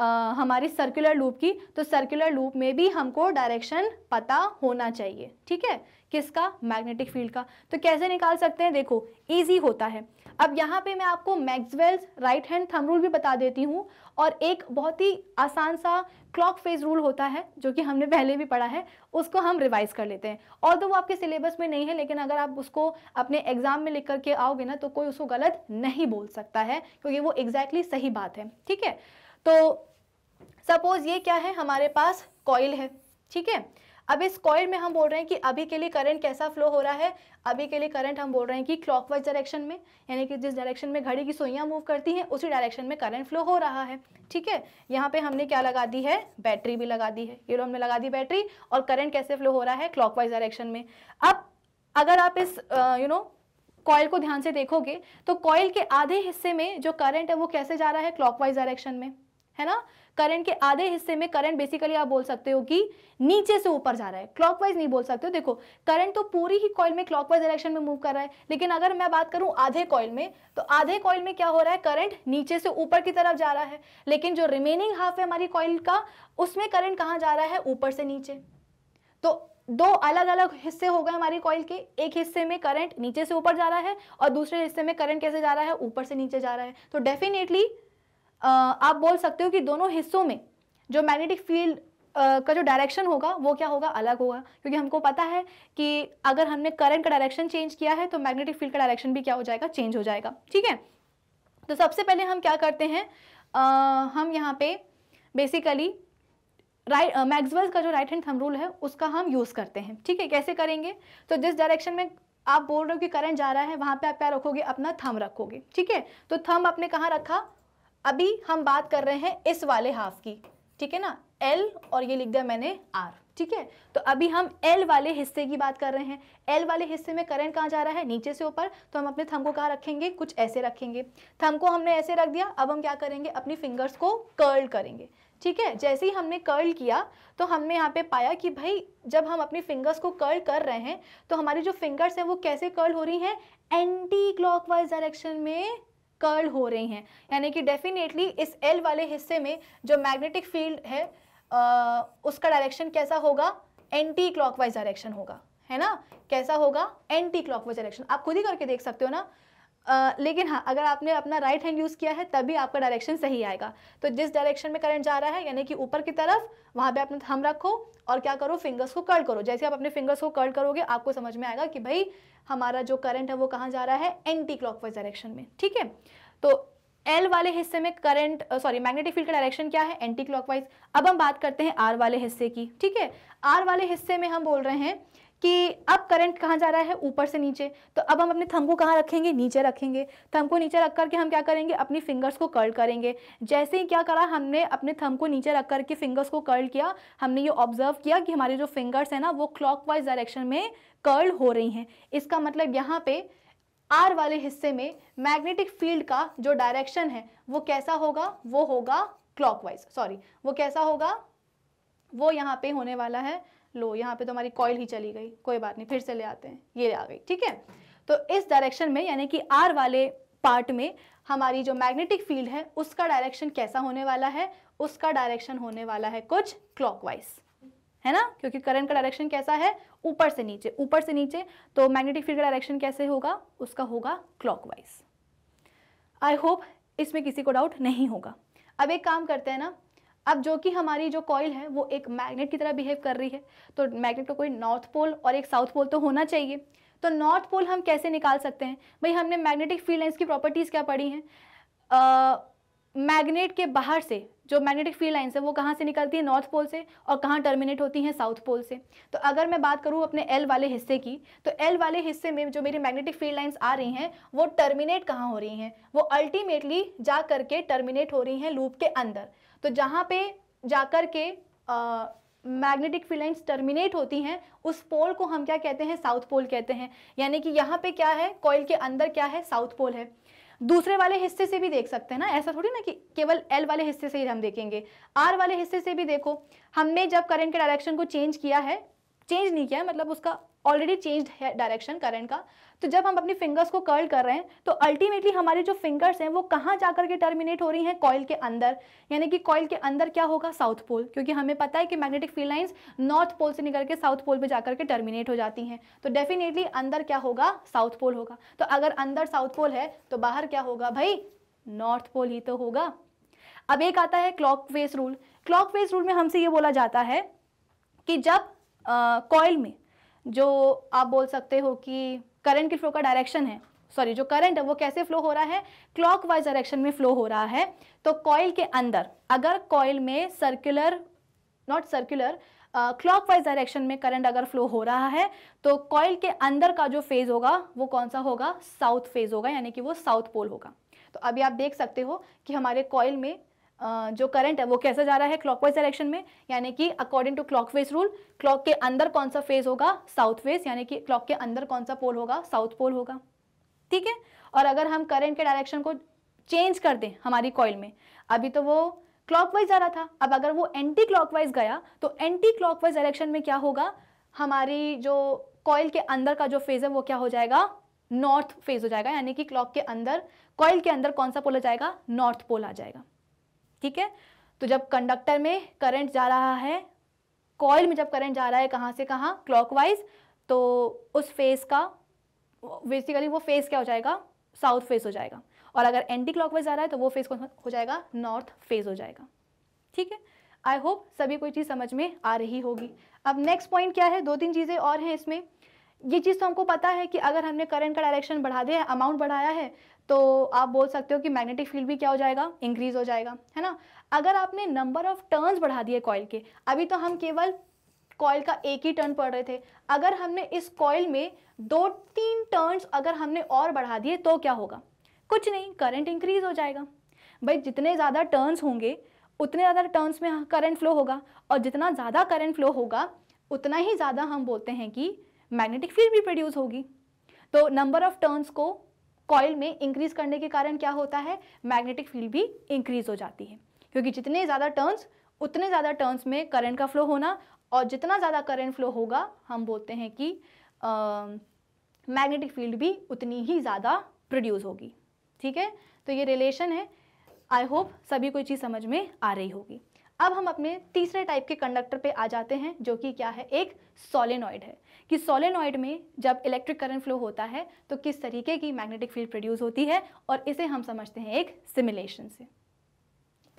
हमारी सर्कुलर लूप की तो सर्कुलर लूप में भी हमको डायरेक्शन पता होना चाहिए ठीक है किसका मैग्नेटिक फील्ड का तो कैसे निकाल सकते हैं देखो इजी होता है अब यहाँ पे मैं आपको Maxwell's right hand thumb rule भी बता देती हूँ और एक बहुत ही आसान सा क्लॉक फेज रूल होता है जो कि हमने पहले भी पढ़ा है उसको हम रिवाइज कर लेते हैं और तो वो आपके सिलेबस में नहीं है लेकिन अगर आप उसको अपने एग्जाम में लिख करके आओगे ना तो कोई उसको गलत नहीं बोल सकता है क्योंकि वो एग्जैक्टली exactly सही बात है ठीक है तो सपोज ये क्या है हमारे पास कॉयल है ठीक है अब इस कॉयल में हम बोल रहे हैं कि अभी के लिए करंट कैसा फ्लो हो रहा है अभी के लिए करंट हम बोल रहे हैं कि क्लॉकवाइज डायरेक्शन में यानी कि जिस डायरेक्शन में घड़ी की सुइयां मूव करती हैं उसी डायरेक्शन में करंट फ्लो हो रहा है ठीक है यहाँ पे हमने क्या लगा दी है बैटरी भी लगा दी है ये लो हमने लगा दी बैटरी और करंट कैसे फ्लो हो रहा है वाइज डायरेक्शन में अब अगर आप इस यू नो कॉयल को ध्यान से देखोगे तो कॉयल के आधे हिस्से में जो करंट है वो कैसे जा रहा है वाइज डायरेक्शन में है ना करंट के आधे हिस्से में करंट बेसिकली आप बोल सकते हो कि नीचे से ऊपर जा रहा है क्लॉकवाइज नहीं बोल सकते हो देखो करंट तो पूरी ही कॉइल में क्लॉकवाइज डायरेक्शन में मूव कर रहा है लेकिन अगर मैं बात करूं आधे कॉइल में तो आधे कॉइल में क्या हो रहा है करंट नीचे से ऊपर की तरफ जा रहा है लेकिन जो रिमेनिंग हाफ है हमारी कॉइल का उसमें करंट कहाँ जा रहा है ऊपर से नीचे तो दो अलग अलग हिस्से हो गए हमारी कॉइल के एक हिस्से में करंट नीचे से ऊपर जा रहा है और दूसरे हिस्से में करंट कैसे जा रहा है ऊपर से नीचे जा रहा है तो डेफिनेटली आप बोल सकते हो कि दोनों हिस्सों में जो मैग्नेटिक फील्ड का जो डायरेक्शन होगा वो क्या होगा अलग होगा क्योंकि हमको पता है कि अगर हमने करंट का डायरेक्शन चेंज किया है तो मैग्नेटिक फील्ड का डायरेक्शन भी क्या हो जाएगा चेंज हो जाएगा ठीक है तो सबसे पहले हम क्या करते हैं आ, हम यहाँ पे बेसिकली राइट मैग्जल्स का जो राइट हैंड थम रूल है उसका हम यूज़ करते हैं ठीक है कैसे करेंगे तो जिस डायरेक्शन में आप बोल रहे हो कि करंट जा रहा है वहाँ पे आप क्या रखोगे अपना थम रखोगे ठीक है तो थम आपने कहाँ रखा अभी हम बात कर रहे हैं इस वाले हाफ की ठीक है ना एल और ये लिख दिया मैंने आर ठीक है तो अभी हम एल वाले हिस्से की बात कर रहे हैं एल वाले हिस्से में करंट कहाँ जा रहा है नीचे से ऊपर तो हम अपने थम को कहाँ रखेंगे कुछ ऐसे रखेंगे थम को हमने ऐसे रख दिया अब हम क्या करेंगे अपनी फिंगर्स को कर्ल करेंगे ठीक है जैसे ही हमने कर्ल किया तो हमने यहाँ पे पाया कि भाई जब हम अपनी फिंगर्स को कर्ल कर रहे हैं तो हमारी जो फिंगर्स हैं वो कैसे कर्ल हो रही हैं एंटी क्लॉकवाइज डायरेक्शन में कर्ल हो रही हैं यानी कि डेफिनेटली इस एल वाले हिस्से में जो मैग्नेटिक फील्ड है आ, उसका डायरेक्शन कैसा होगा एंटी क्लॉकवाइज डायरेक्शन होगा है ना कैसा होगा एंटी क्लॉकवाइज डायरेक्शन आप खुद ही करके देख सकते हो ना आ, लेकिन हाँ अगर आपने अपना राइट हैंड यूज़ किया है तभी आपका डायरेक्शन सही आएगा तो जिस डायरेक्शन में करंट जा रहा है यानी कि ऊपर की तरफ वहाँ पे अपने थम रखो और क्या करो फिंगर्स को कर्ल करो जैसे आप अपने फिंगर्स को कर्ल करोगे आपको समझ में आएगा कि भाई हमारा जो करंट है वो कहाँ जा रहा है एंटी क्लॉक डायरेक्शन में ठीक है तो एल वाले हिस्से में करंट सॉरी मैग्नेटिक फील्ड का डायरेक्शन क्या है एंटी क्लॉकवाइज अब हम बात करते हैं आर वाले हिस्से की ठीक है आर वाले हिस्से में हम बोल रहे हैं कि अब करंट कहाँ जा रहा है ऊपर से नीचे तो अब हम अपने थम को कहाँ रखेंगे नीचे रखेंगे थम को नीचे रख करके हम क्या करेंगे अपनी फिंगर्स को कर्ल करेंगे जैसे ही क्या करा हमने अपने थम को नीचे रख करके फिंगर्स को कर्ल किया हमने ये ऑब्जर्व किया कि हमारे जो फिंगर्स है ना वो क्लॉकवाइज डायरेक्शन में कर्ल हो रही हैं इसका मतलब यहाँ पे आर वाले हिस्से में मैग्नेटिक फील्ड का जो डायरेक्शन है वो कैसा होगा वो होगा क्लॉकवाइज सॉरी वो कैसा होगा वो यहाँ पे होने वाला है लो यहाँ पे तो हमारी कॉयल ही चली गई कोई बात नहीं फिर से ले आते हैं ये आ गई ठीक है तो इस डायरेक्शन में यानी कि आर वाले पार्ट में हमारी जो मैग्नेटिक फील्ड है उसका डायरेक्शन कैसा होने वाला है उसका डायरेक्शन होने वाला है कुछ क्लॉकवाइज है ना क्योंकि करंट का डायरेक्शन कैसा है ऊपर से नीचे ऊपर से नीचे तो मैग्नेटिक फील्ड का डायरेक्शन कैसे होगा उसका होगा क्लॉकवाइज आई होप इसमें किसी को डाउट नहीं होगा अब एक काम करते हैं ना अब जो कि हमारी जो कॉयल है वो एक मैग्नेट की तरह बिहेव कर रही है तो मैग्नेट का को कोई नॉर्थ पोल और एक साउथ पोल तो होना चाहिए तो नॉर्थ पोल हम कैसे निकाल सकते हैं भाई हमने मैग्नेटिक फील्ड लाइन्स की प्रॉपर्टीज़ क्या पढ़ी हैं मैग्नेट के बाहर से जो मैग्नेटिक फील्ड लाइन्स है वो कहाँ से निकलती है नॉर्थ पोल से और कहाँ टर्मिनेट होती हैं साउथ पोल से तो अगर मैं बात करूँ अपने एल वाले हिस्से की तो एल वाले हिस्से में जो मेरी मैग्नेटिक फील्ड लाइन्स आ रही हैं वो टर्मिनेट कहाँ हो रही हैं वो अल्टीमेटली जा करके टर्मिनेट हो रही हैं लूप के अंदर तो जहाँ पे जाकर के मैग्नेटिक फील्ड टर्मिनेट होती हैं उस पोल को हम क्या कहते हैं साउथ पोल कहते हैं यानी कि यहाँ पे क्या है कॉयल के अंदर क्या है साउथ पोल है दूसरे वाले हिस्से से भी देख सकते हैं ना ऐसा थोड़ी ना कि केवल एल वाले हिस्से से ही हम देखेंगे आर वाले हिस्से से भी देखो हमने जब करेंट के डायरेक्शन को चेंज किया है चेंज नहीं किया है मतलब उसका ऑलरेडी चेंज है डायरेक्शन करंट का तो जब हम अपनी फिंगर्स को कर्ल कर रहे हैं तो अल्टीमेटली हमारी जो फिंगर्स हैं वो कहाँ जाकर के टर्मिनेट हो रही हैं कॉयल के अंदर यानी कि कॉयल के अंदर क्या होगा साउथ पोल क्योंकि हमें पता है कि magnetic field lines north pole से निकल के साउथ पोल पर जाकर के टर्मिनेट हो जाती हैं तो डेफिनेटली अंदर क्या होगा साउथ पोल होगा तो अगर अंदर साउथ पोल है तो बाहर क्या होगा भाई नॉर्थ पोल ही तो होगा अब एक आता है clock face rule clock face rule में हमसे ये बोला जाता है कि जब कॉयल में जो आप बोल सकते हो कि करंट के फ्लो का डायरेक्शन है सॉरी जो करंट है वो कैसे फ्लो हो रहा है क्लॉक वाइज डायरेक्शन में फ्लो हो रहा है तो कॉयल के अंदर अगर कॉयल में circular not circular clockwise direction में करंट अगर फ्लो हो रहा है तो कॉयल के अंदर का जो फेज होगा वो कौन सा होगा साउथ फेज होगा यानी कि वो साउथ पोल होगा तो अभी आप देख सकते हो कि हमारे कॉयल में जो करंट है वो कैसा जा रहा है क्लॉकवाइज डायरेक्शन में यानी कि according to clock face rule clock के अंदर कौन सा फेज होगा साउथ फेज यानी कि क्लॉक के अंदर कौन सा पोल होगा साउथ पोल होगा ठीक है और अगर हम करंट के डायरेक्शन को चेंज कर दें हमारी कॉयल में अभी तो वो क्लॉकवाइज जा रहा था अब अगर वो एंटी क्लॉकवाइज गया तो एंटी क्लॉकवाइज डायरेक्शन में क्या होगा हमारी जो कॉयल के अंदर का जो फेज है वो क्या हो जाएगा नॉर्थ फेज हो जाएगा यानी कि क्लॉक के अंदर कॉयल के अंदर कौन सा पोल आ जाएगा नॉर्थ पोल आ जाएगा ठीक है तो जब कंडक्टर में करंट जा रहा है कॉयल में जब करंट जा रहा है कहाँ से कहाँ क्लॉकवाइज तो उस फेस का बेसिकली वो फेस क्या हो जाएगा साउथ फेस हो जाएगा और अगर एंटी क्लॉकवाइज आ रहा है तो वो फेस कौन हो जाएगा नॉर्थ फेस हो जाएगा ठीक है आई होप सभी कोई चीज़ समझ में आ रही होगी अब नेक्स्ट पॉइंट क्या है दो तीन चीज़ें और हैं इसमें ये चीज़ तो हमको पता है कि अगर हमने करंट का डायरेक्शन बढ़ा दिया है अमाउंट बढ़ाया है तो आप बोल सकते हो कि मैग्नेटिक फील्ड भी क्या हो जाएगा इंक्रीज हो जाएगा है ना अगर आपने नंबर ऑफ टर्न्स बढ़ा दिए कॉयल के अभी तो हम केवल कॉयल का एक ही टर्न पढ़ रहे थे अगर हमने इस कॉयल में दो तीन टर्न्स अगर हमने और बढ़ा दिए तो क्या होगा कुछ नहीं करंट इंक्रीज हो जाएगा भाई जितने ज़्यादा टर्न्स होंगे उतने ज़्यादा टर्न्स में करंट फ्लो होगा और जितना ज़्यादा करंट फ्लो होगा उतना ही ज़्यादा हम बोलते हैं कि मैग्नेटिक फील्ड भी प्रोड्यूस होगी तो नंबर ऑफ टर्न्स को कॉयल में इंक्रीज करने के कारण क्या होता है मैग्नेटिक फील्ड भी इंक्रीज हो जाती है क्योंकि जितने ज़्यादा टर्न्स उतने ज़्यादा टर्न्स में करंट का फ्लो होना और जितना ज़्यादा करंट फ्लो होगा हम बोलते हैं कि मैग्नेटिक फील्ड भी उतनी ही ज़्यादा प्रोड्यूस होगी ठीक है तो ये रिलेशन है आई होप सभी कोई चीज़ समझ में आ रही होगी अब हम अपने तीसरे टाइप के कंडक्टर पे आ जाते हैं जो कि क्या है एक सोलिनॉइड है कि सोलेनॉइड में जब इलेक्ट्रिक करंट फ्लो होता है तो किस तरीके की मैग्नेटिक फील्ड प्रोड्यूस होती है और इसे हम समझते हैं एक सिमुलेशन से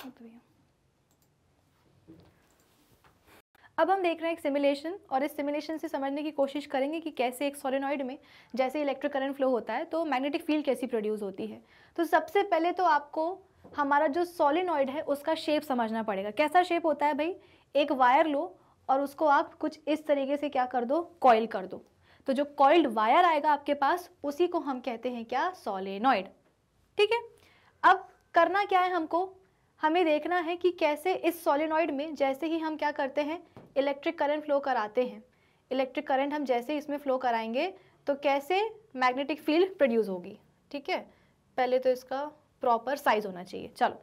तो अब हम देख रहे हैं एक सिमुलेशन और इस सिमुलेशन से समझने की कोशिश करेंगे कि कैसे एक सोलेनॉइड में जैसे इलेक्ट्रिक करंट फ्लो होता है तो मैग्नेटिक फील्ड कैसी प्रोड्यूस होती है तो सबसे पहले तो आपको हमारा जो सोलेनॉइड है उसका शेप समझना पड़ेगा कैसा शेप होता है भाई एक वायर लो और उसको आप कुछ इस तरीके से क्या कर दो कॉयल कर दो तो जो कॉइल्ड वायर आएगा आपके पास उसी को हम कहते हैं क्या सोलेनॉइड ठीक है अब करना क्या है हमको हमें देखना है कि कैसे इस सोलेनॉइड में जैसे ही हम क्या करते हैं इलेक्ट्रिक करंट फ्लो कराते हैं इलेक्ट्रिक करंट हम जैसे ही इसमें फ्लो कराएंगे तो कैसे मैग्नेटिक फील्ड प्रोड्यूस होगी ठीक है पहले तो इसका प्रॉपर साइज होना चाहिए चलो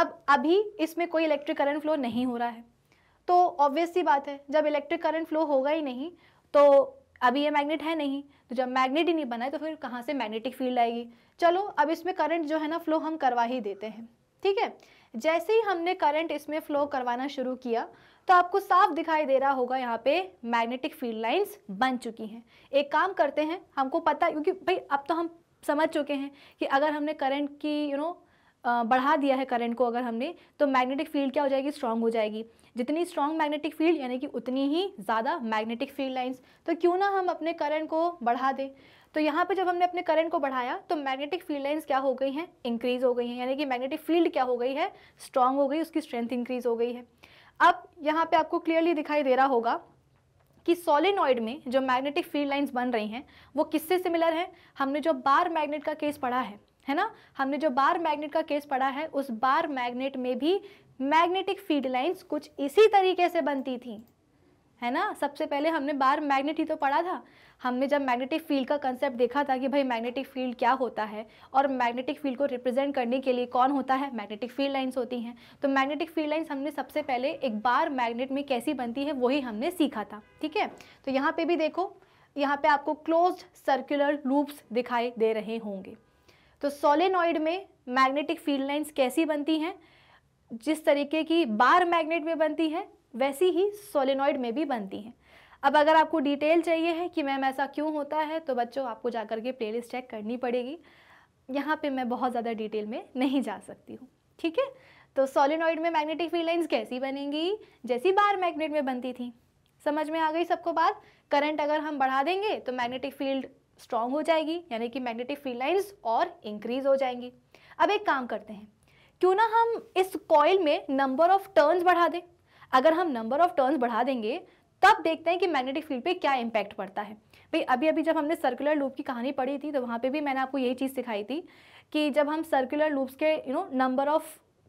अब अभी इसमें कोई इलेक्ट्रिक करंट फ्लो नहीं हो रहा है तो ऑब्वियस सी बात है जब इलेक्ट्रिक करंट फ्लो होगा ही नहीं तो अभी ये मैग्नेट है नहीं तो जब मैग्नेट ही नहीं बना है तो फिर कहाँ से मैग्नेटिक फील्ड आएगी चलो अब इसमें करंट जो है ना फ्लो हम करवा ही देते हैं ठीक है जैसे ही हमने करंट इसमें फ्लो करवाना शुरू किया तो आपको साफ दिखाई दे रहा होगा यहाँ पे मैग्नेटिक फील्ड लाइन्स बन चुकी हैं एक काम करते हैं हमको पता क्योंकि भाई अब तो हम समझ चुके हैं कि अगर हमने करंट की यू you नो know, बढ़ा दिया है करंट को अगर हमने तो मैग्नेटिक फील्ड क्या हो जाएगी स्ट्रांग हो जाएगी जितनी स्ट्रांग मैग्नेटिक फील्ड यानी कि उतनी ही ज़्यादा मैग्नेटिक फील्ड लाइंस तो क्यों ना हम अपने करंट को बढ़ा दें तो यहाँ पे जब हमने अपने करंट को बढ़ाया तो मैग्नेटिक फील्ड लाइंस क्या हो गई हैं इंक्रीज़ हो गई हैं यानी कि मैग्नेटिक फील्ड क्या हो गई है स्ट्रांग हो गई उसकी स्ट्रेंथ इंक्रीज़ हो गई है अब यहाँ पे आपको क्लियरली दिखाई दे रहा होगा कि सोलिनॉइड में जो मैग्नेटिक फील्ड लाइन्स बन रही हैं वो किससे सिमिलर हैं हमने जो बार मैग्नेट का केस पढ़ा है है ना हमने जो बार मैग्नेट का केस पढ़ा है उस बार मैग्नेट में भी मैग्नेटिक फील्ड लाइंस कुछ इसी तरीके से बनती थी है ना सबसे पहले हमने बार मैग्नेट ही तो पढ़ा था हमने जब मैग्नेटिक फील्ड का कंसेप्ट देखा था कि भाई मैग्नेटिक फील्ड क्या होता है और मैग्नेटिक फील्ड को रिप्रेजेंट करने के लिए कौन होता है मैग्नेटिक फील्ड लाइंस होती हैं तो मैग्नेटिक फील्ड लाइंस हमने सबसे पहले एक बार मैग्नेट में कैसी बनती है वही हमने सीखा था ठीक है तो यहाँ पर भी देखो यहाँ पर आपको क्लोज सर्कुलर लूप्स दिखाई दे रहे होंगे तो सोलेनॉइड में मैग्नेटिक फील्ड लाइन्स कैसी बनती हैं जिस तरीके की बार मैग्नेट में बनती है वैसी ही सोलेनॉइड में भी बनती हैं अब अगर आपको डिटेल चाहिए है कि मैम ऐसा क्यों होता है तो बच्चों आपको जा के प्लेलिस्ट चेक करनी पड़ेगी यहाँ पे मैं बहुत ज़्यादा डिटेल में नहीं जा सकती हूँ ठीक है तो सोलिनॉइड में मैग्नेटिक फील्ड लाइंस कैसी बनेंगी जैसी बार मैग्नेट में बनती थी समझ में आ गई सबको बात करंट अगर हम बढ़ा देंगे तो मैग्नेटिक फील्ड स्ट्रांग हो जाएगी यानी कि मैग्नेटिक फील्ड लाइंस और इंक्रीज हो जाएंगी अब एक काम करते हैं क्यों ना हम इस कॉयल में नंबर ऑफ टर्न्स बढ़ा दें अगर हम नंबर ऑफ टर्न्स बढ़ा देंगे तब देखते हैं कि मैग्नेटिक फील्ड पे क्या इम्पैक्ट पड़ता है भाई अभी अभी जब हमने सर्कुलर लूप की कहानी पढ़ी थी तो वहाँ पे भी मैंने आपको यही चीज़ सिखाई थी कि जब हम सर्कुलर लूप्स के you know number of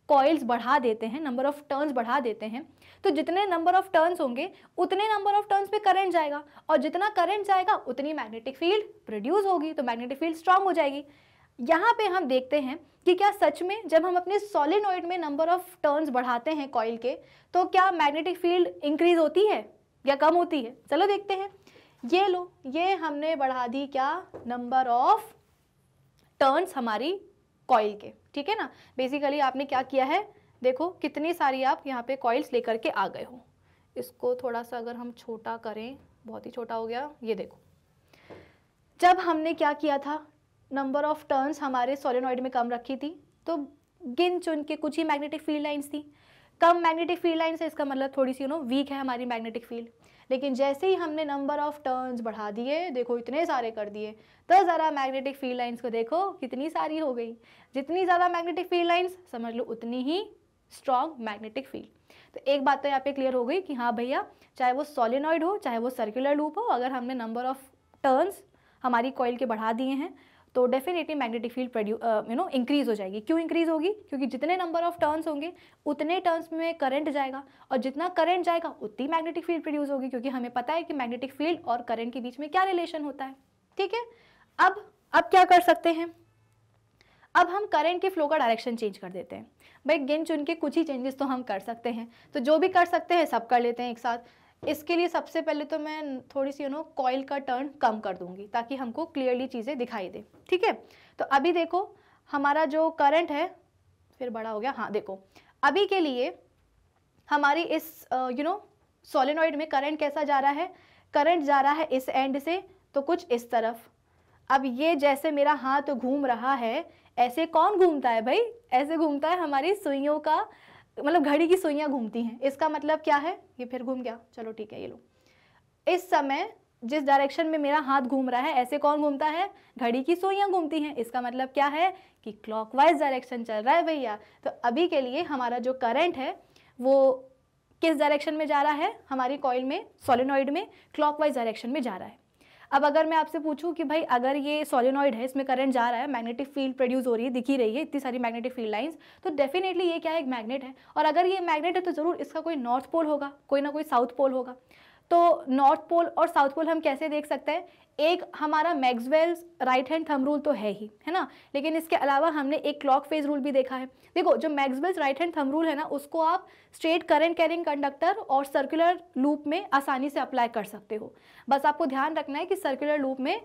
coils बढ़ा देते हैं नंबर ऑफ टर्न्स बढ़ा देते हैं तो जितने नंबर ऑफ टर्न्स होंगे उतने नंबर ऑफ टर्न्स पे करंट जाएगा और जितना करंट जाएगा उतनी मैग्नेटिक फील्ड प्रोड्यूस होगी तो मैग्नेटिक फील्ड स्ट्रांग हो जाएगी यहाँ पे हम देखते हैं कि क्या सच में जब हम अपने सॉलिनॉइड में नंबर ऑफ टर्न्स बढ़ाते हैं कॉयल के तो क्या मैग्नेटिक फील्ड इंक्रीज होती है या कम होती है चलो देखते हैं ये लो ये हमने बढ़ा दी क्या नंबर ऑफ टर्न्स हमारी कॉयल के ठीक है ना बेसिकली आपने क्या किया है देखो कितनी सारी आप यहाँ पे कॉइल्स लेकर के आ गए हो इसको थोड़ा सा अगर हम छोटा करें बहुत ही छोटा हो गया ये देखो जब हमने क्या किया था नंबर ऑफ टर्न्स हमारे सोलिनॉइड में कम रखी थी तो गिन चुन के कुछ ही मैग्नेटिक फील्ड लाइन्स थी कम मैग्नेटिक फील्ड लाइन्स है इसका मतलब थोड़ी सी यू नो वीक है हमारी मैग्नेटिक फील्ड लेकिन जैसे ही हमने नंबर ऑफ टर्न्स बढ़ा दिए देखो इतने सारे कर दिए तो ज़रा मैग्नेटिक फील्ड लाइन्स को देखो कितनी सारी हो गई जितनी ज़्यादा मैग्नेटिक फील्ड लाइन्स समझ लो उतनी ही स्ट्रॉन्ग मैग्नेटिक फील्ड तो एक बात तो यहाँ पे क्लियर हो गई कि हाँ भैया चाहे वो सोलिनॉइड हो चाहे वो सर्कुलर लूप हो अगर हमने नंबर ऑफ टर्न्स हमारी कॉयल के बढ़ा दिए हैं तो definitely magnetic field produce you know increase हो जाएगी क्यों इंक्रीज़ होगी क्योंकि जितने नंबर ऑफ टर्न्स होंगे उतने टर्न्स में करंट जाएगा और जितना करंट जाएगा उतनी मैग्नेटिक फील्ड प्रोड्यूस होगी क्योंकि हमें पता है कि मैग्नेटिक फील्ड और करंट के बीच में क्या रिलेशन होता है ठीक है अब अब क्या कर सकते हैं अब हम करंट के फ्लो का डायरेक्शन चेंज कर देते हैं भाई गिन चुन के कुछ ही चेंजेस तो हम कर सकते हैं तो जो भी कर सकते हैं सब कर लेते हैं एक साथ इसके लिए सबसे पहले तो मैं थोड़ी सी यू नो कॉइल का टर्न कम कर दूंगी ताकि हमको क्लियरली चीज़ें दिखाई दे ठीक है तो अभी देखो हमारा जो करंट है फिर बड़ा हो गया हाँ देखो अभी के लिए हमारी इस यू नो सोलिनॉइड में करंट कैसा जा रहा है करंट जा रहा है इस एंड से तो कुछ इस तरफ अब ये जैसे मेरा हाथ घूम रहा है ऐसे कौन घूमता है भाई ऐसे घूमता है हमारी सुइयों का मतलब घड़ी की सुइयाँ घूमती हैं इसका मतलब क्या है ये फिर घूम गया चलो ठीक है ये लो इस समय जिस डायरेक्शन में मेरा हाथ घूम रहा है ऐसे कौन घूमता है घड़ी की सुइयाँ घूमती हैं इसका मतलब क्या है कि क्लॉकवाइज डायरेक्शन चल रहा है भैया तो अभी के लिए हमारा जो करंट है वो किस डायरेक्शन में जा रहा है हमारी कॉइल में सोलिनॉइड में क्लॉकवाइज डायरेक्शन में जा रहा है अब अगर मैं आपसे पूछूं कि भाई अगर ये सोलिनॉइड है इसमें करंट जा रहा है मैग्नेटिक फील्ड प्रोड्यूस हो रही है दिखी रही है इतनी सारी मैग्नेटिक फील्ड लाइंस तो डेफिनेटली ये क्या है एक मैग्नेट है और अगर ये मैग्नेट है तो ज़रूर इसका कोई नॉर्थ पोल होगा कोई ना कोई साउथ पोल होगा तो नॉर्थ पोल और साउथ पोल हम कैसे देख सकते हैं एक हमारा Maxwell right hand thumb rule तो है ही है ना लेकिन इसके अलावा हमने एक क्लॉक फेज रूल भी देखा है देखो जो Maxwell's right hand thumb rule है ना उसको आप स्ट्रेट करंट कैरिंग कंडक्टर और सर्कुलर लूप में आसानी से अप्लाई कर सकते हो बस आपको ध्यान रखना है कि सर्कुलर लूप में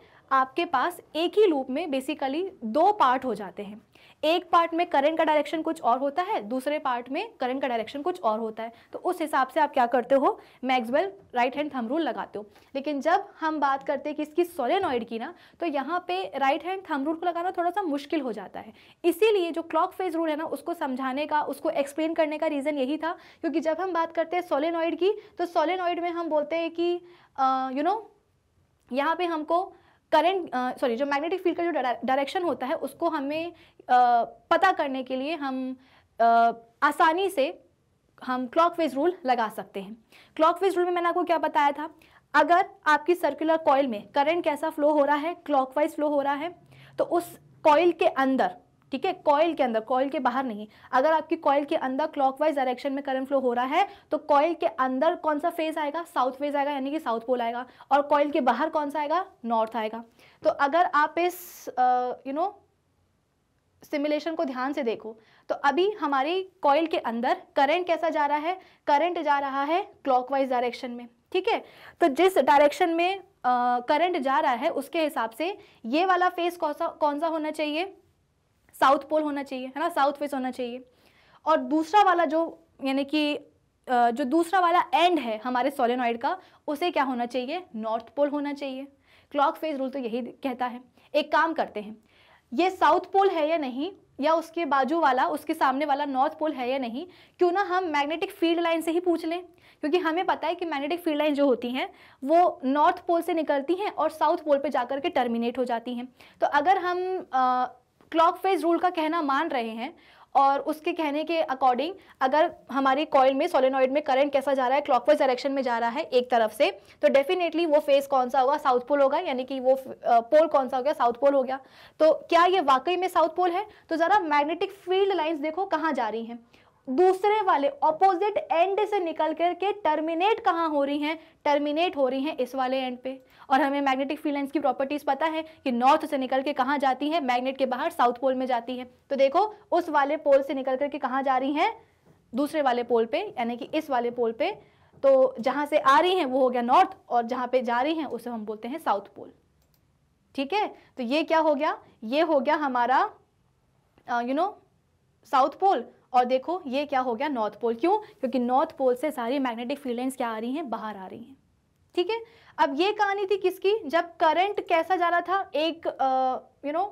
आपके पास एक ही लूप में बेसिकली दो पार्ट हो जाते हैं एक पार्ट में करंट का डायरेक्शन कुछ और होता है दूसरे पार्ट में करंट का डायरेक्शन कुछ और होता है तो उस हिसाब से आप क्या करते हो Maxwell right hand thumb rule लगाते हो लेकिन जब हम बात करते हैं कि इसकी सोलेनॉइड की ना तो यहाँ पे राइट हैंड थम रूल को लगाना थोड़ा सा मुश्किल हो जाता है इसीलिए जो क्लॉक फेज रूल है ना उसको समझाने का उसको एक्सप्लेन करने का रीज़न यही था क्योंकि जब हम बात करते हैं सोलेनॉइड की तो सोलेनॉइड में हम बोलते हैं कि यू नो यहाँ पे हमको करंट सॉरी जो मैग्नेटिक फील्ड का जो डायरेक्शन होता है उसको हमें uh, पता करने के लिए हम uh, आसानी से हम क्लॉक वेज रूल लगा सकते हैं क्लॉक वेज रूल में मैंने आपको क्या बताया था अगर आपकी सर्कुलर कॉयल में करंट कैसा फ्लो हो रहा है क्लॉकवाइज फ्लो हो रहा है तो उस कॉयल के अंदर ठीक है कॉयल के अंदर कॉयल के बाहर नहीं अगर आपकी कॉयल के अंदर क्लॉकवाइज डायरेक्शन में करंट फ्लो हो रहा है तो कॉयल के अंदर कौन सा फेज आएगा साउथ फेज आएगा यानी कि साउथ पोल आएगा और कॉयल के बाहर कौन सा आएगा नॉर्थ आएगा तो अगर आप इस यू नो सिमुलेशन को ध्यान से देखो तो अभी हमारी कॉयल के अंदर करंट कैसा जा रहा है करंट जा रहा है क्लॉकवाइज डायरेक्शन में ठीक है तो जिस डायरेक्शन में करंट जा रहा है उसके हिसाब से ये वाला फेस कौन सा कौन सा होना चाहिए साउथ पोल होना चाहिए है ना साउथ फेस होना चाहिए और दूसरा वाला जो यानी कि जो दूसरा वाला एंड है हमारे सोलेनॉइड का उसे क्या होना चाहिए नॉर्थ पोल होना चाहिए क्लॉक फेज रूल तो यही कहता है एक काम करते हैं ये साउथ पोल है या नहीं या उसके बाजू वाला उसके सामने वाला नॉर्थ पोल है या नहीं क्यों ना हम मैग्नेटिक फील्ड लाइन से ही पूछ लें क्योंकि हमें पता है कि मैग्नेटिक फील्ड लाइन जो होती हैं वो नॉर्थ पोल से निकलती हैं और साउथ पोल पे जाकर के टर्मिनेट हो जाती हैं तो अगर हम क्लॉक फेज रूल का कहना मान रहे हैं और उसके कहने के अकॉर्डिंग अगर हमारी कॉयल में सोलेनॉइड में करंट कैसा जा रहा है क्लॉकवाइज डायरेक्शन में जा रहा है एक तरफ से तो डेफिनेटली वो फेस कौन सा होगा साउथ पोल होगा यानी कि वो पोल कौन सा हो गया साउथ पोल हो गया तो क्या ये वाकई में साउथ पोल है तो ज़रा मैग्नेटिक फील्ड लाइन्स देखो कहाँ जा रही हैं दूसरे वाले ऑपोजिट एंड से निकल कर के टर्मिनेट कहाँ हो रही हैं टर्मिनेट हो रही हैं इस वाले एंड पे और हमें मैग्नेटिक फील्ड लाइंस की प्रॉपर्टीज पता है कि नॉर्थ से निकल के कहाँ जाती है मैग्नेट के बाहर साउथ पोल में जाती है तो देखो उस वाले पोल से निकल करके कहाँ जा रही हैं दूसरे वाले पोल पे यानी कि इस वाले पोल पे तो जहाँ से आ रही हैं वो हो गया नॉर्थ और जहाँ पे जा रही हैं उसे हम बोलते हैं साउथ पोल ठीक है तो ये क्या हो गया ये हो गया हमारा यू नो साउथ पोल और देखो ये क्या हो गया नॉर्थ पोल क्यों क्योंकि नॉर्थ पोल से सारी मैग्नेटिक फील्ड क्या आ रही हैं बाहर आ रही हैं ठीक है अब ये कहानी थी किसकी जब करंट कैसा जा रहा था एक यू नो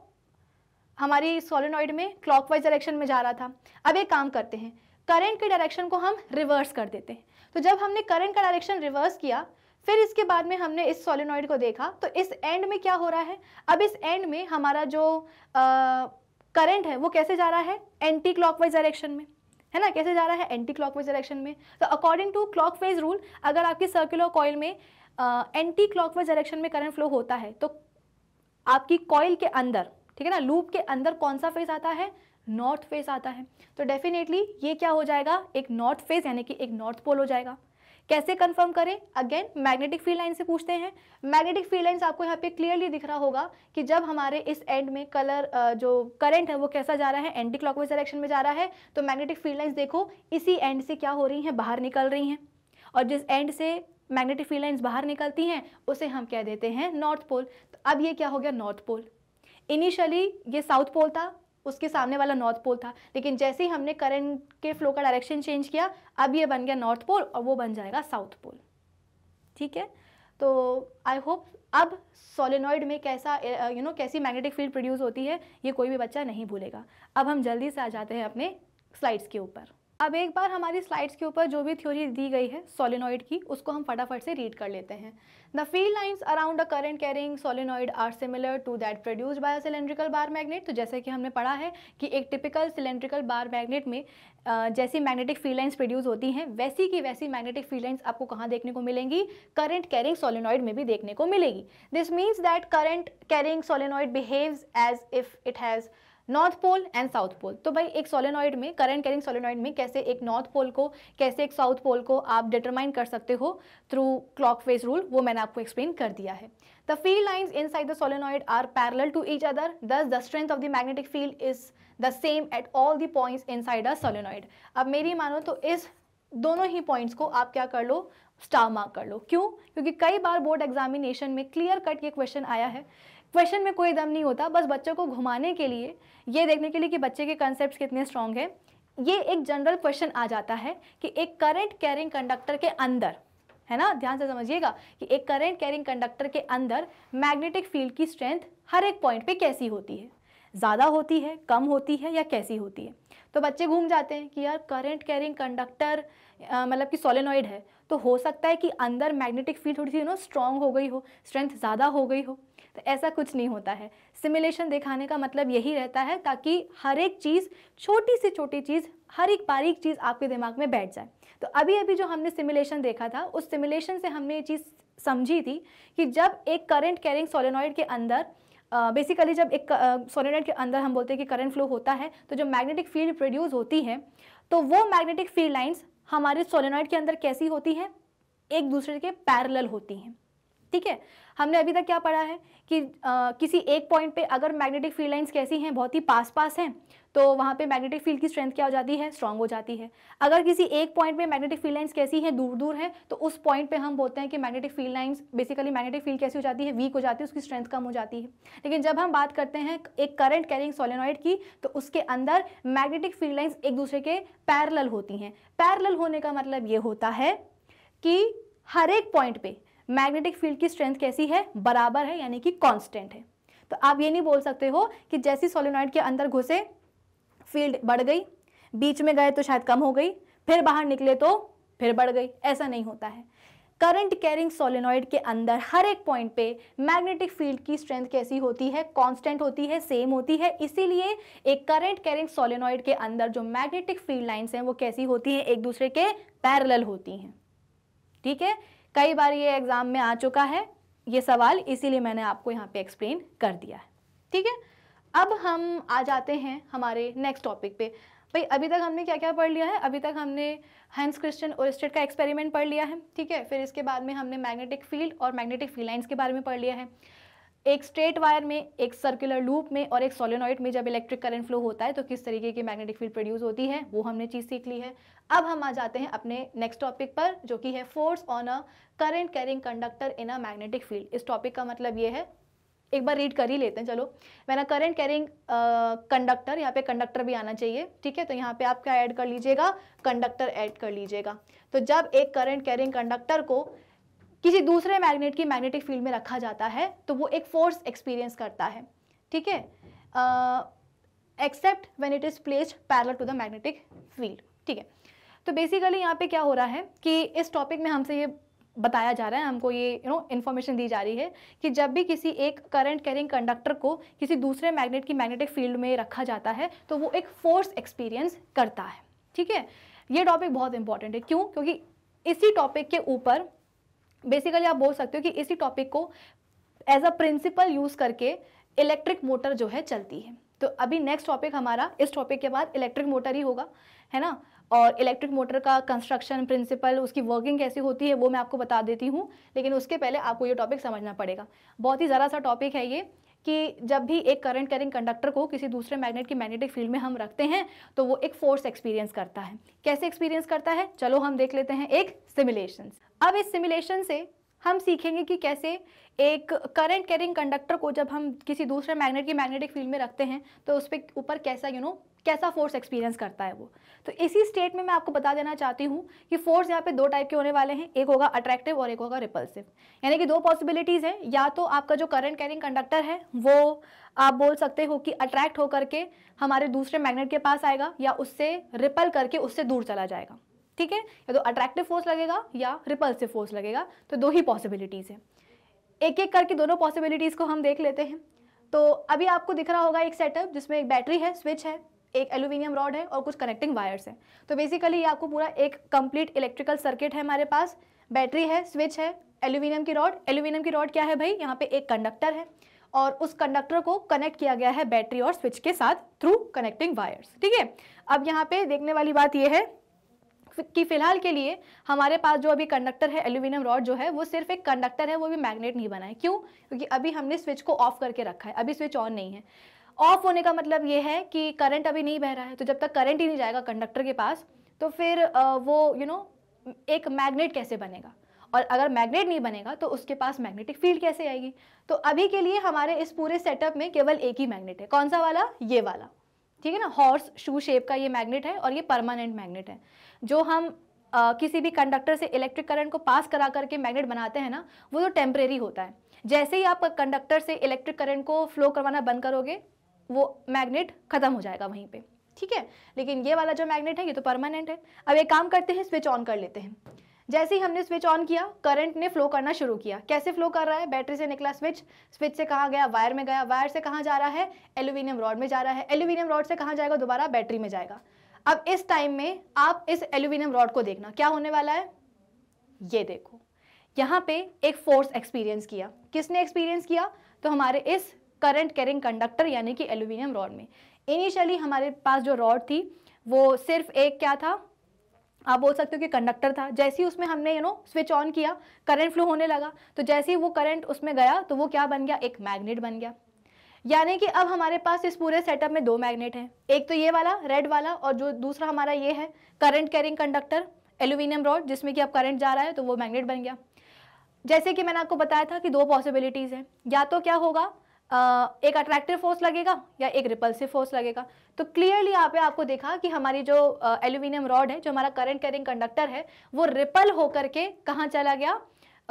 हमारी सोलिनॉइड में क्लॉकवाइज डायरेक्शन में जा रहा था अब एक काम करते हैं करंट के डायरेक्शन को हम रिवर्स कर देते हैं तो जब हमने करंट का डायरेक्शन रिवर्स किया फिर इसके बाद में हमने इस सोलिनॉइड को देखा तो इस एंड में क्या हो रहा है अब इस एंड में हमारा जो आ, करंट है वो कैसे जा रहा है एंटी क्लॉकवाइज डायरेक्शन में है ना कैसे जा रहा है एंटी क्लॉकवाइज डायरेक्शन में तो अकॉर्डिंग टू क्लॉकवाइज रूल अगर आपकी सर्कुलर कॉयल में एंटी क्लॉकवाइज डायरेक्शन में करंट फ्लो होता है तो आपकी कॉयल के अंदर ठीक है ना लूप के अंदर कौन सा फेज आता है नॉर्थ फेज आता है तो डेफिनेटली ये क्या हो जाएगा एक नॉर्थ फेज यानी कि एक नॉर्थ पोल हो जाएगा कैसे कंफर्म करें अगेन मैग्नेटिक फील्ड लाइन से पूछते हैं मैग्नेटिक फील्ड लाइन आपको यहाँ पे क्लियरली दिख रहा होगा कि जब हमारे इस एंड में कलर जो करंट है वो कैसा जा रहा है एंटी क्लॉकवाइज डायरेक्शन में जा रहा है तो मैग्नेटिक फील्ड लाइन्स देखो इसी एंड से क्या हो रही हैं बाहर निकल रही हैं और जिस एंड से मैग्नेटिक फील्ड लाइन्स बाहर निकलती हैं उसे हम कह देते हैं नॉर्थ पोल तो अब ये क्या हो गया नॉर्थ पोल इनिशियली ये साउथ पोल था उसके सामने वाला नॉर्थ पोल था लेकिन जैसे ही हमने करंट के फ्लो का डायरेक्शन चेंज किया अब ये बन गया नॉर्थ पोल और वो बन जाएगा साउथ पोल ठीक है तो आई होप अब सोलिनॉइड में कैसा यू you नो know, कैसी मैग्नेटिक फील्ड प्रोड्यूस होती है ये कोई भी बच्चा नहीं भूलेगा अब हम जल्दी से आ जाते हैं अपने स्लाइड्स के ऊपर अब एक बार हमारी स्लाइड्स के ऊपर जो भी थ्योरी दी गई है सोलिनॉइड की उसको हम फटाफट से रीड कर लेते हैं the field lines around the current carrying solenoid are similar to that produced by cylindrical bar magnet तो जैसे कि हमने पढ़ा है कि एक टिपिकल सिलेंड्रिकल बार मैग्नेट में जैसी मैग्नेटिक फील्ड लाइन्स प्रोड्यूस होती हैं वैसी की वैसी मैग्नेटिक फील्ड लाइन्स आपको कहाँ देखने को मिलेंगी करंट कैरिंग सोलिनॉइड में भी देखने को मिलेगी this means that current carrying solenoid behaves as if it has north pole and south pole तो भाई एक सोलेनॉइड में करंट कैरिंग सोलेनॉइड में कैसे एक नॉर्थ पोल को कैसे एक साउथ पोल को आप डिटरमाइन कर सकते हो थ्रू क्लॉक फेज रूल वो मैंने आपको एक्सप्लेन कर दिया है the field lines inside the solenoid are parallel to each other thus the strength of the magnetic field is the same at all the points inside a solenoid अब मेरी मानो तो इस दोनों ही points को आप क्या कर लो स्टार मार्क कर लो क्यों क्योंकि कई बार बोर्ड एग्जामिनेशन में क्लियर कट ये क्वेश्चन आया है क्वेश्चन में कोई दम नहीं होता बस बच्चों को घुमाने के लिए ये देखने के लिए कि बच्चे के कंसेप्ट कितने स्ट्रॉन्ग हैं ये एक जनरल क्वेश्चन आ जाता है कि एक करंट कैरिंग कंडक्टर के अंदर है ना ध्यान से समझिएगा कि एक करंट कैरिंग कंडक्टर के अंदर मैग्नेटिक फील्ड की स्ट्रेंथ हर एक पॉइंट पे कैसी होती है ज़्यादा होती है कम होती है या कैसी होती है तो बच्चे घूम जाते हैं कि यार करंट कैरिंग कंडक्टर मतलब कि सोलेनॉइड है तो हो सकता है कि अंदर मैग्नेटिक फील्ड थोड़ी सी यू नो स्ट्रांग हो गई हो स्ट्रेंथ ज़्यादा हो गई हो तो ऐसा कुछ नहीं होता है सिमुलेशन दिखाने का मतलब यही रहता है ताकि हर एक चीज़ छोटी से छोटी चीज़ हर एक बारीक चीज़ आपके दिमाग में बैठ जाए तो अभी अभी जो हमने सिमुलेशन देखा था उस सिमुलेशन से हमने ये चीज़ समझी थी कि जब एक करंट कैरिंग सोलेनॉइड के अंदर बेसिकली uh, जब एक सोलेनॉइड uh, के अंदर हम बोलते हैं कि करंट फ्लो होता है तो जो मैग्नेटिक फील्ड प्रोड्यूस होती है तो वो मैग्नेटिक फील्ड लाइंस हमारे सोलेनॉइड के अंदर कैसी होती है एक दूसरे के पैरल होती हैं ठीक है हमने अभी तक क्या पढ़ा है कि आ, किसी एक पॉइंट पे अगर मैग्नेटिक फील्ड लाइंस कैसी हैं बहुत ही पास पास हैं तो वहाँ पे मैग्नेटिक फील्ड की स्ट्रेंथ क्या हो जाती है स्ट्रांग हो जाती है अगर किसी एक पॉइंट पे मैग्नेटिक फील्ड लाइंस कैसी हैं दूर दूर हैं तो उस पॉइंट पे हम बोलते हैं कि magnetic field lines basically magnetic field कैसी हो जाती है वीक हो जाती है उसकी स्ट्रेंथ कम हो जाती है लेकिन जब हम बात करते हैं एक करंट कैरिंग सोलेनॉइड की तो उसके अंदर मैग्नेटिक फील्ड लाइन्स एक दूसरे के पैरल होती हैं पैरल होने का मतलब ये होता है कि हर एक पॉइंट पे मैग्नेटिक फील्ड की स्ट्रेंथ कैसी है बराबर है यानी कि कॉन्स्टेंट है तो आप ये नहीं बोल सकते हो कि जैसी सोलिनॉइड के अंदर घुसे फील्ड बढ़ गई बीच में गए तो शायद कम हो गई फिर बाहर निकले तो फिर बढ़ गई ऐसा नहीं होता है करंट कैरिंग सोलिनॉइड के अंदर हर एक पॉइंट पे मैग्नेटिक फील्ड की स्ट्रेंथ कैसी होती है कांस्टेंट होती है सेम होती है इसीलिए एक करंट कैरिंग सोलिनॉइड के अंदर जो मैग्नेटिक फील्ड लाइंस हैं वो कैसी होती हैं एक दूसरे के पैरेलल होती हैं ठीक है कई बार ये एग्ज़ाम में आ चुका है ये सवाल इसीलिए मैंने आपको यहाँ पे एक्सप्लेन कर दिया है ठीक है अब हम आ जाते हैं हमारे नेक्स्ट टॉपिक पे भाई अभी तक हमने क्या क्या पढ़ लिया है अभी तक हमने हैंस क्रिश्चन और स्टेट का एक्सपेरिमेंट पढ़ लिया है ठीक है फिर इसके बाद में हमने मैग्नेटिक फील्ड और मैग्नेटिक फील्ड लाइन्स के बारे में पढ़ लिया है एक स्ट्रेट वायर में एक सर्कुलर लूप में और एक सोलिनॉइड में जब इलेक्ट्रिक करंट फ्लो होता है तो किस तरीके की मैग्नेटिक फील्ड प्रोड्यूस होती है वो हमने चीज़ सीख ली है अब हम आ जाते हैं अपने नेक्स्ट टॉपिक पर जो कि है force on a current carrying conductor in a magnetic field इस टॉपिक का मतलब ये है एक बार रीड कर ही लेते हैं चलो मैंने करंट कैरिंग कंडक्टर यहाँ पे कंडक्टर भी आना चाहिए ठीक है तो यहाँ पे आप क्या ऐड कर लीजिएगा कंडक्टर ऐड कर लीजिएगा तो जब एक करंट कैरिंग कंडक्टर को किसी दूसरे मैग्नेट की मैग्नेटिक फील्ड में रखा जाता है तो वो एक फोर्स एक्सपीरियंस करता है ठीक है except when it is placed parallel to the magnetic field ठीक है तो बेसिकली यहाँ पे क्या हो रहा है कि इस टॉपिक में हमसे ये बताया जा रहा है हमको ये यू नो इन्फॉर्मेशन दी जा रही है कि जब भी किसी एक करंट कैरिंग कंडक्टर को किसी दूसरे मैग्नेट की मैग्नेटिक फील्ड में रखा जाता है तो वो एक फोर्स एक्सपीरियंस करता है ठीक है ये टॉपिक बहुत इंपॉर्टेंट है क्यों क्योंकि इसी टॉपिक के ऊपर बेसिकली आप बोल सकते हो कि इसी टॉपिक को एज अ प्रिंसिपल यूज़ करके इलेक्ट्रिक मोटर जो है चलती है तो अभी नेक्स्ट टॉपिक हमारा इस टॉपिक के बाद इलेक्ट्रिक मोटर ही होगा है ना और इलेक्ट्रिक मोटर का कंस्ट्रक्शन प्रिंसिपल उसकी वर्किंग कैसी होती है वो मैं आपको बता देती हूँ लेकिन उसके पहले आपको ये टॉपिक समझना पड़ेगा बहुत ही ज़रा सा टॉपिक है ये कि जब भी एक करंट कैरिंग कंडक्टर को किसी दूसरे मैग्नेट की मैग्नेटिक फील्ड में हम रखते हैं तो वो एक फोर्स एक्सपीरियंस करता है कैसे एक्सपीरियंस करता है चलो हम देख लेते हैं एक सिमुलेशन अब इस सिमुलेशन से हम सीखेंगे कि कैसे एक करंट कैरिंग कंडक्टर को जब हम किसी दूसरे मैग्नेट की मैग्नेटिक फील्ड में रखते हैं तो उस पर ऊपर कैसा यू you नो know, कैसा फोर्स एक्सपीरियंस करता है वो तो इसी स्टेट में मैं आपको बता देना चाहती हूँ कि फोर्स यहाँ पे दो टाइप के होने वाले हैं एक होगा अट्रैक्टिव और एक होगा रिपल्सिव यानी कि दो पॉसिबिलिटीज़ हैं या तो आपका जो करंट कैरिंग कंडक्टर है वो आप बोल सकते हो कि अट्रैक्ट होकर के हमारे दूसरे मैग्नेट के पास आएगा या उससे रिपल करके उससे दूर चला जाएगा ठीक है या तो अट्रैक्टिव फोर्स लगेगा या रिपल्सिव फोर्स लगेगा तो दो ही पॉसिबिलिटीज़ हैं एक एक करके दोनों पॉसिबिलिटीज़ को हम देख लेते हैं तो अभी आपको दिख रहा होगा एक सेटअप जिसमें एक बैटरी है स्विच है एक एल्यूमिनियम रॉड है और कुछ कनेक्टिंग वायर्स हैं तो बेसिकली ये आपको पूरा एक कंप्लीट इलेक्ट्रिकल सर्किट है हमारे पास बैटरी है स्विच है एल्यूमिनियम की रॉड एल्यूमिनियम की रॉड क्या है भाई यहाँ पे एक कंडक्टर है और उस कंडक्टर को कनेक्ट किया गया है बैटरी और स्विच के साथ थ्रू कनेक्टिंग वायर्स ठीक है अब यहाँ पे देखने वाली बात यह है कि फिलहाल के लिए हमारे पास जो अभी कंडक्टर है एल्यूमिनियम रॉड जो है वो सिर्फ एक कंडक्टर है वो भी मैग्नेट नहीं बना है क्यों क्योंकि अभी हमने स्विच को ऑफ करके रखा है अभी स्विच ऑन नहीं है ऑफ होने का मतलब ये है कि करंट अभी नहीं बह रहा है तो जब तक करंट ही नहीं जाएगा कंडक्टर के पास तो फिर वो यू नो एक मैग्नेट कैसे बनेगा और अगर मैग्नेट नहीं बनेगा तो उसके पास मैग्नेटिक फील्ड कैसे आएगी तो अभी के लिए हमारे इस पूरे सेटअप में केवल एक ही मैग्नेट है कौन सा वाला ये वाला ठीक है ना हॉर्स शू शेप का ये मैग्नेट है और ये परमानेंट मैग्नेट है जो हम आ, किसी भी कंडक्टर से इलेक्ट्रिक करंट को पास करा करके मैग्नेट बनाते हैं ना वो तो टेम्परेरी होता है जैसे ही आप कंडक्टर से इलेक्ट्रिक करंट को फ्लो करवाना बंद करोगे वो मैग्नेट खत्म हो जाएगा वहीं पे ठीक है लेकिन ये वाला जो मैग्नेट है ये तो परमानेंट है अब एक काम करते हैं स्विच ऑन कर लेते हैं जैसे ही हमने स्विच ऑन किया करंट ने फ्लो करना शुरू किया कैसे फ्लो कर रहा है बैटरी से निकला स्विच स्विच से कहाँ गया वायर में गया वायर से कहाँ जा रहा है एल्यूमिनियम रॉड में जा रहा है एल्यूमिनियम रॉड से कहाँ जाएगा दोबारा बैटरी में जाएगा अब इस टाइम में आप इस एल्यूमिनियम रॉड को देखना क्या होने वाला है ये देखो यहाँ पे एक फोर्स एक्सपीरियंस किया किसने एक्सपीरियंस किया तो हमारे इस करंट कैरिंग कंडक्टर यानी कि एल्यूमिनियम रॉड में इनिशियली हमारे पास जो रॉड थी वो सिर्फ एक क्या था आप बोल सकते हो कि कंडक्टर था जैसे ही उसमें हमने यू नो स्विच ऑन किया करंट फ्लो होने लगा तो जैसे ही वो करंट उसमें गया तो वो क्या बन गया एक मैग्नेट बन गया यानी कि अब हमारे पास इस पूरे सेटअप में दो मैग्नेट हैं एक तो ये वाला रेड वाला और जो दूसरा हमारा ये है current carrying conductor aluminium rod जिसमें कि अब करंट जा रहा है तो वो मैग्नेट बन गया जैसे कि मैंने आपको बताया था कि दो पॉसिबिलिटीज़ हैं या तो क्या होगा एक अट्रैक्टिव फोर्स लगेगा या एक रिपल्सिव फोर्स लगेगा तो क्लियरली यहाँ पे आपको देखा कि हमारी जो एल्यूमिनियम रॉड है जो हमारा करंट कैरिंग कंडक्टर है वो रिपल होकर के कहाँ चला गया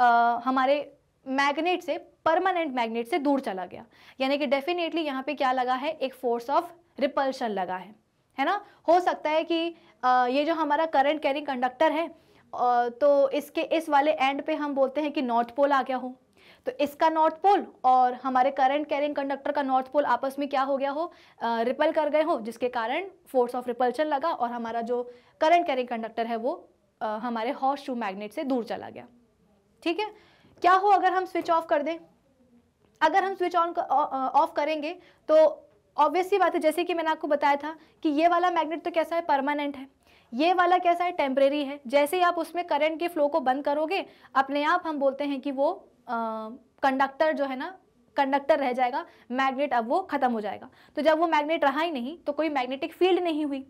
आ, हमारे मैग्नेट से परमानेंट मैग्नेट से दूर चला गया यानी कि डेफिनेटली यहाँ पे क्या लगा है एक फोर्स ऑफ रिपल्शन लगा है है ना हो सकता है कि आ, ये जो हमारा करंट कैरिंग कंडक्टर है आ, तो इसके इस वाले एंड पे हम बोलते हैं कि नॉर्थ पोल आ गया हो तो इसका नॉर्थ पोल और हमारे करंट कैरिंग कंडक्टर का नॉर्थ पोल आपस में क्या हो गया हो आ, रिपल कर गए हो जिसके कारण फोर्स ऑफ रिपल्शन लगा और हमारा जो करंट कैरिंग कंडक्टर है वो आ, हमारे हॉर्स शू मैग्नेट से दूर चला गया ठीक है क्या हो अगर हम स्विच ऑफ कर दें अगर हम स्विच ऑन ऑफ करेंगे तो ऑब्वियसली बात है जैसे कि मैंने आपको बताया था कि ये वाला मैग्नेट तो कैसा है परमानेंट है ये वाला कैसा है टेम्प्रेरी है जैसे ही आप उसमें करंट के फ्लो को बंद करोगे अपने आप हम बोलते हैं कि वो कंडक्टर जो है ना कंडक्टर रह जाएगा मैग्नेट अब वो ख़त्म हो जाएगा तो जब वो मैग्नेट रहा ही नहीं तो कोई मैग्नेटिक फील्ड नहीं हुई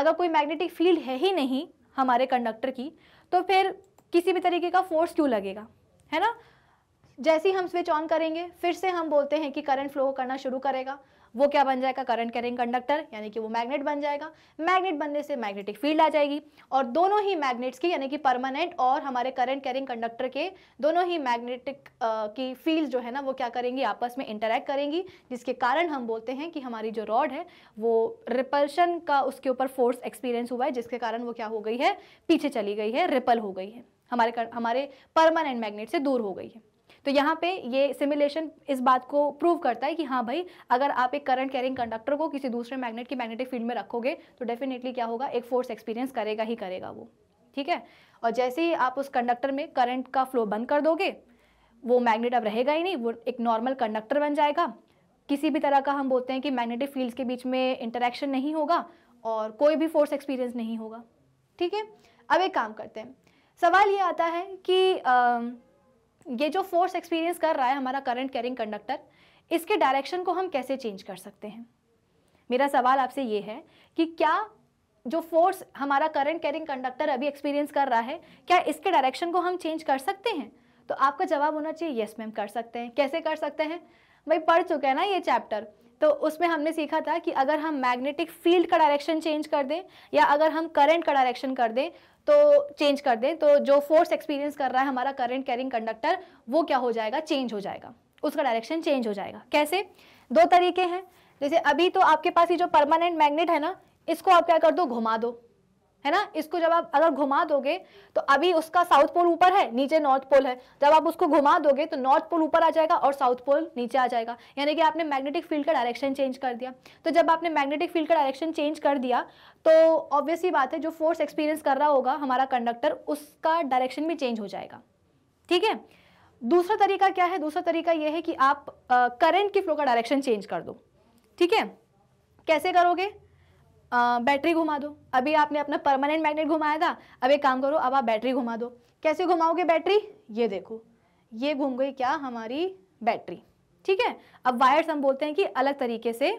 अगर कोई मैग्नेटिक फील्ड है ही नहीं हमारे कंडक्टर की तो फिर किसी भी तरीके का फोर्स क्यों लगेगा है ना जैसे ही हम स्विच ऑन करेंगे फिर से हम बोलते हैं कि करंट फ्लो करना शुरू करेगा वो क्या बन जाएगा करंट कैरिंग कंडक्टर यानी कि वो मैग्नेट बन जाएगा मैग्नेट बनने से मैग्नेटिक फील्ड आ जाएगी और दोनों ही मैग्नेट्स की यानी कि परमानेंट और हमारे करंट कैरिंग कंडक्टर के दोनों ही मैग्नेटिक की फील्ड जो है ना वो क्या करेंगी आपस में इंटरेक्ट करेंगी जिसके कारण हम बोलते हैं कि हमारी जो रॉड है वो रिपल्शन का उसके ऊपर फोर्स एक्सपीरियंस हुआ है जिसके कारण वो क्या हो गई है पीछे चली गई है रिपल हो गई है हमारे हमारे परमानेंट मैग्नेट से दूर हो गई है तो यहाँ पे ये सिमुलेशन इस बात को प्रूव करता है कि हाँ भाई अगर आप एक करंट कैरिंग कंडक्टर को किसी दूसरे मैग्नेट की मैग्नेटिक फील्ड में रखोगे तो डेफिनेटली क्या होगा एक फोर्स एक्सपीरियंस करेगा ही करेगा वो ठीक है और जैसे ही आप उस कंडक्टर में करंट का फ्लो बंद कर दोगे वो मैग्नेट अब रहेगा ही नहीं वो एक नॉर्मल कंडक्टर बन जाएगा किसी भी तरह का हम बोलते हैं कि मैग्नेटिक फील्ड्स के बीच में इंटरेक्शन नहीं होगा और कोई भी फोर्स एक्सपीरियंस नहीं होगा ठीक है अब एक काम करते हैं सवाल ये आता है कि आ, ये जो फोर्स एक्सपीरियंस कर रहा है हमारा करंट कैरिंग कंडक्टर इसके डायरेक्शन को हम कैसे चेंज कर सकते हैं मेरा सवाल आपसे ये है कि क्या जो फोर्स हमारा करंट कैरिंग कंडक्टर अभी एक्सपीरियंस कर रहा है क्या इसके डायरेक्शन को हम चेंज कर सकते हैं तो आपका जवाब होना चाहिए येस मैम कर सकते हैं कैसे कर सकते हैं भाई पढ़ चुके हैं ना ये चैप्टर तो उसमें हमने सीखा था कि अगर हम मैग्नेटिक फील्ड का डायरेक्शन चेंज कर दें या अगर हम करंट का डायरेक्शन कर दें तो चेंज कर दें तो जो फोर्स एक्सपीरियंस कर रहा है हमारा करंट कैरिंग कंडक्टर वो क्या हो जाएगा चेंज हो जाएगा उसका डायरेक्शन चेंज हो जाएगा कैसे दो तरीके हैं जैसे अभी तो आपके पास ये जो परमानेंट मैग्नेट है ना इसको आप क्या कर दो घुमा दो है ना इसको जब आप अगर घुमा दोगे तो अभी उसका साउथ पोल ऊपर है नीचे नॉर्थ पोल है जब आप उसको घुमा दोगे तो नॉर्थ पोल ऊपर आ जाएगा और साउथ पोल नीचे आ जाएगा यानी कि आपने मैग्नेटिक फील्ड का डायरेक्शन चेंज कर दिया तो जब आपने मैग्नेटिक फील्ड का डायरेक्शन चेंज कर दिया तो ऑब्वियसली बात है जो फोर्स एक्सपीरियंस कर रहा होगा हमारा कंडक्टर उसका डायरेक्शन भी चेंज हो जाएगा ठीक है दूसरा तरीका क्या है दूसरा तरीका यह है कि आप करंट की फ्लो का डायरेक्शन चेंज कर दो ठीक है कैसे करोगे बैटरी घुमा दो अभी आपने अपना परमानेंट मैग्नेट घुमाया था अब एक काम करो अब आप बैटरी घुमा दो कैसे घुमाओगे बैटरी ये देखो ये घूम गई क्या हमारी बैटरी ठीक है अब वायर्स हम बोलते हैं कि अलग तरीके से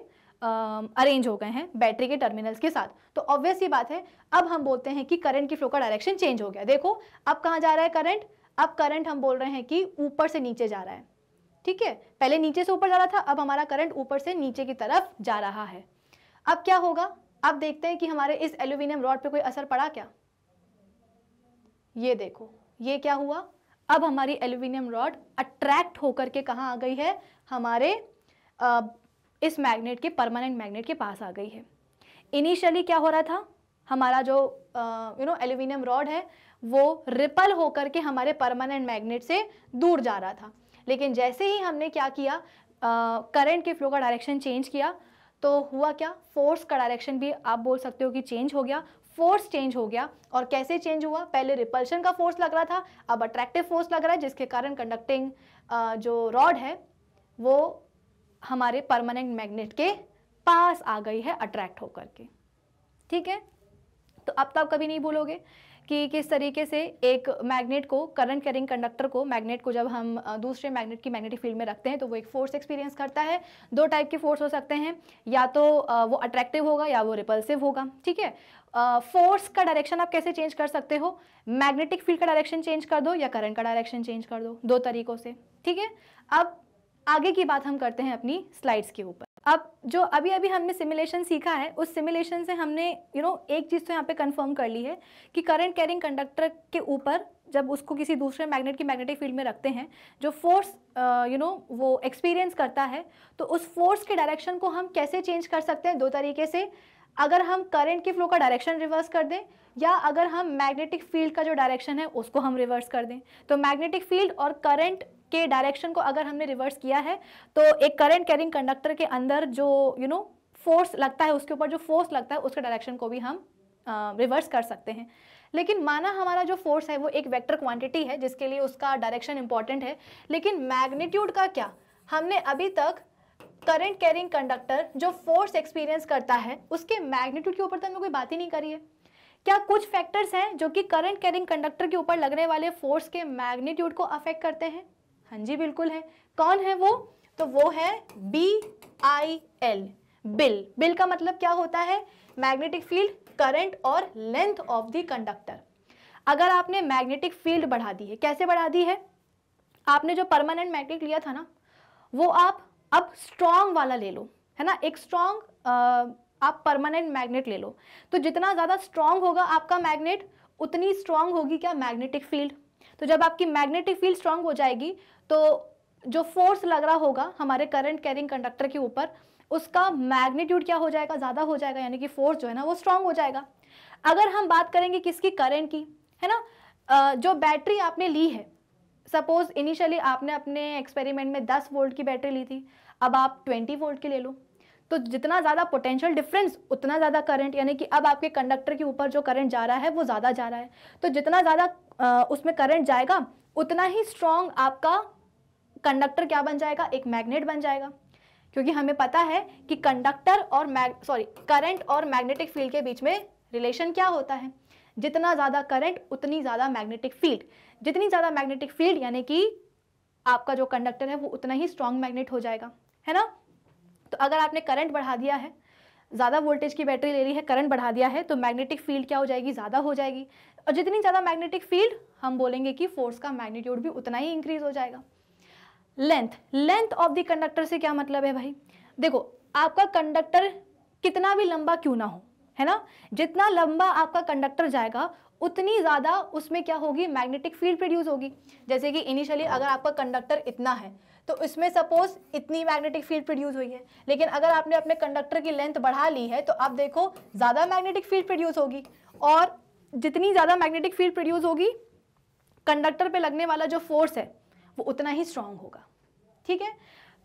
अरेंज हो गए हैं बैटरी के टर्मिनल्स के साथ तो ऑब्वियस ये बात है अब हम बोलते हैं कि करंट की फ्लो का डायरेक्शन चेंज हो गया देखो अब कहाँ जा रहा है करंट अब करंट हम बोल रहे हैं कि ऊपर से नीचे जा रहा है ठीक है पहले नीचे से ऊपर जा रहा था अब हमारा करंट ऊपर से नीचे की तरफ जा रहा है अब क्या होगा अब देखते हैं कि हमारे इस एल्यूमिनियम रॉड पे कोई असर पड़ा क्या ये देखो ये क्या हुआ अब हमारी एल्यूमिनियम रॉड अट्रैक्ट होकर के कहाँ आ गई है हमारे आ, इस मैग्नेट के परमानेंट मैग्नेट के पास आ गई है इनिशियली क्या हो रहा था हमारा जो यू नो एल्यूमिनियम रॉड है वो रिपल होकर के हमारे परमानेंट मैग्नेट से दूर जा रहा था लेकिन जैसे ही हमने क्या किया करंट के फ्लो का डायरेक्शन चेंज किया तो हुआ क्या फोर्स का डायरेक्शन भी आप बोल सकते हो कि चेंज हो गया फोर्स चेंज हो गया और कैसे चेंज हुआ पहले रिपल्शन का फोर्स लग रहा था अब अट्रैक्टिव फोर्स लग रहा है जिसके कारण कंडक्टिंग जो रॉड है वो हमारे परमानेंट मैग्नेट के पास आ गई है अट्रैक्ट होकर के ठीक है तो अब तो आप कभी नहीं भूलोगे कि किस तरीके से एक मैग्नेट को करंट कैरिंग कंडक्टर को मैग्नेट को जब हम दूसरे मैग्नेट की मैग्नेटिक फील्ड में रखते हैं तो वो एक फोर्स एक्सपीरियंस करता है दो टाइप के फोर्स हो सकते हैं या तो वो अट्रैक्टिव होगा या वो रिपल्सिव होगा ठीक है फोर्स का डायरेक्शन आप कैसे चेंज कर सकते हो मैग्नेटिक फील्ड का डायरेक्शन चेंज कर दो या करंट का डायरेक्शन चेंज कर दो दो तरीकों से ठीक है अब आगे की बात हम करते हैं अपनी स्लाइड्स के ऊपर अब जो अभी अभी हमने सिमुलेशन सीखा है उस सिमुलेशन से हमने यू you नो know, एक चीज़ तो यहाँ पे कंफर्म कर ली है कि करंट कैरिंग कंडक्टर के ऊपर जब उसको किसी दूसरे मैग्नेट की मैग्नेटिक फील्ड में रखते हैं जो फोर्स यू नो वो एक्सपीरियंस करता है तो उस फोर्स के डायरेक्शन को हम कैसे चेंज कर सकते हैं दो तरीके से अगर हम करंट के फ्लो का डायरेक्शन रिवर्स कर दें या अगर हम मैग्नेटिक फील्ड का जो डायरेक्शन है उसको हम रिवर्स कर दें तो मैग्नेटिक फील्ड और करंट के डायरेक्शन को अगर हमने रिवर्स किया है तो एक करंट कैरिंग कंडक्टर के अंदर जो यू नो फोर्स लगता है उसके ऊपर जो फोर्स लगता है उसके डायरेक्शन को भी हम रिवर्स uh, कर सकते हैं लेकिन माना हमारा जो फोर्स है वो एक वेक्टर क्वांटिटी है जिसके लिए उसका डायरेक्शन इंपॉर्टेंट है लेकिन मैग्नीट्यूड का क्या हमने अभी तक करंट कैरिंग कंडक्टर जो फोर्स एक्सपीरियंस करता है उसके मैग्नीट्यूड के ऊपर तो हमने कोई बात ही नहीं करी है क्या कुछ फैक्टर्स हैं जो कि करंट कैरिंग कंडक्टर के ऊपर लगने वाले फोर्स के मैग्नीट्यूड को अफेक्ट करते हैं हाँ जी बिल्कुल है कौन है वो तो वो है बी आई एल बिल बिल का मतलब क्या होता है मैग्नेटिक फील्ड करंट और लेंथ ऑफ द कंडक्टर अगर आपने मैग्नेटिक फील्ड बढ़ा दी है कैसे बढ़ा दी है आपने जो परमानेंट मैग्नेट लिया था ना वो आप अब स्ट्रॉन्ग वाला ले लो है ना एक स्ट्रॉन्ग आप परमानेंट मैग्नेट ले लो तो जितना ज़्यादा स्ट्रॉन्ग होगा आपका मैग्नेट उतनी स्ट्रॉन्ग होगी क्या मैग्नेटिक फील्ड तो जब आपकी मैग्नेटिक फील्ड स्ट्रांग हो जाएगी तो जो फोर्स लग रहा होगा हमारे करंट कैरिंग कंडक्टर के ऊपर उसका मैग्नीट्यूड क्या हो जाएगा ज़्यादा हो जाएगा यानी कि फोर्स जो है ना वो स्ट्रांग हो जाएगा अगर हम बात करेंगे किसकी करंट की है ना जो बैटरी आपने ली है सपोज इनिशियली आपने अपने एक्सपेरिमेंट में 10 वोल्ट की बैटरी ली थी अब आप 20 वोल्ट की ले लो तो जितना ज़्यादा पोटेंशियल डिफरेंस उतना ज़्यादा करंट यानी कि अब आपके कंडक्टर के ऊपर जो करंट जा रहा है वो ज़्यादा जा रहा है तो जितना ज़्यादा आ, उसमें करंट जाएगा उतना ही स्ट्रॉन्ग आपका कंडक्टर क्या बन जाएगा एक मैग्नेट बन जाएगा क्योंकि हमें पता है कि कंडक्टर और मैग सॉरी करंट और मैग्नेटिक फील्ड के बीच में रिलेशन क्या होता है जितना ज़्यादा करंट उतनी ज़्यादा मैग्नेटिक फील्ड जितनी ज़्यादा मैग्नेटिक फील्ड यानी कि आपका जो कंडक्टर है वो उतना ही स्ट्रॉन्ग मैग्नेट हो जाएगा है ना तो अगर आपने करंट बढ़ा दिया है ज़्यादा वोल्टेज की बैटरी ले ली है करंट बढ़ा दिया है तो मैग्नेटिक फील्ड क्या हो जाएगी ज़्यादा हो जाएगी और जितनी ज़्यादा मैग्नेटिक फील्ड हम बोलेंगे कि फोर्स का मैग्नीट्यूड भी उतना ही इंक्रीज हो जाएगा length length of the conductor से क्या मतलब है भाई देखो आपका कंडक्टर कितना भी लंबा क्यों ना हो है ना जितना लंबा आपका कंडक्टर जाएगा उतनी ज़्यादा उसमें क्या होगी मैग्नेटिक फील्ड प्रोड्यूस होगी जैसे कि इनिशियली अगर आपका कंडक्टर इतना है तो इसमें सपोज इतनी मैग्नेटिक फील्ड प्रोड्यूस हुई है लेकिन अगर आपने अपने कंडक्टर की लेंथ बढ़ा ली है तो आप देखो ज़्यादा मैग्नेटिक फील्ड प्रोड्यूस होगी और जितनी ज़्यादा मैग्नेटिक फील्ड प्रोड्यूस होगी कंडक्टर पे लगने वाला जो फोर्स है वो उतना ही स्ट्रांग होगा ठीक है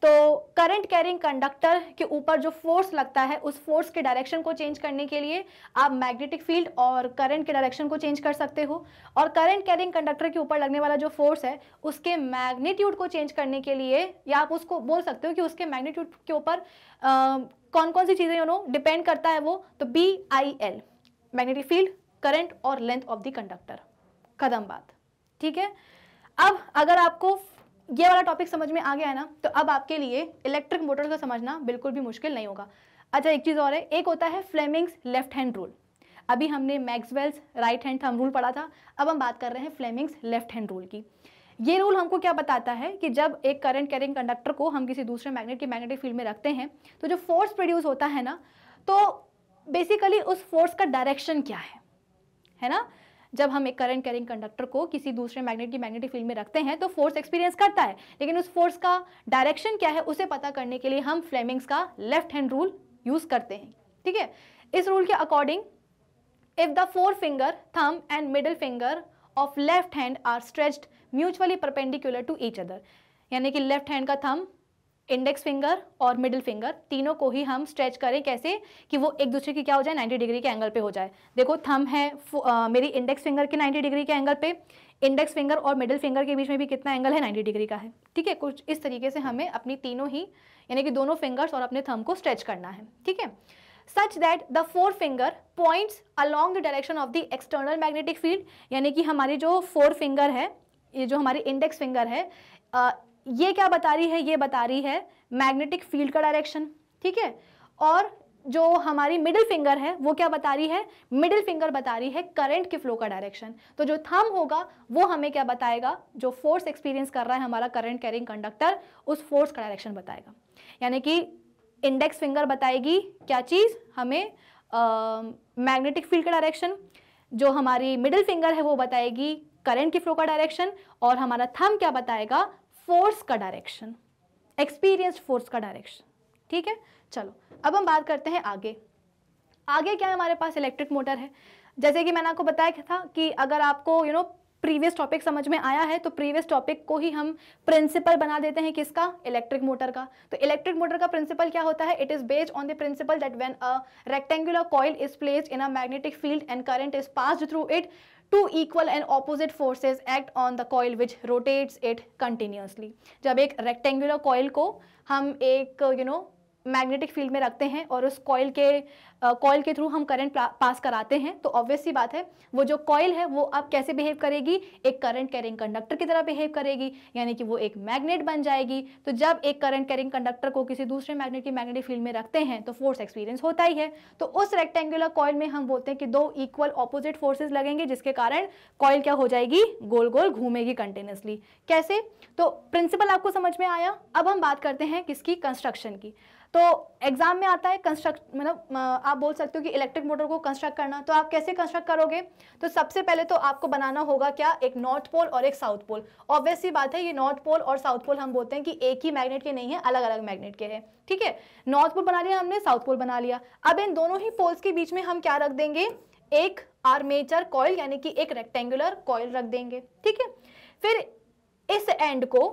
तो करंट कैरिंग कंडक्टर के ऊपर जो फोर्स लगता है उस फोर्स के डायरेक्शन को चेंज करने के लिए आप मैग्नेटिक फील्ड और करंट के डायरेक्शन को चेंज कर सकते हो और करंट कैरिंग कंडक्टर के ऊपर लगने वाला जो फोर्स है उसके मैग्नीट्यूड को चेंज करने के लिए या आप उसको बोल सकते हो कि उसके मैग्नीट्यूड के ऊपर कौन कौन सी चीज़ें डिपेंड करता है वो तो B I L magnetic field current और लेंथ ऑफ द कंडक्टर कदम बात ठीक है अब अगर आपको ये वाला टॉपिक समझ में आ गया है ना तो अब आपके लिए इलेक्ट्रिक मोटर का समझना बिल्कुल भी मुश्किल नहीं होगा अच्छा एक चीज़ और है एक होता है फ्लेमिंग्स लेफ्ट हैंड रूल अभी हमने Maxwell's right hand thumb rule पढ़ा था अब हम बात कर रहे हैं फ्लेमिंग्स लेफ्ट हैंड रूल की ये रूल हमको क्या बताता है कि जब एक करंट कैरिंग कंडक्टर को हम किसी दूसरे मैग्नेट के मैग्नेटिक फील्ड में रखते हैं तो जो फोर्स प्रोड्यूस होता है ना तो बेसिकली उस फोर्स का डायरेक्शन क्या है है ना जब हम एक करंट कैरिंग कंडक्टर को किसी दूसरे मैग्नेट की मैग्नेटिक फील्ड में रखते हैं तो फोर्स एक्सपीरियंस करता है लेकिन उस फोर्स का डायरेक्शन क्या है उसे पता करने के लिए हम फ्लेमिंग्स का लेफ्ट हैंड रूल यूज करते हैं ठीक है इस रूल के according if the forefinger thumb and middle finger of left hand are stretched mutually perpendicular to each other यानी कि लेफ्ट हैंड का थम इंडेक्स फिंगर और मिडिल फिंगर तीनों को ही हम स्ट्रेच करें कैसे कि वो एक दूसरे की क्या हो जाए 90 डिग्री के एंगल पे हो जाए देखो थम है आ, मेरी इंडेक्स फिंगर के 90 डिग्री के एंगल पे इंडेक्स फिंगर और मिडिल फिंगर के बीच में भी कितना एंगल है 90 डिग्री का है ठीक है कुछ इस तरीके से हमें अपनी तीनों ही यानी कि दोनों फिंगर्स और अपने थम को स्ट्रेच करना है ठीक है such that the forefinger points along the direction of the external magnetic field यानी कि हमारी जो फोर फिंगर है ये जो हमारी इंडेक्स फिंगर है ये क्या बता रही है ये बता रही है मैग्नेटिक फील्ड का डायरेक्शन ठीक है और जो हमारी मिडिल फिंगर है वो क्या बता रही है मिडिल फिंगर बता रही है करंट के फ्लो का डायरेक्शन तो जो थम होगा वो हमें क्या बताएगा जो फोर्स एक्सपीरियंस कर रहा है हमारा करंट कैरिंग कंडक्टर उस फोर्स का डायरेक्शन बताएगा यानी कि इंडेक्स फिंगर बताएगी क्या चीज़ हमें मैग्नेटिक फील्ड का डायरेक्शन जो हमारी मिडिल फिंगर है वो बताएगी करंट के फ्लो का डायरेक्शन और हमारा थम क्या बताएगा फोर्स का डायरेक्शन एक्सपीरियंस फोर्स का डायरेक्शन ठीक है चलो अब हम बात करते हैं आगे आगे क्या है हमारे पास इलेक्ट्रिक मोटर है जैसे कि मैंने आपको बताया था कि अगर आपको यू नो प्रीवियस टॉपिक समझ में आया है तो प्रीवियस टॉपिक को ही हम प्रिंसिपल बना देते हैं किसका इलेक्ट्रिक मोटर का तो इलेक्ट्रिक मोटर का प्रिंसिपल क्या होता है it is based on the principle that when a rectangular coil is placed in a magnetic field and current is passed through it two equal and opposite forces act on the coil which rotates it continuously जब एक rectangular coil को हम एक you you know know, magnetic field में रखते हैं और उस कॉयल के कॉयल के थ्रू हम करंट पास कराते हैं तो ऑब्वियस बात है वो जो कॉयल है वो अब कैसे बिहेव करेगी एक करंट कैरिंग कंडक्टर की तरह बिहेव करेगी यानी कि वो एक मैग्नेट बन जाएगी तो जब एक करंट कैरिंग कंडक्टर को किसी दूसरे मैग्नेट की मैग्नेटिक फील्ड में रखते हैं तो फोर्स एक्सपीरियंस होता ही है तो उस रेक्टेंगुलर कॉयल में हम बोलते हैं कि दो इक्वल ऑपोजिट फोर्सेज लगेंगे जिसके कारण कॉयल क्या हो जाएगी गोल गोल घूमेगी कंटिन्यूसली कैसे तो प्रिंसिपल आपको समझ में आया अब हम बात करते हैं किसकी कंस्ट्रक्शन की तो एग्जाम में आता है कंस्ट्रक्ट मतलब आप बोल सकते हो कि इलेक्ट्रिक मोटर को कंस्ट्रक्ट करना तो आप कैसे कंस्ट्रक्ट करोगे तो सबसे पहले तो आपको बनाना होगा क्या एक नॉर्थ पोल और एक साउथ पोल ऑब्वियस ही बात है ये नॉर्थ पोल और साउथ पोल हम बोलते हैं कि एक ही मैग्नेट के नहीं है अलग अलग मैग्नेट के हैं ठीक है नॉर्थ पोल बना लिया हमने साउथ पोल बना लिया अब इन दोनों ही पोल्स के बीच में हम क्या रख देंगे एक आर्मेचर कॉयल यानी कि एक रेक्टेंगुलर कॉयल रख देंगे ठीक है फिर इस एंड को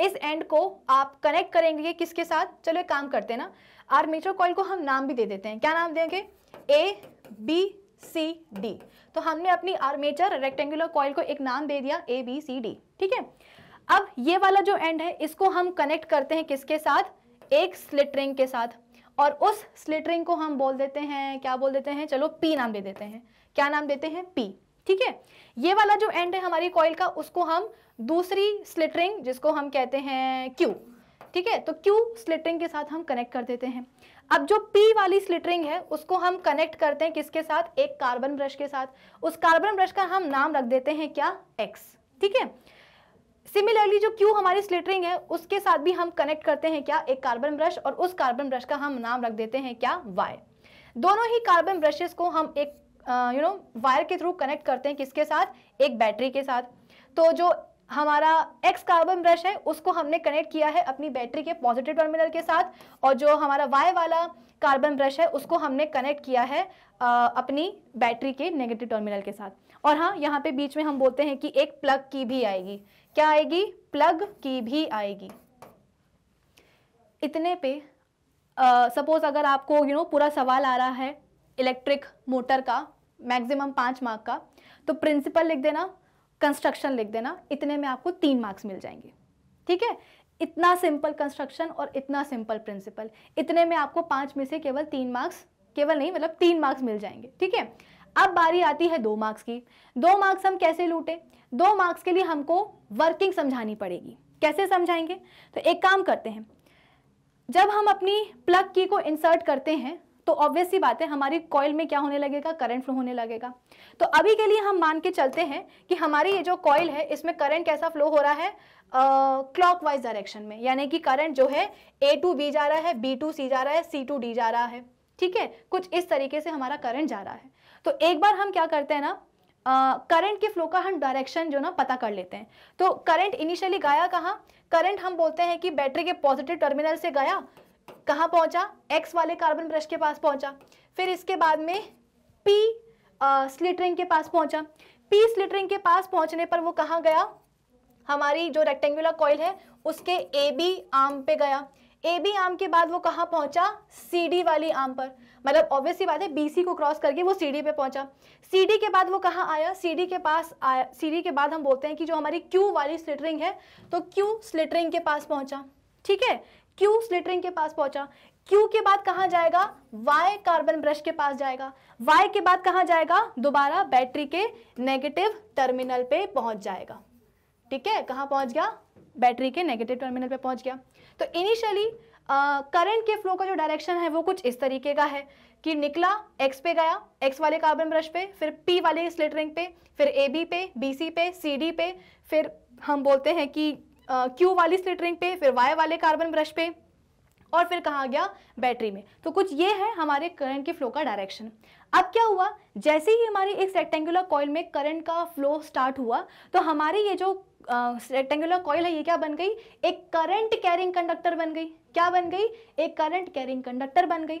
इस एंड को आप कनेक्ट करेंगे किसके साथ चलो एक काम करते हैं ना आर्मेचर कॉल को हम नाम भी दे देते हैं क्या नाम देंगे ए बी सी डी तो हमने अपनी आर्मेचर रेक्टेंगुलर कॉल को एक नाम दे दिया ए बी सी डी ठीक है अब ये वाला जो एंड है इसको हम कनेक्ट करते हैं किसके साथ एक स्लिट रिंग के साथ और उस स्लिट रिंग को हम बोल देते हैं क्या बोल देते हैं चलो पी नाम दे देते हैं क्या नाम देते हैं पी ठीक है ये वाला जो एंड है हमारी कॉइल का उसको हम दूसरी स्लिटरिंग जिसको हम कहते हैं क्यू ठीक है तो क्यू स्लिटरिंग के साथ हम कनेक्ट कर देते हैं अब जो पी वाली स्लिटरिंग है उसको हम कनेक्ट करते हैं किसके साथ एक कार्बन ब्रश के साथ उस कार्बन ब्रश का हम नाम रख देते हैं क्या एक्स ठीक है सिमिलरली जो क्यू हमारी स्लिटरिंग है उसके साथ भी हम कनेक्ट करते हैं क्या एक कार्बन ब्रश और उस कार्बन ब्रश का हम नाम रख देते हैं क्या वाई दोनों ही कार्बन ब्रशेस को हम एक यू नो वायर के थ्रू कनेक्ट करते हैं किसके साथ एक बैटरी के साथ तो जो हमारा एक्स कार्बन ब्रश है उसको हमने कनेक्ट किया है अपनी बैटरी के पॉजिटिव टर्मिनल के साथ और जो हमारा वाई वाला कार्बन ब्रश है उसको हमने कनेक्ट किया है आ, अपनी बैटरी के नेगेटिव टर्मिनल के साथ और हाँ यहाँ पे बीच में हम बोलते हैं कि एक प्लग की भी आएगी क्या आएगी प्लग की भी आएगी इतने पे सपोज uh, अगर आपको यू you नो know, पूरा सवाल आ रहा है इलेक्ट्रिक मोटर का मैक्सिमम पाँच मार्क का तो प्रिंसिपल लिख देना कंस्ट्रक्शन लिख देना इतने में आपको तीन मार्क्स मिल जाएंगे ठीक है इतना सिंपल कंस्ट्रक्शन और इतना सिंपल प्रिंसिपल इतने में आपको पांच में से केवल तीन मार्क्स केवल नहीं मतलब तीन मार्क्स मिल जाएंगे ठीक है अब बारी आती है दो मार्क्स की दो मार्क्स हम कैसे लूटें दो मार्क्स के लिए हमको वर्किंग समझानी पड़ेगी कैसे समझाएंगे तो एक काम करते हैं जब हम अपनी प्लग की को इंसर्ट करते हैं तो ऑब्वियस ही बात है हमारी कॉयल में क्या होने लगेगा करंट फ्लो होने लगेगा तो अभी के लिए हम मान के चलते हैं कि हमारी ये जो कॉयल है इसमें करंट कैसा फ्लो हो रहा है क्लॉक वाइज डायरेक्शन में यानी कि करंट जो है ए टू बी जा रहा है बी टू सी जा रहा है सी टू डी जा रहा है ठीक है कुछ इस तरीके से हमारा करंट जा रहा है तो एक बार हम क्या करते हैं ना करंट के फ्लो का हम डायरेक्शन जो ना पता कर लेते हैं तो करंट इनिशियली गया कहाँ करंट हम बोलते हैं कि बैटरी के पॉजिटिव टर्मिनल से गया कहाँ पहुँचा एक्स वाले कार्बन ब्रश के पास पहुँचा फिर इसके बाद में पी स्लिटरिंग के पास पहुँचा पी स्लिटरिंग के पास पहुँचने पर वो कहाँ गया हमारी जो रेक्टेंगुलर कॉइल है उसके ए बी आर्म पे गया ए बी आर्म के बाद वो कहाँ पहुँचा सी डी वाली आर्म पर मतलब ऑब्वियसली बात है बी सी को क्रॉस करके वो सी डी पे पहुँचा सी डी के बाद वो कहाँ आया सी डी के पास आया सी डी के बाद हम बोलते हैं कि जो हमारी क्यू वाली स्लिटरिंग है तो क्यू स्लिटरिंग के पास पहुँचा ठीक है क्यू स्लिटरिंग के पास पहुंचा क्यू के बाद कहा जाएगा वाई कार्बन ब्रश के पास जाएगा वाई के बाद कहा जाएगा दोबारा बैटरी के नेगेटिव टर्मिनल पे पहुंच जाएगा ठीक है कहां पहुंच गया बैटरी के नेगेटिव टर्मिनल पे पहुंच गया तो इनिशियली करंट के फ्लो का जो डायरेक्शन है वो कुछ इस तरीके का है कि निकला एक्स पे गया एक्स वाले कार्बन ब्रश पे फिर पी वाले स्लिटरिंग पे फिर ए बी पे बी सी पे सी डी पे फिर हम बोलते हैं कि क्यू वाली स्लिट रिंग पे फिर वाई वाले कार्बन ब्रश पे और फिर कहा गया बैटरी में तो कुछ ये है हमारे करंट के फ्लो का डायरेक्शन अब क्या हुआ जैसे ही हमारे इस रेक्टेंगुलर कॉयल में करंट का फ्लो स्टार्ट हुआ तो हमारी ये जो रेक्टेंगुलर कॉयल है ये क्या बन गई एक करंट कैरिंग कंडक्टर बन गई क्या बन गई एक करंट कैरिंग कंडक्टर बन गई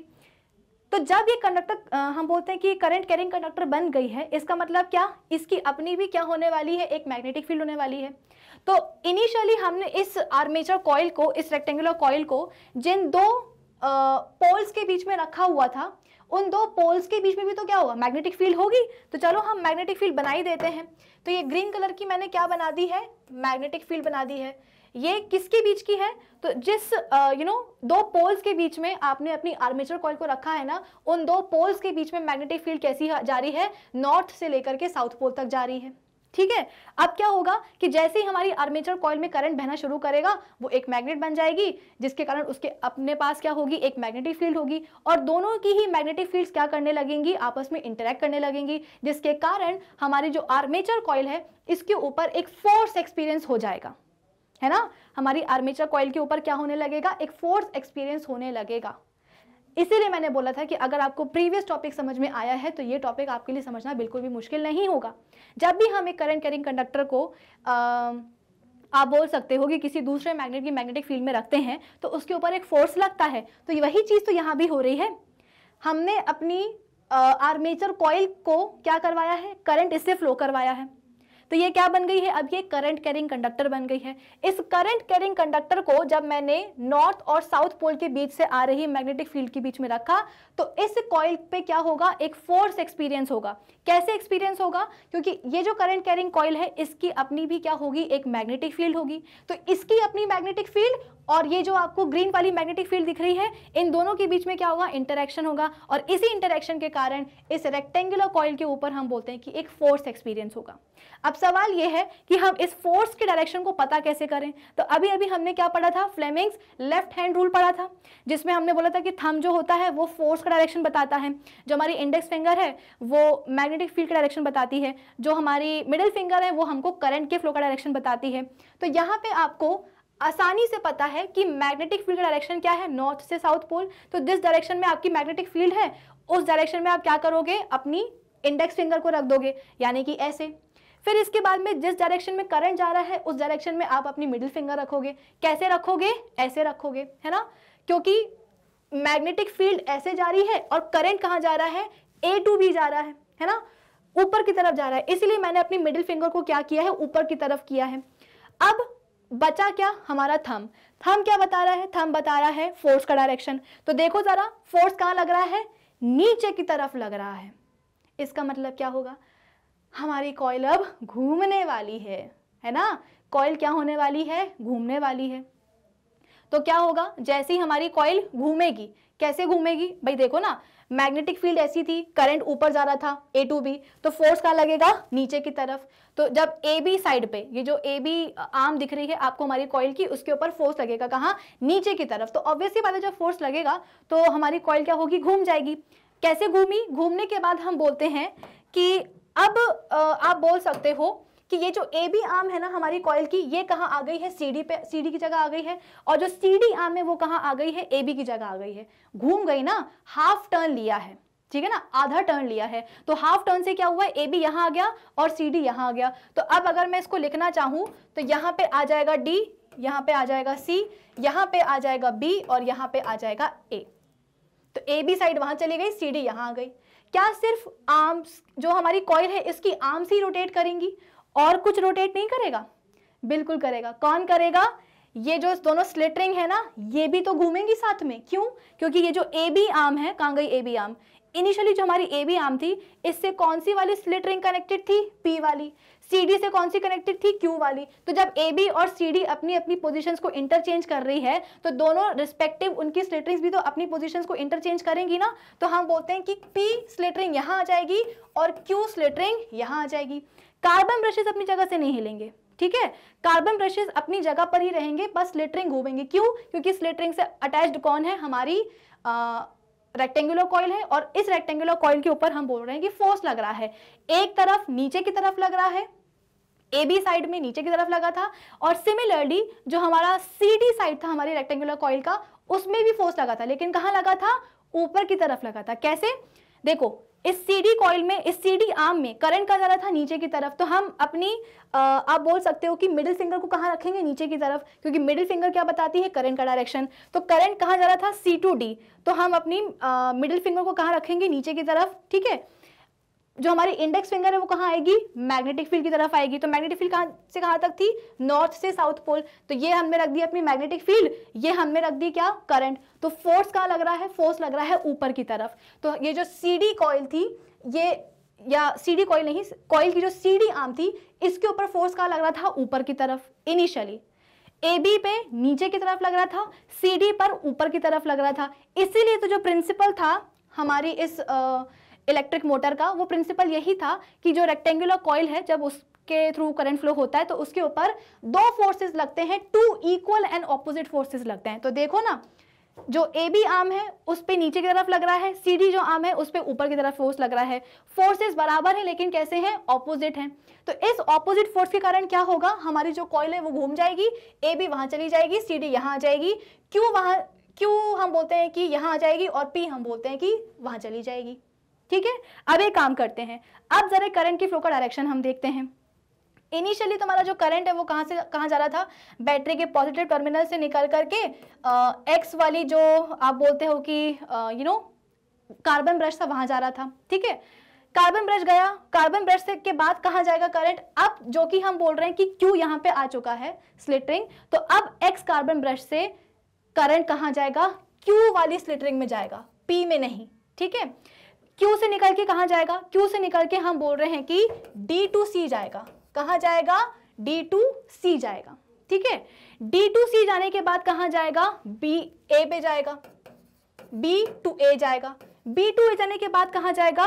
तो जब ये कंडक्टर हम बोलते हैं कि करंट कैरिंग कंडक्टर बन गई है इसका मतलब क्या इसकी अपनी भी क्या होने वाली है एक मैग्नेटिक फील्ड होने वाली है तो इनिशियली हमने इस आर्मेचर कॉयल को इस रेक्टेंगुलर कॉयल को जिन दो पोल्स के बीच में रखा हुआ था उन दो पोल्स के बीच में भी तो क्या होगा मैग्नेटिक फील्ड होगी तो चलो हम मैग्नेटिक फील्ड बना ही देते हैं तो ये ग्रीन कलर की मैंने क्या बना दी है मैग्नेटिक फील्ड बना दी है ये किसके बीच की है तो जिस यू नो you know, दो पोल्स के बीच में आपने अपनी आर्मेचर कॉयल को रखा है ना उन दो पोल्स के बीच में मैग्नेटिक फील्ड कैसी जा रही है नॉर्थ से लेकर के साउथ पोल तक जा रही है ठीक है अब क्या होगा कि जैसे ही हमारी आर्मेचर कॉयल में करंट बहना शुरू करेगा वो एक मैग्नेट बन जाएगी जिसके कारण उसके अपने पास क्या होगी एक मैग्नेटिक फील्ड होगी और दोनों की ही मैग्नेटिक फील्ड्स क्या करने लगेंगी आपस में इंटरेक्ट करने लगेंगी जिसके कारण हमारी जो आर्मेचर कॉइल है इसके ऊपर एक फोर्स एक्सपीरियंस हो जाएगा है ना हमारी आर्मेचर कॉइल के ऊपर क्या होने लगेगा एक फोर्स एक्सपीरियंस होने लगेगा इसीलिए मैंने बोला था कि अगर आपको प्रीवियस टॉपिक समझ में आया है तो ये टॉपिक आपके लिए समझना बिल्कुल भी मुश्किल नहीं होगा जब भी हम एक करंट कैरिंग कंडक्टर को आ, आप बोल सकते हो कि किसी दूसरे मैग्नेट की मैग्नेटिक फील्ड में रखते हैं तो उसके ऊपर एक फोर्स लगता है तो वही चीज़ तो यहाँ भी हो रही है हमने अपनी आर्मेचर कॉयल को क्या करवाया है करंट इससे फ्लो करवाया है तो ये क्या बन गई है अब ये करंट कैरिंग कंडक्टर बन गई है इस करंट कैरिंग कंडक्टर को जब मैंने नॉर्थ और साउथ पोल के बीच से आ रही मैग्नेटिक फील्ड के बीच में रखा तो इस कॉइल पे क्या होगा एक फोर्स एक्सपीरियंस होगा कैसे एक्सपीरियंस होगा क्योंकि ये जो करंट कैरिंग कॉयल है इसकी अपनी भी क्या होगी एक मैग्नेटिक फील्ड होगी तो इसकी अपनी मैग्नेटिक फील्ड और ये जो आपको ग्रीन वाली मैग्नेटिक फील्ड दिख रही है इन दोनों के बीच में क्या होगा इंटरेक्शन होगा और इसी इंटरेक्शन के कारण इस रेक्टेंगुलर कॉयल के ऊपर हम बोलते हैं कि एक फोर्स एक्सपीरियंस होगा अब सवाल ये है कि हम इस फोर्स के डायरेक्शन को पता कैसे करें तो अभी अभी हमने क्या पढ़ा था फ्लेमिंग्स लेफ्ट हैंड रूल पढ़ा था जिसमें हमने बोला था कि थम जो होता है वो फोर्स का डायरेक्शन बताता है जो हमारी इंडेक्स फिंगर है वो मैग्नेट मैग्नेटिक फील्ड का डायरेक्शन बताती है जो हमारी मिडिल फिंगर है वो हमको करंट के फ्लो का डायरेक्शन बताती है तो यहाँ पे आपको आसानी से पता है कि मैग्नेटिक फील्ड का डायरेक्शन क्या है नॉर्थ से साउथ पोल तो जिस डायरेक्शन में आपकी मैग्नेटिक फील्ड है उस डायरेक्शन में आप क्या करोगे अपनी इंडेक्स फिंगर को रख दोगे यानी कि ऐसे फिर इसके बाद में जिस डायरेक्शन में करंट जा रहा है उस डायरेक्शन में आप अपनी मिडिल फिंगर रखोगे कैसे रखोगे ऐसे रखोगे है ना क्योंकि मैग्नेटिक फील्ड ऐसे जा रही है और करंट कहाँ जा रहा है ए टू बी जा रहा है है ना ऊपर की तरफ जा रहा है इसीलिए मैंने अपनी मिडिल फिंगर को क्या किया है ऊपर की तरफ किया है अब बचा क्या हमारा थम थम क्या बता रहा है थम बता रहा है फोर्स का डायरेक्शन तो देखो जरा फोर्स कहां लग रहा है नीचे की तरफ लग रहा है इसका मतलब क्या होगा हमारी कॉयल अब घूमने वाली है है ना कॉयल क्या होने वाली है घूमने वाली है तो क्या होगा जैसे ही हमारी कॉयल घूमेगी कैसे घूमेगी भाई देखो ना मैग्नेटिक फील्ड ऐसी थी करंट ऊपर जा रहा था ए टू बी तो फोर्स कहाँ लगेगा नीचे की तरफ तो जब ए बी साइड पे ये जो ए बी आर्म दिख रही है आपको हमारी कॉइल की उसके ऊपर फोर्स लगेगा कहाँ नीचे की तरफ तो ऑब्वियसली बात है जब फोर्स लगेगा तो हमारी कॉइल क्या होगी घूम जाएगी कैसे घूमी घूमने के बाद हम बोलते हैं कि अब आप बोल सकते हो कि ये जो ए बी आर्म है ना हमारी कॉयल की ये कहाँ आ गई है सी डी पे सी डी की जगह आ गई है और जो सी डी आर्म है वो कहाँ आ गई है ए बी की जगह आ गई है घूम गई ना हाफ टर्न लिया है ठीक है ना आधा टर्न लिया है तो हाफ टर्न से क्या हुआ ए बी यहाँ आ गया और सी डी यहाँ आ गया तो अब अगर मैं इसको लिखना चाहूँ तो यहाँ पे आ जाएगा डी यहाँ पे आ जाएगा सी यहाँ पे आ जाएगा बी और यहाँ पे आ जाएगा ए तो ए बी साइड वहाँ चली गई सी डी यहाँ आ गई क्या सिर्फ आर्म्स जो हमारी कॉयल है इसकी आर्म्स ही रोटेट करेंगी और कुछ रोटेट नहीं करेगा बिल्कुल करेगा कौन करेगा ये जो दोनों स्लिटरिंग है ना ये भी तो घूमेंगी साथ में क्यों क्योंकि ये जो ए बी आम है कांगई ए बी आम इनिशियली जो हमारी ए बी आम थी इससे कौन सी वाली स्लिटरिंग कनेक्टेड थी पी वाली सी डी से कौन सी कनेक्टेड थी क्यू वाली तो जब ए बी और सी डी अपनी अपनी पोजीशंस को इंटरचेंज कर रही है तो दोनों रिस्पेक्टिव उनकी स्लिट भी तो अपनी पोजीशंस को इंटरचेंज करेंगी ना तो हम बोलते हैं कि पी स्लिटरिंग यहाँ आ जाएगी और क्यू स्लिटरिंग यहाँ आ जाएगी कार्बन ब्रशेस अपनी जगह से नहीं हिलेंगे ठीक है कार्बन ब्रशेस अपनी जगह पर ही रहेंगे बस स्लेटरिंग घूमेंगे क्यों क्योंकि स्लेटरिंग से अटैच्ड कौन है हमारी रेक्टेंगुलर कॉइल है और इस रेक्टेंगुलर कॉइल के ऊपर हम बोल रहे हैं कि फोर्स लग रहा है एक तरफ नीचे की तरफ लग रहा है ए बी साइड में नीचे की तरफ लगा था और सिमिलरली जो हमारा सी डी साइड था हमारी रेक्टेंगुलर कॉइल का उसमें भी फोर्स लगा था लेकिन कहाँ लगा था ऊपर की तरफ लगा था कैसे देखो इस सीडी कॉइल में इस सीडी आर्म में करंट का ज़रा था नीचे की तरफ तो हम अपनी आ, आप बोल सकते हो कि मिडिल फिंगर को कहाँ रखेंगे नीचे की तरफ क्योंकि मिडिल फिंगर क्या बताती है करंट का डायरेक्शन तो करंट कहाँ जा रहा था सी टू डी तो हम अपनी मिडिल फिंगर को कहाँ रखेंगे नीचे की तरफ ठीक है जो हमारी इंडेक्स फिंगर है वो कहाँ आएगी मैग्नेटिक फील्ड की तरफ आएगी तो मैग्नेटिक फील्ड कहाँ से कहाँ तक थी नॉर्थ से साउथ पोल तो ये हमने रख दी अपनी मैग्नेटिक फील्ड ये हमने रख दी क्या करंट तो फोर्स कहाँ लग रहा है फोर्स लग रहा है ऊपर की तरफ तो ये जो डी कॉइल थी ये या डी कॉइल नहीं कॉइल की जो डी आम थी इसके ऊपर फोर्स कहाँ लग रहा था ऊपर की तरफ इनिशियली ए बी पे नीचे की तरफ लग रहा था सी डी पर ऊपर की तरफ लग रहा था इसीलिए तो जो प्रिंसिपल था हमारी इस आ, इलेक्ट्रिक मोटर का वो प्रिंसिपल यही था कि जो रेक्टेंगुलर कॉयल है जब उस के थ्रू करंट फ्लो होता है तो उसके ऊपर दो फोर्सेस लगते हैं two equal and opposite forces लगते हैं तो देखो ना जो ए बी आर्म है उस पर नीचे की तरफ लग रहा है सी डी जो आर्म है उस पर ऊपर की तरफ फोर्स लग रहा है फोर्सेस बराबर है लेकिन कैसे हैं ऑपोजिट हैं तो इस ऑपोजिट फोर्स के कारण क्या होगा हमारी जो कॉयल है वो घूम जाएगी ए बी वहां चली जाएगी सी डी यहां आ जाएगी क्यों वहां क्यों हम बोलते हैं कि यहां आ जाएगी और पी हम बोलते हैं कि वहां चली जाएगी ठीक है अब एक काम करते हैं अब जरा करंट की फ्लो का डायरेक्शन हम देखते हैं इनिशियली तुम्हारा जो करंट है वो कहाँ से कहाँ जा रहा था बैटरी के पॉजिटिव टर्मिनल से निकल करके एक्स वाली जो आप बोलते हो कि यू नो कार्बन ब्रश था वहाँ जा रहा था ठीक है कार्बन ब्रश गया कार्बन ब्रश के बाद कहाँ जाएगा करंट अब जो कि हम बोल रहे हैं कि क्यू यहाँ पे आ चुका है स्लिटरिंग तो अब एक्स कार्बन ब्रश से करंट कहाँ जाएगा क्यू वाली स्लिटरिंग में जाएगा पी में नहीं ठीक है क्यू से निकल के कहा जाएगा क्यू से निकल के हम बोल रहे हैं कि डी टू सी जाएगा कहा जाएगा डी टू सी जाएगा ठीक है डी टू सी जाने के बाद कहा जाएगा बी ए पे जाएगा बी टू ए जाएगा बी टू ए जाने के बाद कहा जाएगा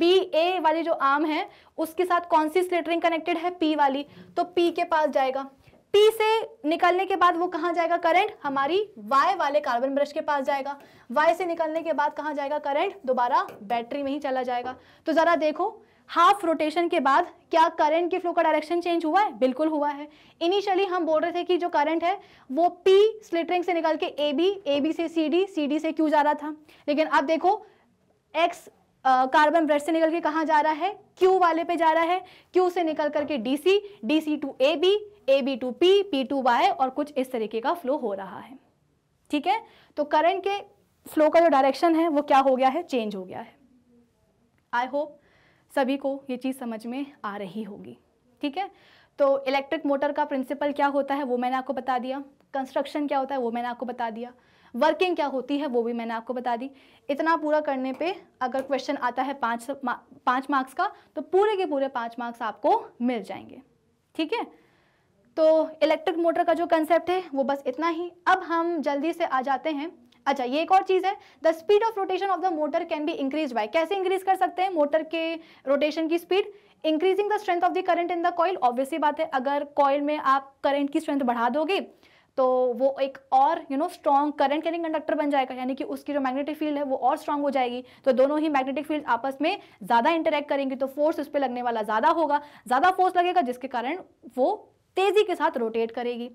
बी ए वाली जो आम है उसके साथ कौन सी स्लेटरिंग कनेक्टेड है पी वाली तो पी के पास जाएगा पी से निकलने के बाद वो कहाँ जाएगा करंट हमारी वाई वाले कार्बन ब्रश के पास जाएगा वाई से निकलने के बाद कहाँ जाएगा करंट दोबारा बैटरी में ही चला जाएगा तो ज़रा देखो हाफ रोटेशन के बाद क्या करंट के फ्लो का डायरेक्शन चेंज हुआ है बिल्कुल हुआ है इनिशियली हम बोल रहे थे कि जो करंट है वो पी स्लिटरिंग से निकल के ए बी ए बी से सी डी सी डी से क्यू जा रहा था लेकिन अब देखो एक्स कार्बन ब्रश से निकल के कहाँ जा रहा है क्यू वाले पे जा रहा है क्यू से निकल करके D C D C to A B A B to P P to Y और कुछ इस तरीके का फ्लो हो रहा है ठीक है तो करंट के फ्लो का जो डायरेक्शन है वो क्या हो गया है चेंज हो गया है आई होप सभी को ये चीज़ समझ में आ रही होगी ठीक है तो इलेक्ट्रिक मोटर का प्रिंसिपल क्या होता है वो मैंने आपको बता दिया कंस्ट्रक्शन क्या होता है वो मैंने आपको बता दिया वर्किंग क्या होती है वो भी मैंने आपको बता दी इतना पूरा करने पे अगर क्वेश्चन आता है पाँच पाँच मार्क्स का तो पूरे के पूरे पाँच मार्क्स आपको मिल जाएंगे ठीक है तो इलेक्ट्रिक मोटर का जो कंसेप्ट है वो बस इतना ही अब हम जल्दी से आ जाते हैं अच्छा ये एक और चीज़ है the speed of rotation of the motor can be increase by कैसे इंक्रीज कर सकते हैं मोटर के रोटेशन की speed increasing the strength of the current in the coil obviously बात है अगर कॉयल में आप करंट की स्ट्रेंथ बढ़ा दोगे तो वो एक और you know strong current carrying conductor बन जाएगा यानी कि उसकी जो मैग्नेटिक फील्ड है वो और स्ट्रांग हो जाएगी तो दोनों ही मैग्नेटिक फील्ड आपस में ज़्यादा इंटरेक्ट करेंगी तो फोर्स उस पर लगने वाला ज़्यादा होगा ज़्यादा फोर्स लगेगा जिसके कारण वो तेज़ी के साथ रोटेट करेगी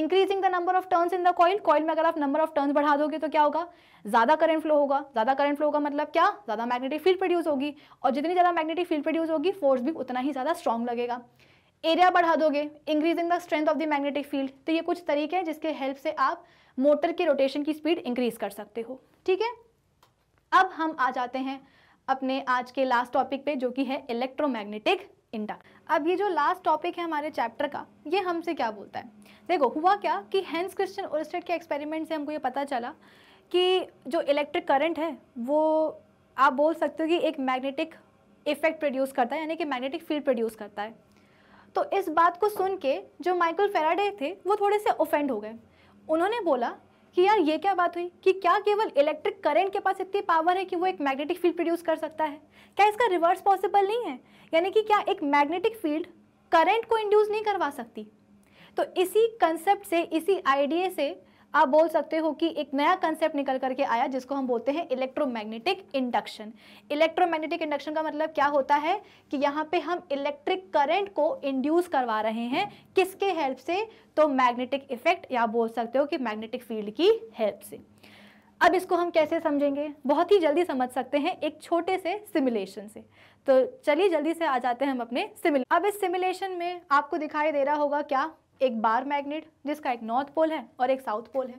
increasing the number of turns in the coil coil में अगर आप नंबर ऑफ टर्न्स बढ़ा दोगे तो क्या होगा ज़्यादा करंट फ्लो होगा ज़्यादा करंट फ्लो का मतलब क्या ज़्यादा मैग्नेटिक फील्ड प्रोड्यूस होगी और जितनी ज़्यादा मैग्नेटिक फील्ड प्रोड्यूस होगी फोर्स भी उतना ही ज़्यादा स्ट्रॉन्ग लगेगा एरिया बढ़ा दोगे increasing the strength of the magnetic field तो ये कुछ तरीके हैं जिसके हेल्प से आप मोटर के रोटेशन की स्पीड इंक्रीज कर सकते हो ठीक है अब हम आ जाते हैं अपने आज के लास्ट टॉपिक पे जो कि है इलेक्ट्रोमैग्नेटिक इंडक्ट अब ये जो लास्ट टॉपिक है हमारे चैप्टर का ये हमसे क्या बोलता है देखो हुआ क्या कि हैंस क्रिश्चन ओरिस्टेड के एक्सपेरिमेंट से हमको ये पता चला कि जो इलेक्ट्रिक करंट है वो आप बोल सकते हो कि एक मैग्नेटिक इफेक्ट प्रोड्यूस करता है यानी कि मैग्नेटिक फील्ड प्रोड्यूस करता है तो इस बात को सुन के जो माइकल फेराडे थे वो थोड़े से ऑफेंड हो गए उन्होंने बोला कि यार ये क्या बात हुई कि क्या केवल इलेक्ट्रिक करंट के पास इतनी पावर है कि वो एक मैग्नेटिक फील्ड प्रोड्यूस कर सकता है क्या इसका रिवर्स पॉसिबल नहीं है यानी कि क्या एक मैग्नेटिक फील्ड करंट को इंड्यूस नहीं करवा सकती तो इसी कंसेप्ट से इसी आइडिया से आप बोल सकते हो कि एक नया कंसेप्ट निकल करके आया जिसको हम बोलते हैं इलेक्ट्रोमैग्नेटिक इंडक्शन इलेक्ट्रोमैग्नेटिक इंडक्शन का मतलब क्या होता है कि यहाँ पे हम इलेक्ट्रिक करंट को इंड्यूस करवा रहे हैं किसके हेल्प से तो मैग्नेटिक इफेक्ट या बोल सकते हो कि मैग्नेटिक फील्ड की हेल्प से अब इसको हम कैसे समझेंगे बहुत ही जल्दी समझ सकते हैं एक छोटे से सिमुलेशन से तो चलिए जल्दी से आ जाते हैं हम अपने सिमुले अब इस सिमुलेशन में आपको दिखाई दे रहा होगा क्या एक बार मैग्नेट जिसका एक नॉर्थ पोल है और एक साउथ पोल है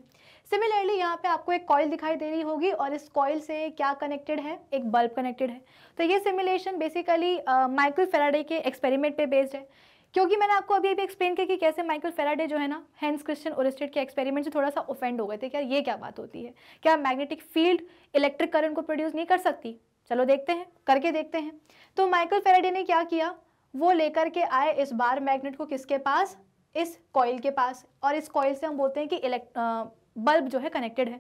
सिमिलरली यहाँ पे आपको एक कॉयल दिखाई दे रही होगी और इस कॉयल से क्या कनेक्टेड है एक बल्ब कनेक्टेड है तो ये सिमुलेशन बेसिकली माइकल फेराडे के एक्सपेरिमेंट पे बेस्ड है क्योंकि मैंने आपको अभी अभी एक्सप्लेन किया कि कैसे माइकल फेराडे जो है ना हैंस क्रिश्चियन ओरिस्टेड के एक्सपेरिमेंट से थोड़ा सा ओफेंड हो गए थे क्या ये क्या बात होती है क्या मैग्नेटिक फील्ड इलेक्ट्रिक करंट को प्रोड्यूस नहीं कर सकती चलो देखते हैं करके देखते हैं तो माइकल फेराडे ने क्या किया वो लेकर के आए इस बार मैग्नेट को किसके पास इस कॉयल के पास और इस कॉयल से हम बोलते हैं कि इलेक्ट बल्ब जो है कनेक्टेड है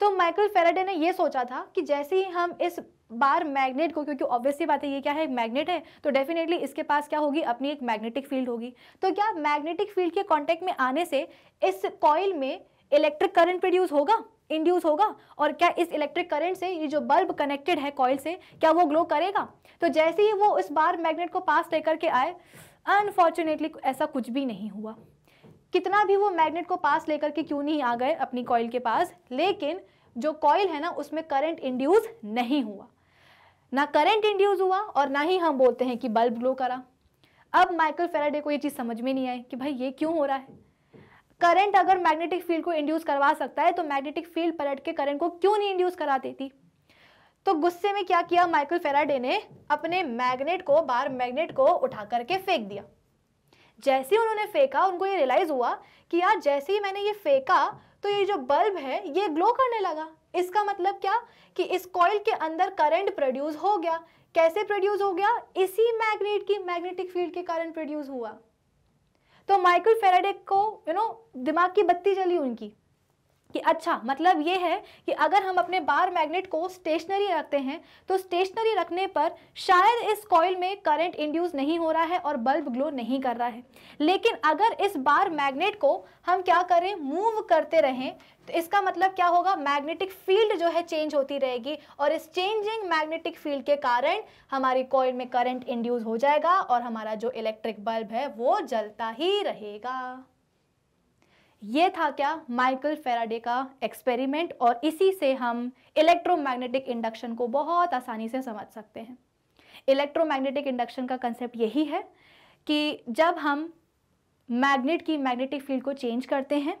तो माइकल फेराडे ने ये सोचा था कि जैसे ही हम इस बार मैग्नेट को क्योंकि ऑब्वियसली बात है ये क्या है एक मैग्नेट है तो डेफिनेटली इसके पास क्या होगी अपनी एक मैग्नेटिक फील्ड होगी तो क्या मैग्नेटिक फील्ड के कांटेक्ट में आने से इस कॉयल में इलेक्ट्रिक करंट प्रोड्यूस होगा इंड्यूस होगा और क्या इस इलेक्ट्रिक करंट से ये जो बल्ब कनेक्टेड है कॉयल से क्या वो ग्लो करेगा तो जैसे ही वो इस बार मैग्नेट को पास लेकर के आए अनफॉर्चुनेटली ऐसा कुछ भी नहीं हुआ कितना भी वो मैग्नेट को पास लेकर के क्यों नहीं आ गए अपनी कॉयल के पास लेकिन जो कॉयल है ना उसमें करंट इंड्यूस नहीं हुआ ना करंट इंड्यूस हुआ और ना ही हम बोलते हैं कि बल्ब ग्लो करा अब माइकल फेराडे को ये चीज़ समझ में नहीं आई कि भाई ये क्यों हो रहा है करंट अगर मैग्नेटिक फील्ड को इंड्यूस करवा सकता है तो मैग्नेटिक फील्ड पलट के करंट को क्यों नहीं इंड्यूस करा देती तो गुस्से में क्या किया माइकल फेराडे ने अपने मैग्नेट को बार मैग्नेट को उठा करके फेंक दिया जैसे ही उन्होंने फेंका उनको ये रियलाइज हुआ कि यार जैसे ही मैंने ये फेंका तो ये जो बल्ब है ये ग्लो करने लगा इसका मतलब क्या कि इस कॉइल के अंदर करंट प्रोड्यूस हो गया कैसे प्रोड्यूस हो गया इसी मैग्नेट की मैग्नेटिक फील्ड के कारण प्रोड्यूस हुआ तो माइकल फेराडे को यू you नो know, दिमाग की बत्ती जली उनकी कि अच्छा मतलब ये है कि अगर हम अपने बार मैग्नेट को स्टेशनरी रखते हैं तो स्टेशनरी रखने पर शायद इस कॉयल में करंट इंड्यूस नहीं हो रहा है और बल्ब ग्लो नहीं कर रहा है लेकिन अगर इस बार मैग्नेट को हम क्या करें मूव करते रहें तो इसका मतलब क्या होगा मैग्नेटिक फील्ड जो है चेंज होती रहेगी और इस चेंजिंग मैग्नेटिक फील्ड के कारण हमारी कॉयल में करंट इंड्यूस हो जाएगा और हमारा जो इलेक्ट्रिक बल्ब है वो जलता ही रहेगा ये था क्या माइकल फेराडे का एक्सपेरिमेंट और इसी से हम इलेक्ट्रोमैग्नेटिक इंडक्शन को बहुत आसानी से समझ सकते हैं इलेक्ट्रोमैग्नेटिक इंडक्शन का कंसेप्ट यही है कि जब हम मैग्नेट की मैग्नेटिक फील्ड को चेंज करते हैं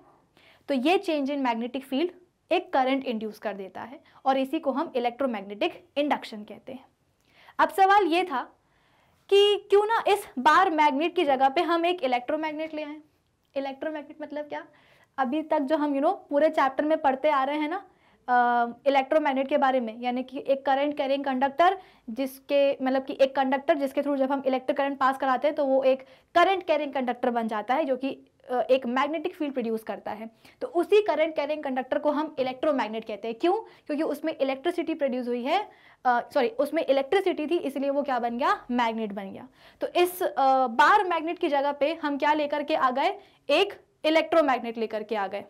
तो ये चेंज इन मैग्नेटिक फील्ड एक करंट इंड्यूस कर देता है और इसी को हम इलेक्ट्रोमैग्नेटिक इंडक्शन कहते हैं अब सवाल ये था कि क्यों ना इस बार मैग्नेट की जगह पे हम एक इलेक्ट्रोमैग्नेट ले आएँ इलेक्ट्रोमैग्नेट मतलब क्या अभी तक जो हम यू you नो know, पूरे चैप्टर में पढ़ते आ रहे हैं ना इलेक्ट्रोमैग्नेट के बारे में यानी कि एक करंट कैरिंग कंडक्टर जिसके मतलब कि एक कंडक्टर जिसके थ्रू जब हम इलेक्ट्रिक करंट पास कराते हैं तो वो एक करंट कैरिंग कंडक्टर बन जाता है जो कि एक मैग्नेटिक फील्ड प्रोड्यूस करता है तो उसी करंट कैरिंग कंडक्टर को हम इलेक्ट्रोमैग्नेट कहते हैं क्यों क्योंकि उसमें इलेक्ट्रिसिटी प्रोड्यूस हुई है सॉरी उसमें इलेक्ट्रिसिटी थी इसलिए वो क्या बन गया मैग्नेट बन गया तो इस आ, बार मैग्नेट की जगह पे हम क्या लेकर के आ गए एक इलेक्ट्रोमैग्नेट लेकर के आ गए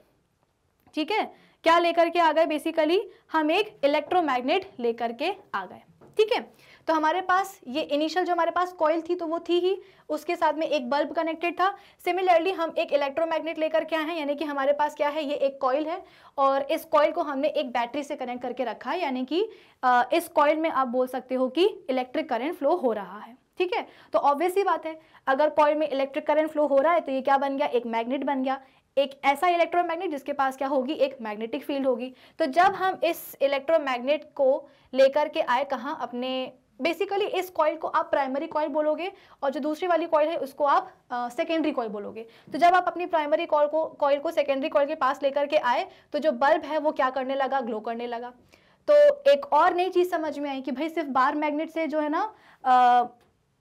ठीक है क्या लेकर के आ गए बेसिकली हम एक इलेक्ट्रोमैग्नेट लेकर के आ गए ठीक है तो हमारे पास ये इनिशियल जो हमारे पास कॉयल थी तो वो थी ही उसके साथ में एक बल्ब कनेक्टेड था सिमिलरली हम एक इलेक्ट्रोमैग्नेट लेकर क्या है यानी कि हमारे पास क्या है ये एक कॉयल है और इस कॉयल को हमने एक बैटरी से कनेक्ट करके रखा है यानी कि इस कॉयल में आप बोल सकते हो कि इलेक्ट्रिक करेंट फ्लो हो रहा है ठीक है तो ऑब्वियस ही बात है अगर कॉयल में इलेक्ट्रिक करंट फ्लो हो रहा है तो ये क्या बन गया एक मैग्नेट बन गया एक ऐसा इलेक्ट्रोमैग्नेट जिसके पास क्या होगी एक मैग्नेटिक फील्ड होगी तो जब हम इस इलेक्ट्रोमैग्नेट को लेकर के आए कहाँ अपने बेसिकली इस कॉयल को आप प्राइमरी कॉइल बोलोगे और जो दूसरी वाली कॉयल है उसको आप सेकेंडरी कॉइल बोलोगे तो जब आप अपनी प्राइमरी कॉल को कॉयल को सेकेंडरी कॉइल के पास लेकर के आए तो जो बल्ब है वो क्या करने लगा ग्लो करने लगा तो एक और नई चीज़ समझ में आई कि भाई सिर्फ बार मैग्नेट से जो है ना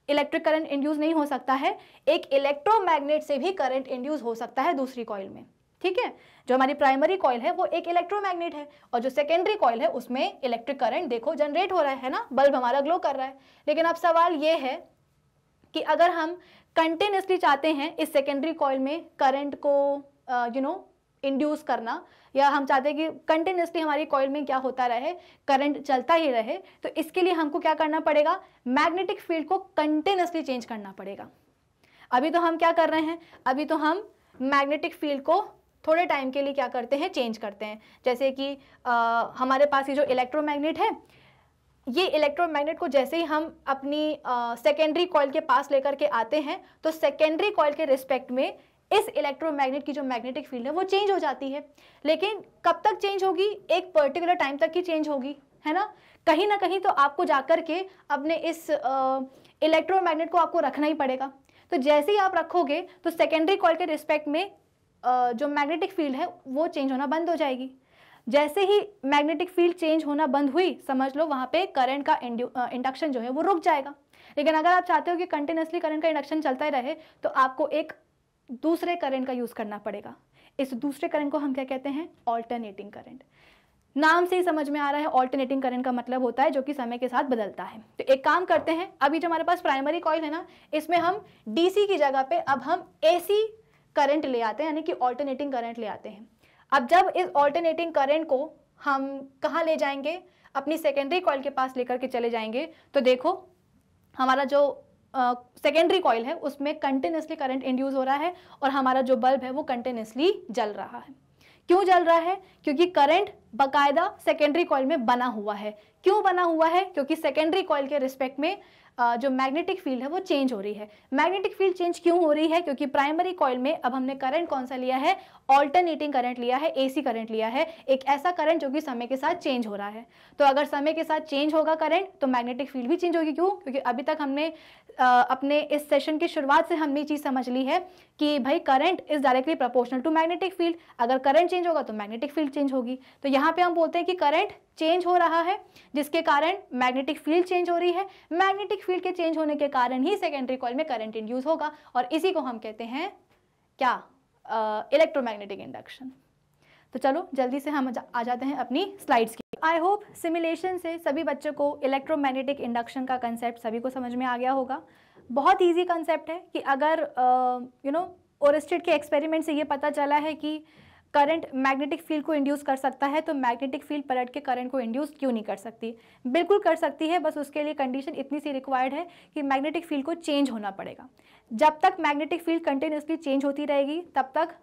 इलेक्ट्रिक करंट इंड्यूस नहीं हो सकता है एक इलेक्ट्रोमैग्नेट से भी करंट इंड्यूस हो सकता है दूसरी कॉयल में ठीक है जो हमारी प्राइमरी कॉयल है वो एक इलेक्ट्रोमैग्नेट है और जो सेकेंडरी कॉयल है उसमें इलेक्ट्रिक करंट देखो जनरेट हो रहा है, है ना बल्ब हमारा ग्लो कर रहा है लेकिन अब सवाल ये है कि अगर हम कंटिन्यूसली चाहते हैं इस सेकेंडरी कॉयल में करंट को यू नो इंड्यूस करना या हम चाहते हैं कि कंटिन्यूसली हमारी कॉयल में क्या होता रहे करंट चलता ही रहे तो इसके लिए हमको क्या करना पड़ेगा मैग्नेटिक फील्ड को कंटिन्यूसली चेंज करना पड़ेगा अभी तो हम क्या कर रहे हैं अभी तो हम मैग्नेटिक फील्ड को थोड़े टाइम के लिए क्या करते हैं चेंज करते हैं जैसे कि आ, हमारे पास ये जो इलेक्ट्रोमैग्नेट है ये इलेक्ट्रोमैग्नेट को जैसे ही हम अपनी सेकेंडरी कॉयल के पास लेकर के आते हैं तो सेकेंडरी कॉयल के रिस्पेक्ट में इस इलेक्ट्रोमैग्नेट की जो मैग्नेटिक फील्ड है वो चेंज हो जाती है लेकिन कब तक चेंज होगी एक पर्टिकुलर टाइम तक ही चेंज होगी है ना कहीं ना कहीं तो आपको जाकर के अपने इस इलेक्ट्रोमैग्नेट को आपको रखना ही पड़ेगा तो जैसे ही आप रखोगे तो सेकेंडरी कॉल के रिस्पेक्ट में जो मैग्नेटिक फील्ड है वो चेंज होना बंद हो जाएगी जैसे ही मैग्नेटिक फील्ड चेंज होना बंद हुई समझ लो वहाँ पे करंट का इंडक्शन जो है वो रुक जाएगा लेकिन अगर आप चाहते हो कि कंटिन्यूसली करंट का इंडक्शन चलता ही रहे तो आपको एक दूसरे करंट का यूज़ करना पड़ेगा इस दूसरे करंट को हम क्या कहते हैं ऑल्टरनेटिंग करंट नाम से ही समझ में आ रहा है ऑल्टरनेटिंग करंट का मतलब होता है जो कि समय के साथ बदलता है तो एक काम करते हैं अभी जो हमारे पास प्राइमरी कॉइल है ना इसमें हम डीसी की जगह पे अब हम एसी करंट ले आते हैं यानी कि ऑल्टरनेटिंग करंट ले आते हैं अब जब इस ऑल्टरनेटिंग करंट को हम कहाँ ले जाएंगे अपनी सेकेंडरी कॉइल के पास लेकर के चले जाएंगे तो देखो हमारा जो सेकेंडरी uh, कॉयल है उसमें कंटिन्यूसली करंट इंड्यूस हो रहा है और हमारा जो बल्ब है वो कंटिन्यूसली जल रहा है क्यों जल रहा है क्योंकि करंट बकायदा सेकेंडरी कॉइल में बना हुआ है क्यों बना हुआ है क्योंकि सेकेंडरी कॉइल के रिस्पेक्ट में जो मैग्नेटिक फील्ड है वो चेंज हो रही है मैग्नेटिक फील्ड चेंज क्यों हो रही है क्योंकि प्राइमरी कॉयल में अब हमने करंट कौन सा लिया है ऑल्टरनेटिंग करंट लिया है एसी करंट लिया है एक ऐसा करंट जो कि समय के साथ चेंज हो रहा है तो अगर समय के साथ चेंज होगा करंट तो मैग्नेटिक फील्ड भी चेंज होगी क्यों क्योंकि अभी तक हमने अपने इस सेशन की शुरुआत से हमने चीज़ समझ ली है कि भाई current is directly proportional to magnetic field अगर करंट चेंज होगा तो मैग्नेटिक फील्ड चेंज होगी तो यहाँ पे हम बोलते हैं कि करंट चेंज हो रहा है जिसके कारण मैग्नेटिक फील्ड चेंज हो रही है मैग्नेटिक फील्ड के चेंज होने के कारण ही सेकेंडरी कॉल में करंट इंड्यूज होगा और इसी को हम कहते हैं क्या इलेक्ट्रोमैग्नेटिक इंडक्शन तो चलो जल्दी से हम आ जाते हैं अपनी स्लाइड्स की आई होप सिमुलेशन से सभी बच्चों को इलेक्ट्रोमैग्नेटिक इंडक्शन का कंसेप्ट सभी को समझ में आ गया होगा बहुत ईजी कंसेप्ट है कि अगर यू नो ओरिस्टेड के एक्सपेरिमेंट से ये पता चला है कि करंट मैग्नेटिक फील्ड को इंड्यूस कर सकता है तो मैग्नेटिक फील्ड पलट के करंट को इंड्यूस क्यों नहीं कर सकती बिल्कुल कर सकती है बस उसके लिए कंडीशन इतनी सी रिक्वायर्ड है कि मैग्नेटिक फील्ड को चेंज होना पड़ेगा जब तक मैग्नेटिक फील्ड कंटिन्यूसली चेंज होती रहेगी तब तक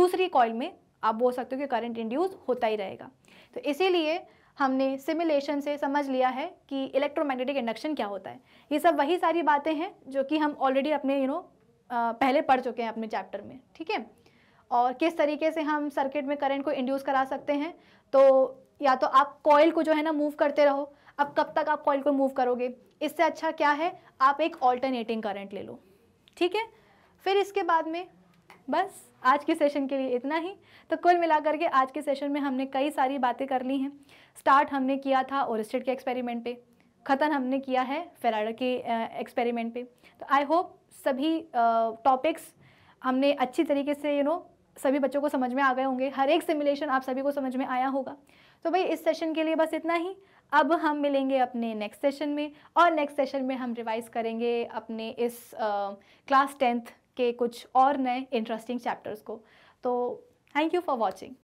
दूसरी कॉइल में आप बोल सकते हो कि करंट इंड्यूस होता ही रहेगा तो इसीलिए हमने सिमुलेशन से समझ लिया है कि इलेक्ट्रोमैग्नेटिक इंडक्शन क्या होता है ये सब वही सारी बातें हैं जो कि हम ऑलरेडी अपने यू you नो know, पहले पढ़ चुके हैं अपने चैप्टर में ठीक है और किस तरीके से हम सर्किट में करंट को इंड्यूस करा सकते हैं तो या तो आप कॉयल को जो है ना मूव करते रहो अब कब तक आप कॉयल को मूव करोगे इससे अच्छा क्या है आप एक ऑल्टरनेटिंग करंट ले लो ठीक है फिर इसके बाद में बस आज के सेशन के लिए इतना ही तो कुल मिलाकर के आज के सेशन में हमने कई सारी बातें कर ली हैं स्टार्ट हमने किया था ओरिस्टेड के एक्सपेरिमेंट पे ख़त्म हमने किया है फेराडा के एक्सपेरिमेंट पे तो आई होप सभी टॉपिक्स हमने अच्छी तरीके से यू नो सभी बच्चों को समझ में आ गए होंगे हर एक सिमुलेशन आप सभी को समझ में आया होगा तो भाई इस सेशन के लिए बस इतना ही अब हम मिलेंगे अपने नेक्स्ट सेशन में और नेक्स्ट सेशन में हम रिवाइज करेंगे अपने इस क्लास टेंथ के कुछ और नए इंटरेस्टिंग चैप्टर्स को तो थैंक यू फॉर वॉचिंग